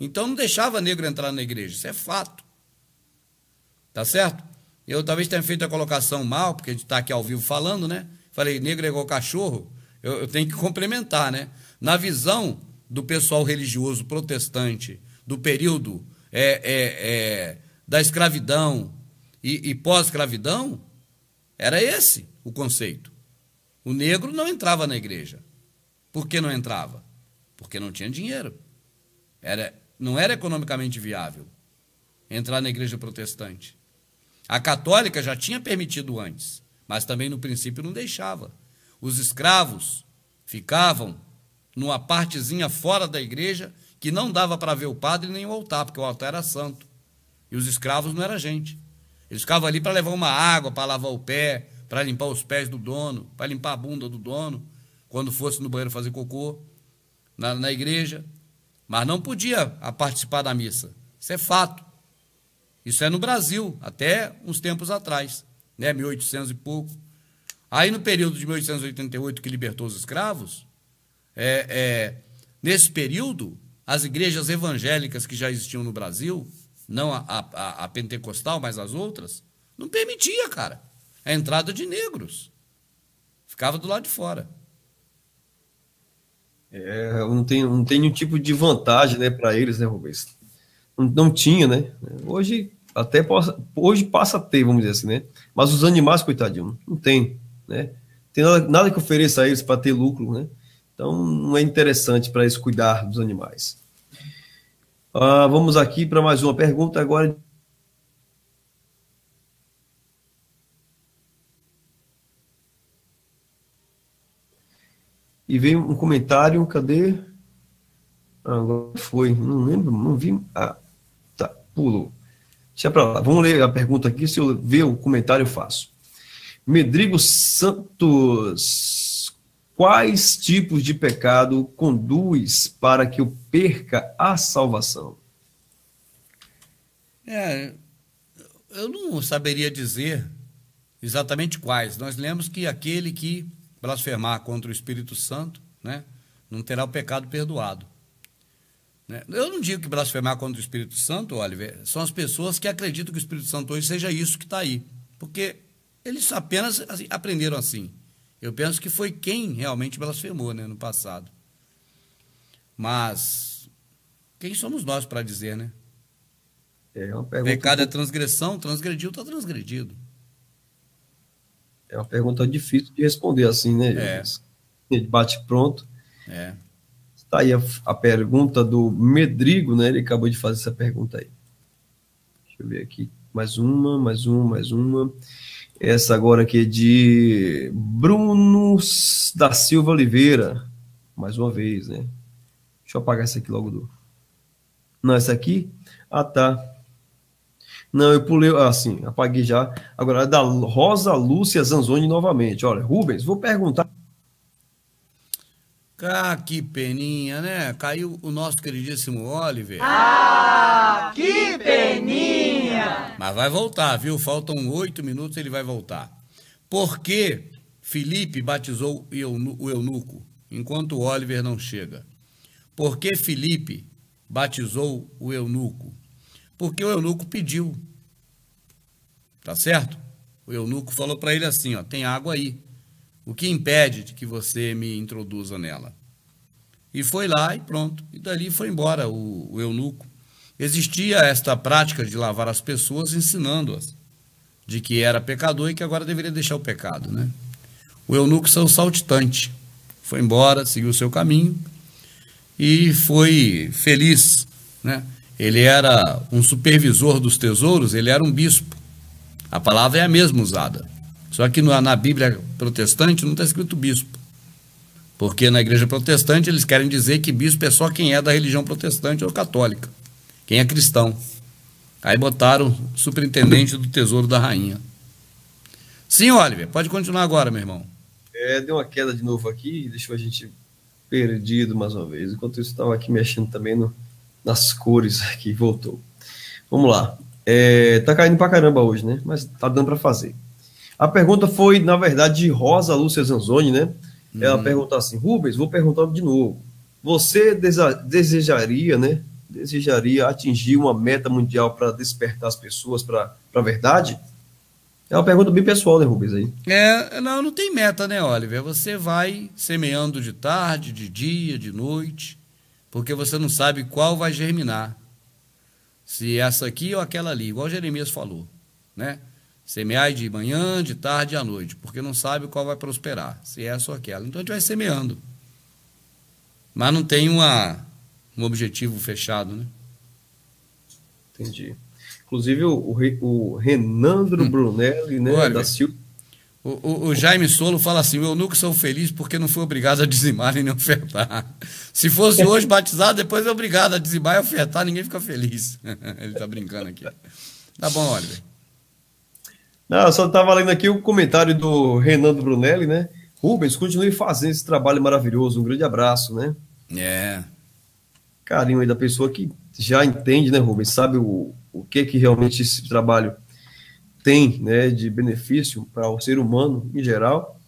Então não deixava negro entrar na igreja, isso é fato. Tá certo? Eu talvez tenha feito a colocação mal, porque a gente está aqui ao vivo falando, né? Falei, negro é igual cachorro eu, eu tenho que complementar, né? Na visão do pessoal religioso protestante do período é, é, é, da escravidão e, e pós-escravidão, era esse o conceito. O negro não entrava na igreja. Por que não entrava? Porque não tinha dinheiro. Era, não era economicamente viável entrar na igreja protestante. A católica já tinha permitido antes, mas também no princípio não deixava. Os escravos ficavam numa partezinha fora da igreja que não dava para ver o padre nem o altar, porque o altar era santo. E os escravos não era gente. Eles ficavam ali para levar uma água, para lavar o pé, para limpar os pés do dono, para limpar a bunda do dono, quando fosse no banheiro fazer cocô, na, na igreja. Mas não podia ah, participar da missa. Isso é fato. Isso é no Brasil, até uns tempos atrás, né? 1800 e pouco. Aí, no período de 1888, que libertou os escravos, é, é, nesse período, as igrejas evangélicas que já existiam no Brasil, não a, a, a pentecostal, mas as outras, não permitia, cara, a entrada de negros. Ficava do lado de fora. É, não tem, não tem nenhum tipo de vantagem né, para eles, né, Rubens? Não, não, tinha, né? Hoje até possa, hoje passa a ter, vamos dizer assim, né? Mas os animais, coitadinho, não tem né? Tem nada, nada que ofereça a eles para ter lucro, né? Então não é interessante para eles cuidar dos animais. Ah, vamos aqui para mais uma pergunta agora. E veio um comentário, cadê? Ah, agora foi, não lembro, não vi. Ah, tá, pulou. Deixa para lá. Vamos ler a pergunta aqui, se eu ver o comentário eu faço. Medrigo Santos, quais tipos de pecado conduz para que eu perca a salvação? É, eu não saberia dizer exatamente quais. Nós lemos que aquele que blasfemar contra o Espírito Santo, né, não terá o pecado perdoado. Né. Eu não digo que blasfemar contra o Espírito Santo, Oliver, são as pessoas que acreditam que o Espírito Santo hoje seja isso que está aí. Porque eles apenas assim, aprenderam assim. Eu penso que foi quem realmente blasfemou né, no passado. Mas quem somos nós para dizer, né? É uma pergunta Pecado é transgressão, transgrediu, está transgredido. É uma pergunta difícil de responder assim, né? É. bate pronto. É. Está aí a, a, pergunta do Medrigo, né? Ele acabou de fazer essa pergunta aí. Deixa eu ver aqui. Mais uma, mais uma, mais uma. Essa agora aqui é de Bruno da Silva Oliveira. Mais uma vez, né? Deixa eu apagar essa aqui logo do. Não, essa aqui? Ah, tá. Não, eu pulei. Ah, sim, apaguei já. Agora é da Rosa Lúcia Zanzoni novamente. Olha, Rubens, vou perguntar. Ah, que peninha, né? Caiu o nosso queridíssimo Oliver. Ah, que peninha! Aleluia. Mas vai voltar, viu? Faltam oito minutos, ele vai voltar. Por que Felipe batizou o eunuco, enquanto Oliver não chega? Por que Felipe batizou o eunuco? Porque o eunuco pediu. Tá certo? O eunuco falou para ele assim: ó, tem água aí. O que impede de que você me introduza nela? E foi lá e pronto. E dali foi embora o, o eunuco. Existia esta prática de lavar as pessoas ensinando-as de que era pecador e que agora deveria deixar o pecado, né? O eunuco saiu saltitante, foi embora, seguiu o seu caminho e foi feliz, né? Ele era um supervisor dos tesouros, ele era um bispo. A palavra é a mesma usada. Só que na Bíblia protestante não está escrito bispo. Porque na igreja protestante eles querem dizer que bispo é só quem é da religião protestante ou católica quem é cristão. Aí botaram superintendente do Tesouro da Rainha. Sim, Oliver, pode continuar agora, meu irmão. É, deu uma queda de novo aqui, deixou a gente perdido mais uma vez. Enquanto isso, estava aqui mexendo também no, nas cores aqui, voltou. Vamos lá. É, tá caindo pra caramba hoje, né? Mas tá dando para fazer. A pergunta foi, na verdade, de Rosa Lúcia Zanzoni, né? Ela uhum. perguntou assim: Rubens, vou perguntar de novo. Você desejaria, né? desejaria atingir uma meta mundial para despertar as pessoas para a verdade? É uma pergunta bem pessoal, né, Rubens? Aí. É, não, não tem meta, né, Oliver? Você vai semeando de tarde, de dia, de noite, porque você não sabe qual vai germinar. Se essa aqui ou aquela ali, igual Jeremias falou, né? Semeai de manhã, de tarde e à noite, porque não sabe qual vai prosperar, se é essa ou aquela. Então a gente vai semeando. Mas não tem uma um objetivo fechado, né? Entendi. Inclusive o, o Renandro hum. Brunelli, né, Olha, da O, o, o, Jaime Solo fala assim: Eu nunca sou feliz porque não fui obrigado a dizimar e nem ofertar. Se fosse hoje batizado, depois é obrigado a dizimar e ofertar, ninguém fica feliz. Ele está brincando aqui. Tá bom, Oliver. Não, só estava lendo aqui o comentário do Renando Brunelli, né? Rubens, continue fazendo esse trabalho maravilhoso. Um grande abraço, né? É carinho aí da pessoa que já entende, né, Rubens? Sabe o, o que que realmente esse trabalho tem, né, de benefício para o ser humano em geral.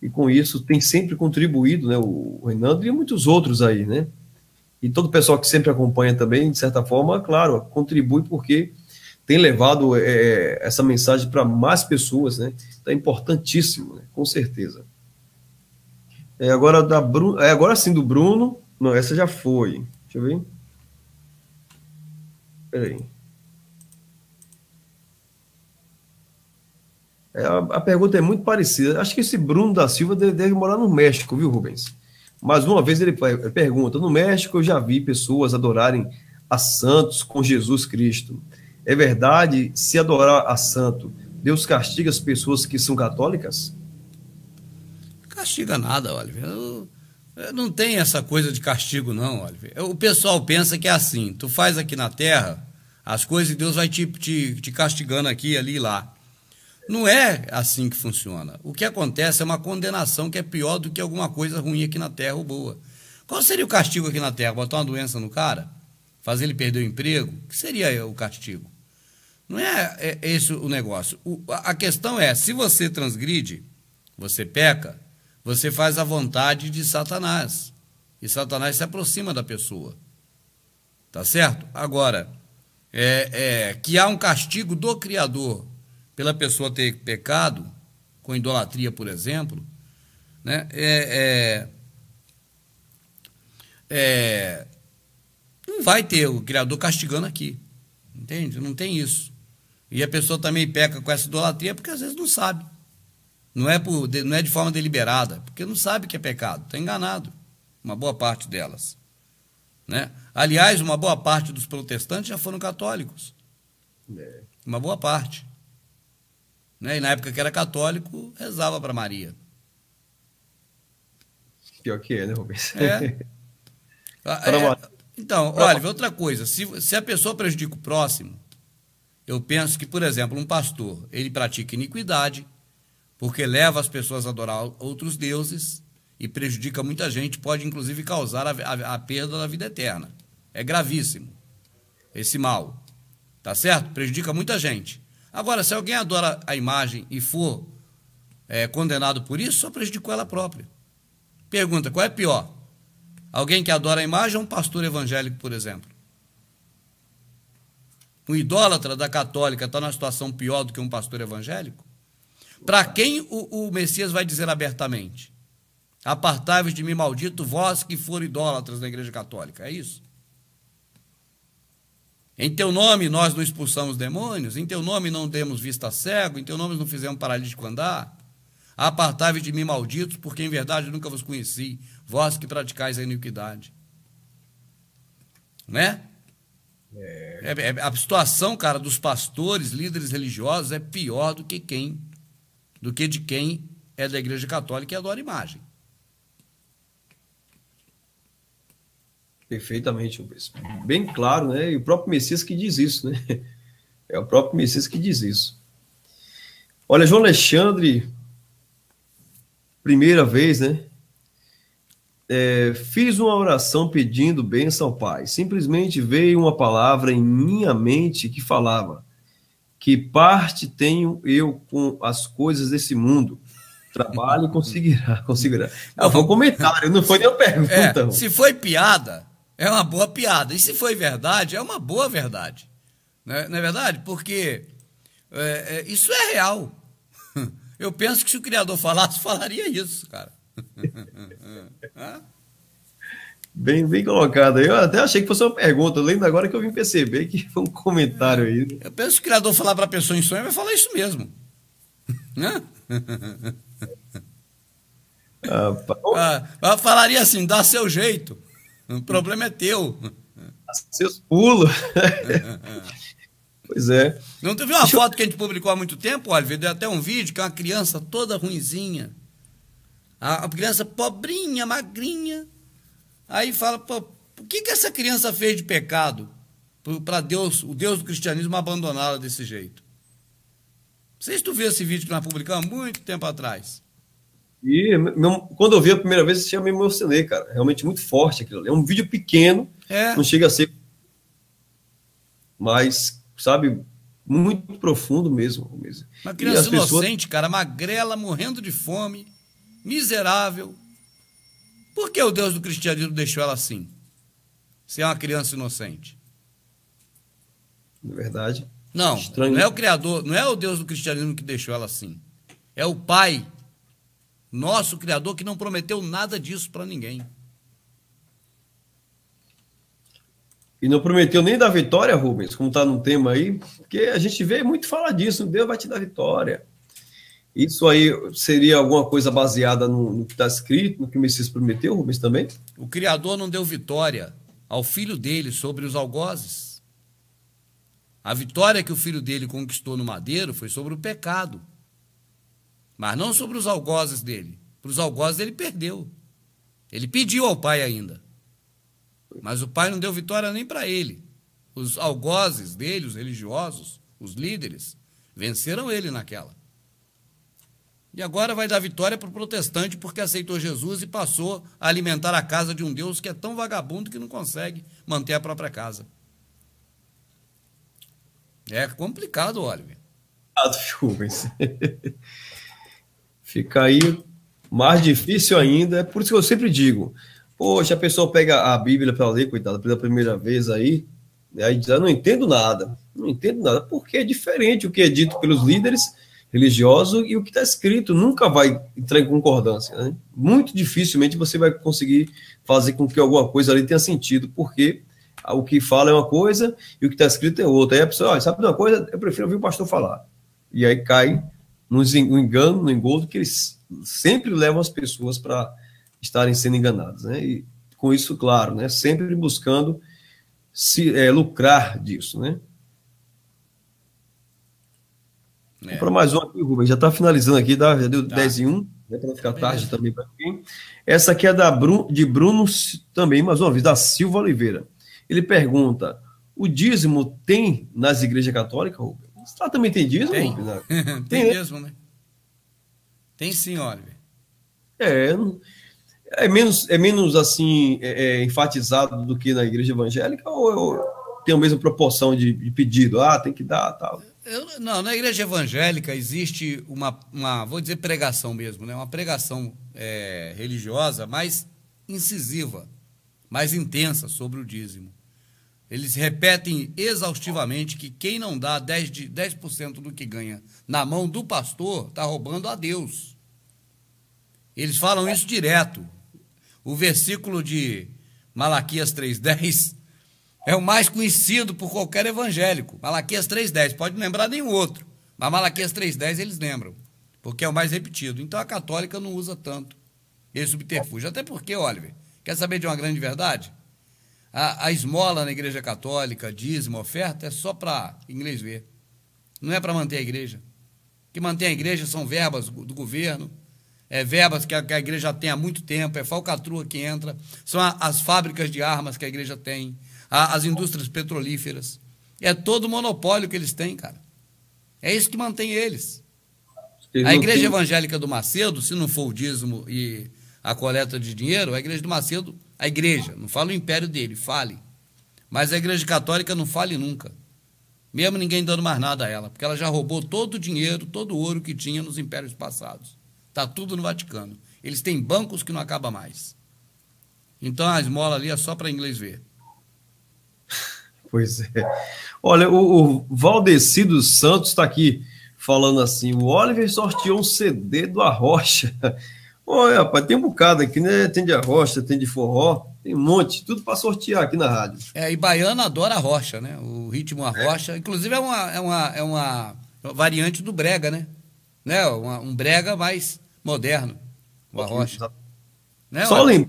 E com isso tem sempre contribuído, né, o, o Renando e muitos outros aí, né? E todo o pessoal que sempre acompanha também, de certa forma, claro, contribui porque tem levado é, é essa mensagem para mais pessoas, né? Está é importantíssimo, né? com certeza. É agora da Bruno, é agora sim do Bruno. Não, essa já foi. Deixa eu ver. Peraí. É, a, a, pergunta é muito parecida. Acho que esse Bruno da Silva deve, deve morar no México, viu, Rubens? mas uma vez ele é, pergunta: no México eu já vi pessoas adorarem a santos com Jesus Cristo. É verdade se adorar a santo, Deus castiga as pessoas que são católicas? castiga nada, Oliver. Eu não tem essa coisa de castigo, não, Oliver. O pessoal pensa que é assim: tu faz aqui na terra as coisas e Deus vai te, te, te castigando aqui, ali e lá. Não é assim que funciona. O que acontece é uma condenação que é pior do que alguma coisa ruim aqui na terra ou boa. Qual seria o castigo aqui na terra? Botar uma doença no cara? Fazer ele perder o emprego? O que seria o castigo? Não é, é esse o negócio. O, a questão é: se você transgride, você peca, você faz a vontade de Satanás. E Satanás se aproxima da pessoa. Tá certo? Agora, é, é, que há um castigo do Criador pela pessoa ter pecado, com idolatria, por exemplo, né? é, é, é não vai ter o Criador castigando aqui. Entende? Não tem isso. E a pessoa também peca com essa idolatria porque às vezes não sabe. Não é, por, não é de forma deliberada, porque não sabe que é pecado, está enganado, uma boa parte delas. Né? Aliás, uma boa parte dos protestantes já foram católicos. É. Uma boa parte. Né? E na época que era católico, rezava para Maria. Pior que é, né, Rubens? É. Ah, é. Então, olha, outra coisa. Se, se a pessoa prejudica o próximo, eu penso que, por exemplo, um pastor, ele pratica iniquidade, porque leva as pessoas a adorar outros deuses e prejudica muita gente, pode inclusive causar a, a, a perda da vida eterna. É gravíssimo esse mal, tá certo? Prejudica muita gente. Agora, se alguém adora a imagem e for é, condenado por isso, só prejudicou ela própria. Pergunta: qual é pior? Alguém que adora a imagem ou um pastor evangélico, por exemplo? Um idólatra da católica está numa situação pior do que um pastor evangélico? Para quem o, o, Messias vai dizer abertamente? Apartai-vos de mim, maldito, vós que foram idólatras na Igreja Católica. É isso. Em teu nome nós não expulsamos demônios, em teu nome não demos vista cego, em teu nome não fizemos paralítico andar. Apartai-vos de mim, malditos, porque em verdade nunca vos conheci, vós que praticais a iniquidade. Né? É. É, é, a situação, cara, dos pastores, líderes religiosos é pior do que quem do que de quem é da Igreja Católica e adora imagem. Perfeitamente, Bispo. Bem claro, né? E o próprio Messias que diz isso, né? É o próprio Messias que diz isso. Olha, João Alexandre, primeira vez, né? É, fiz uma oração pedindo bênção ao Pai. Simplesmente veio uma palavra em minha mente que falava: que parte tenho eu com as coisas desse mundo. Trabalho conseguirá, conseguirá. Não, foi um comentário, não foi nem é, pergunta. É, se foi piada, é uma boa piada. E se foi verdade, é uma boa verdade. Não é, não é verdade? Porque é, é isso é real. Eu penso que se o Criador falasse, falaria isso, cara. Bem, bem colocado aí. Eu até achei que fosse uma pergunta. lendo lembro agora que eu vim perceber que foi um comentário aí. Eu penso que o criador falar para a pessoa em sonho vai falar isso mesmo. Né? Ah, ah, falaria assim: dá seu jeito. O problema é teu. Dá seus pulos. pois é. Não teve uma foto que a gente publicou há muito tempo, olha, Deu até um vídeo que é uma criança toda ruinzinha. A criança pobrinha, magrinha Aí fala, pô, o que, que essa criança fez de pecado para Deus, o Deus do cristianismo abandoná-la desse jeito? Vocês tu viu esse vídeo que nós publicamos muito tempo atrás. E quando eu vi a primeira vez, eu me emocionei, cara. Realmente muito forte aquilo. É um vídeo pequeno, é. não chega a ser. Mas, sabe, muito profundo mesmo. mesmo. Uma criança inocente, pessoas... cara, magrela, morrendo de fome, miserável, por que o Deus do cristianismo deixou ela assim? Se é uma criança inocente. Na verdade. Não, estranho. não é o Criador, não é o Deus do cristianismo que deixou ela assim. É o Pai, nosso Criador, que não prometeu nada disso para ninguém. E não prometeu nem da vitória, Rubens, como está no tema aí, porque a gente vê muito falar disso, Deus vai te dar vitória. Isso aí seria alguma coisa baseada no, no que está escrito, no que o Messias prometeu, Rubens, também? O Criador não deu vitória ao filho dele sobre os algozes. A vitória que o filho dele conquistou no madeiro foi sobre o pecado, mas não sobre os algozes dele. Para os algozes ele perdeu. Ele pediu ao pai ainda, mas o pai não deu vitória nem para ele. Os algozes dele, os religiosos, os líderes, venceram ele naquela. E agora vai dar vitória para o protestante porque aceitou Jesus e passou a alimentar a casa de um Deus que é tão vagabundo que não consegue manter a própria casa. É complicado, Oliver. Rubens. Fica aí mais difícil ainda. É por isso que eu sempre digo: poxa, a pessoa pega a Bíblia para ler, coitada, pela primeira vez aí, né, aí diz: ah, não entendo nada. Não entendo nada, porque é diferente o que é dito pelos líderes religioso e o que está escrito nunca vai entrar em concordância. Né? Muito dificilmente você vai conseguir fazer com que alguma coisa ali tenha sentido, porque o que fala é uma coisa e o que está escrito é outra. Aí a pessoa, ah, sabe de uma coisa? Eu prefiro ouvir o pastor falar. E aí cai no engano, no engodo, que eles sempre levam as pessoas para estarem sendo enganadas. Né? E com isso, claro, né? sempre buscando se é, lucrar disso, né? É. Para mais um aqui, Rubens, já está finalizando aqui, tá? já deu tá. 10 e 1, né, para não ficar tá Beleza. tarde também para ninguém. Essa aqui é da de Bruno, também, mais uma vez, da Silva Oliveira. Ele pergunta: o dízimo tem nas igrejas católicas, Rubens? Lá também tem dízimo? Tem, tem, tem mesmo, né? né? Tem sim, Oliver. É, é menos, é menos assim, é, é, enfatizado do que na igreja evangélica, ou, ou tem a mesma proporção de, de pedido? Ah, tem que dar, tal. Eu, não, na igreja evangélica existe uma, uma, vou dizer pregação mesmo, né? uma pregação é, religiosa mais incisiva, mais intensa sobre o dízimo. Eles repetem exaustivamente que quem não dá 10%, de, 10 do que ganha na mão do pastor está roubando a Deus. Eles falam isso direto. O versículo de Malaquias 3,10 é o mais conhecido por qualquer evangélico. Malaquias 3,10. Pode lembrar nenhum outro. Mas Malaquias 3,10 eles lembram. Porque é o mais repetido. Então a católica não usa tanto esse subterfúgio. Até porque, Oliver, quer saber de uma grande verdade? A, a esmola na igreja católica, dízimo, oferta, é só para inglês ver. Não é para manter a igreja. O que mantém a igreja são verbas do governo, é, verbas que a, que a igreja tem há muito tempo, é falcatrua que entra, são a, as fábricas de armas que a igreja tem as indústrias petrolíferas. É todo o monopólio que eles têm, cara. É isso que mantém eles. a Igreja tem... Evangélica do Macedo, se não for o dízimo e a coleta de dinheiro, a Igreja do Macedo, a Igreja, não fala o império dele, fale. Mas a Igreja Católica não fale nunca. Mesmo ninguém dando mais nada a ela, porque ela já roubou todo o dinheiro, todo o ouro que tinha nos impérios passados. Está tudo no Vaticano. Eles têm bancos que não acaba mais. Então a esmola ali é só para inglês ver. Pois é. Olha, o, o Valdeci dos Santos está aqui falando assim: o Oliver sorteou um CD do Arrocha. Olha, rapaz, tem um bocado aqui, né? Tem de Arrocha, tem de forró, tem um monte, tudo para sortear aqui na rádio. É, e baiano adora a rocha, né? O ritmo Arrocha É. Inclusive é uma, é, uma, é uma variante do brega, né? né? Uma, um brega mais moderno, o arrocha. Né, Só lembra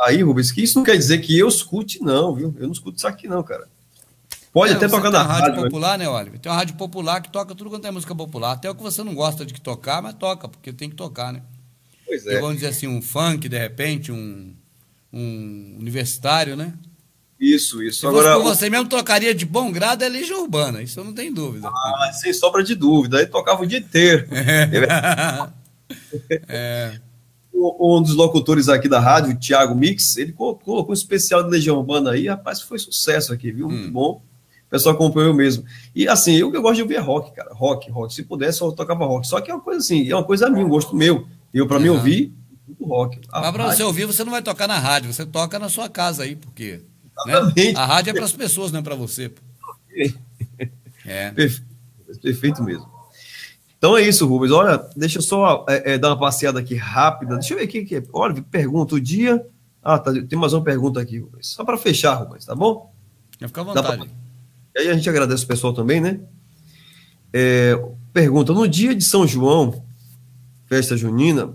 aí, Rubens, que isso não quer dizer que eu escute, não, viu? Eu não escuto isso aqui, não, cara. Pode é, até tocar na rádio. rádio né? popular, né, Oliver? Tem uma rádio popular que toca tudo quanto é música popular. Até o que você não gosta de tocar, mas toca, porque tem que tocar, né? Pois é. E vamos dizer assim, um funk, de repente, um, um universitário, né? Isso, isso. Se Agora, fosse você mesmo tocaria de bom grado a Legião Urbana, isso eu não tenho dúvida. Ah, sem sobra de dúvida. Aí tocava o dia inteiro. é. um dos locutores aqui da rádio, o Thiago Mix, ele colocou um especial de Legião Urbana aí, rapaz, foi sucesso aqui, viu? Muito hum. bom pessoal acompanhou eu mesmo. E assim, eu, eu gosto de ouvir rock, cara. Rock, rock. Se pudesse, eu tocava rock. Só que é uma coisa assim, é uma coisa minha, um é. gosto meu. Eu, para uhum. mim, ouvir, rock. A Mas para você ouvir, você não vai tocar na rádio, você toca na sua casa aí, porque. Né? A rádio é para as pessoas, não é para você. é. Perfeito, perfeito mesmo. Então é isso, Rubens. Olha, deixa eu só é, é, dar uma passeada aqui rápida. Deixa eu ver aqui. é. Olha, pergunta o dia. Ah, tá, tem mais uma pergunta aqui, Rubens. Só para fechar, Rubens, tá bom? Vai ficar à vontade. E aí a gente agradece o pessoal também, né? É, pergunta: no dia de São João, festa junina,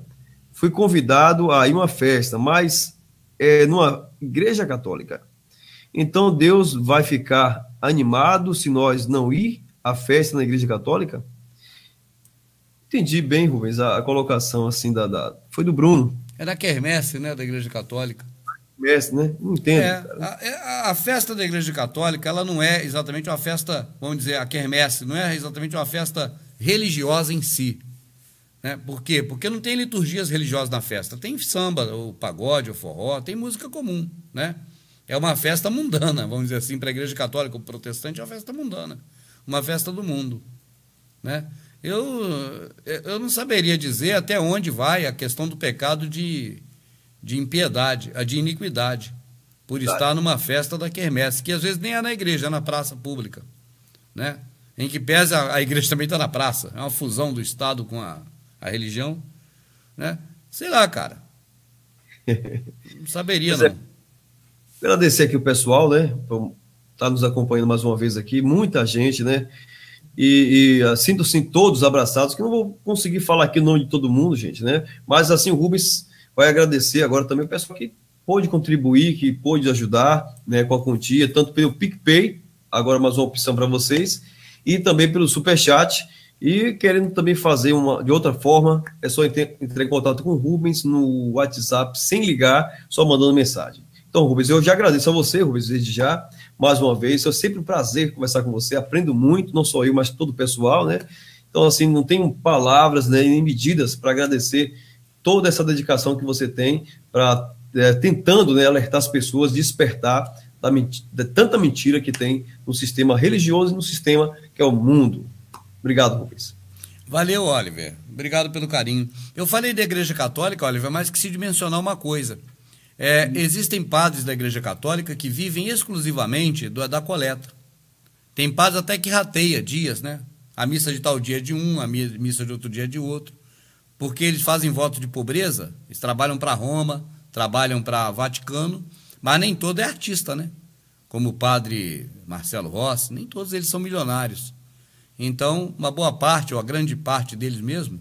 fui convidado a ir uma festa, mas é numa igreja católica. Então Deus vai ficar animado se nós não ir à festa na igreja católica? Entendi bem, Rubens, a, colocação assim da, da... foi do Bruno. É da quermesse, né, da igreja católica mestre, né? Não entendo. É, é, a, a, festa da Igreja Católica, ela não é exatamente uma festa, vamos dizer, a quermesse, não é exatamente uma festa religiosa em si. Né? Por quê? Porque não tem liturgias religiosas na festa. Tem samba, o pagode, o forró, tem música comum, né? É uma festa mundana, vamos dizer assim, para a Igreja Católica, o protestante é uma festa mundana, uma festa do mundo, né? Eu, eu não saberia dizer até onde vai a questão do pecado de de impiedade, a de iniquidade, por estar numa festa da quermesse, que às vezes nem é na igreja, é na praça pública, né? Em que pese a, a igreja também está na praça, é uma fusão do Estado com a, a religião, né? Sei lá, cara. Não saberia, é. não. Agradecer aqui o pessoal, né? Por estar tá nos acompanhando mais uma vez aqui, muita gente, né? e, e ah, sinto todos abraçados, que não vou conseguir falar aqui o nome de todo mundo, gente, né? Mas assim, o Rubens vai agradecer agora também o pessoal que pôde contribuir, que pôde ajudar né, com a quantia, tanto pelo PicPay, agora mais uma opção para vocês, e também pelo Superchat. E querendo também fazer uma de outra forma, é só entrar em contato com o Rubens no WhatsApp, sem ligar, só mandando mensagem. Então, Rubens, eu já agradeço a você, Rubens, desde já, mais uma vez. É sempre um prazer conversar com você, aprendo muito, não só eu, mas todo o pessoal, né? Então, assim, não tenho palavras né, nem medidas para agradecer toda essa dedicação que você tem para é, tentando né, alertar as pessoas, despertar da, da, tanta mentira que tem no sistema religioso e no sistema que é o mundo. Obrigado, Rubens. Valeu, Oliver. Obrigado pelo carinho. Eu falei da Igreja Católica, Oliver, mas esqueci de mencionar uma coisa. É, existem padres da Igreja Católica que vivem exclusivamente do, da coleta. Tem padres até que rateia dias, né? A missa de tal dia é de um, a missa de outro dia é de outro porque eles fazem voto de pobreza, eles trabalham para Roma, trabalham para Vaticano, mas nem todo é artista, né? Como o padre Marcelo Rossi, nem todos eles são milionários. Então, uma boa parte, ou a grande parte deles mesmo,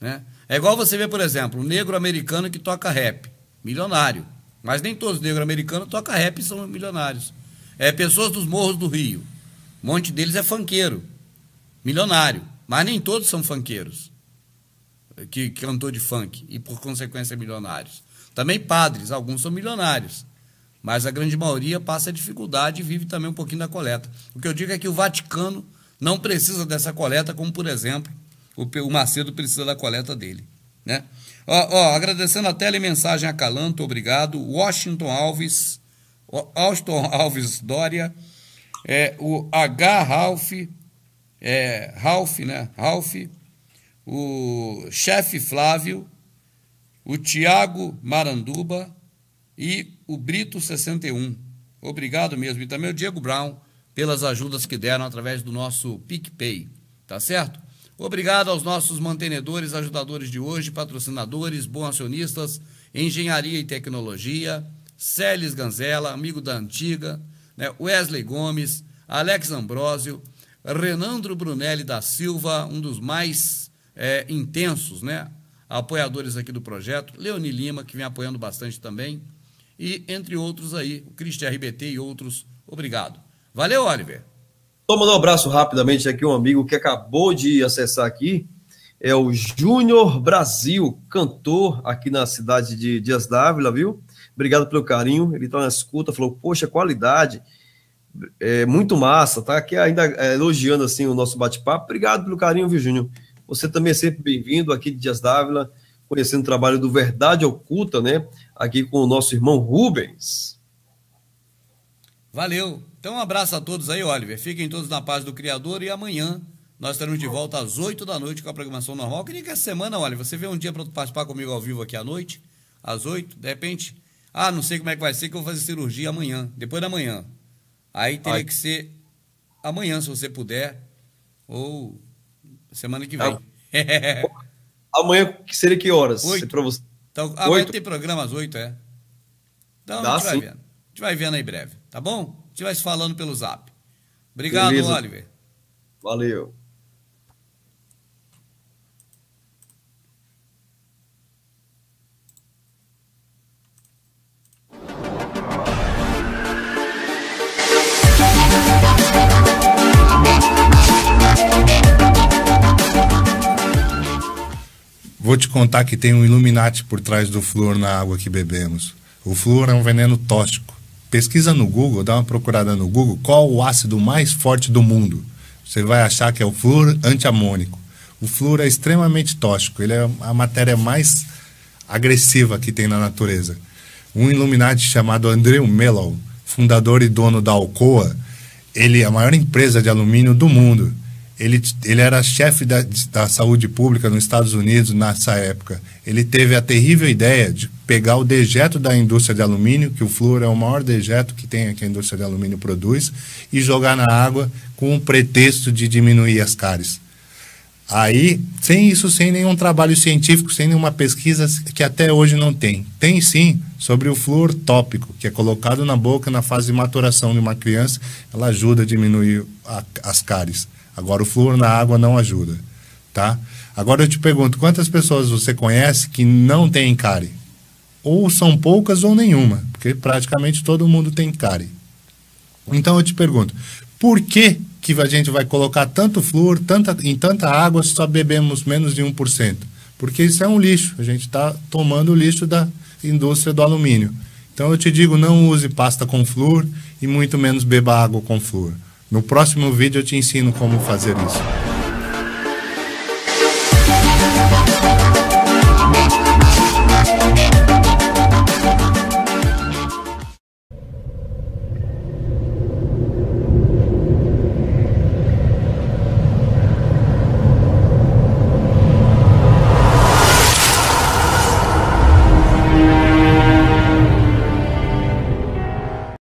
né? É igual você vê, por exemplo, um negro americano que toca rap, milionário. Mas nem todos negros americanos tocam rap e são milionários. É pessoas dos morros do Rio. Um monte deles é fanqueiro, milionário. Mas nem todos são fanqueiros que cantor de funk e, por consequência, milionários. Também padres, alguns são milionários, mas a grande maioria passa dificuldade e vive também um pouquinho da coleta. O que eu digo é que o Vaticano não precisa dessa coleta, como, por exemplo, o Macedo precisa da coleta dele. Né? Ó, ó, agradecendo a telemensagem mensagem a Calanto, obrigado. Washington Alves, Austin Alves Dória, é, o H. Ralph, é, Ralph, né? Ralph, o chefe Flávio, o Tiago Maranduba e o Brito 61. Obrigado mesmo. E também o Diego Brown pelas ajudas que deram através do nosso PicPay. Tá certo? Obrigado aos nossos mantenedores, ajudadores de hoje, patrocinadores, bons acionistas, Engenharia e Tecnologia, Celes Ganzela, amigo da antiga, né? Wesley Gomes, Alex Ambrosio, Renandro Brunelli da Silva, um dos mais é, intensos, né? apoiadores aqui do projeto, Leoni Lima, que vem apoiando bastante também, e entre outros aí, o Cristian RBT e outros. Obrigado. Valeu, Oliver. Vou mandar um abraço rapidamente aqui, um amigo que acabou de acessar aqui, é o Júnior Brasil, cantor aqui na cidade de Dias Dávila, viu? Obrigado pelo carinho, ele está na escuta, falou, poxa, qualidade, é muito massa, tá aqui ainda é, elogiando assim o nosso bate-papo, obrigado pelo carinho, viu, Júnior? Você também é sempre bem-vindo aqui de Dias Dávila, conhecendo o trabalho do Verdade Oculta, né? Aqui com o nosso irmão Rubens. Valeu. Então, um abraço a todos aí, Oliver. Fiquem todos na paz do Criador e amanhã nós estaremos de volta às 8 da noite com a programação normal. Eu queria que essa semana, Oliver, você vê um dia para participar comigo ao vivo aqui à noite, às 8, de repente, ah, não sei como é que vai ser, que eu vou fazer cirurgia amanhã, depois da manhã. Aí teria Ai. que ser amanhã, se você puder, ou Semana que tá. vem. Amanhã seria que horas? Oito. você. Então, amanhã tem programa às oito, é? Então, Dá, a, gente vai sim. vendo. a gente vai vendo aí breve, tá bom? A gente vai se falando pelo zap. Obrigado, Beleza. Oliver. Valeu. Vou te contar que tem um Illuminati por trás do flúor na água que bebemos. O flúor é um veneno tóxico. Pesquisa no Google, dá uma procurada no Google, qual o ácido mais forte do mundo. Você vai achar que é o flúor antiamônico. O flúor é extremamente tóxico, ele é a matéria mais agressiva que tem na natureza. Um Illuminati chamado Andrew Mellon, fundador e dono da Alcoa, ele é a maior empresa de alumínio do mundo ele, ele era chefe da, da saúde pública nos Estados Unidos nessa época. Ele teve a terrível ideia de pegar o dejeto da indústria de alumínio, que o flúor é o maior dejeto que tem que a indústria de alumínio produz, e jogar na água com o pretexto de diminuir as cáries. Aí, sem isso, sem nenhum trabalho científico, sem nenhuma pesquisa que até hoje não tem. Tem sim sobre o flúor tópico, que é colocado na boca na fase de maturação de uma criança, ela ajuda a diminuir a, as cáries. Agora, o flúor na água não ajuda, tá? Agora eu te pergunto, quantas pessoas você conhece que não tem cárie? Ou são poucas ou nenhuma, porque praticamente todo mundo tem cárie. Então eu te pergunto, por que que a gente vai colocar tanto flúor tanta, em tanta água se só bebemos menos de 1%? Porque isso é um lixo, a gente está tomando o lixo da indústria do alumínio. Então eu te digo, não use pasta com flúor e muito menos beba água com flúor. No próximo vídeo eu te ensino como fazer isso.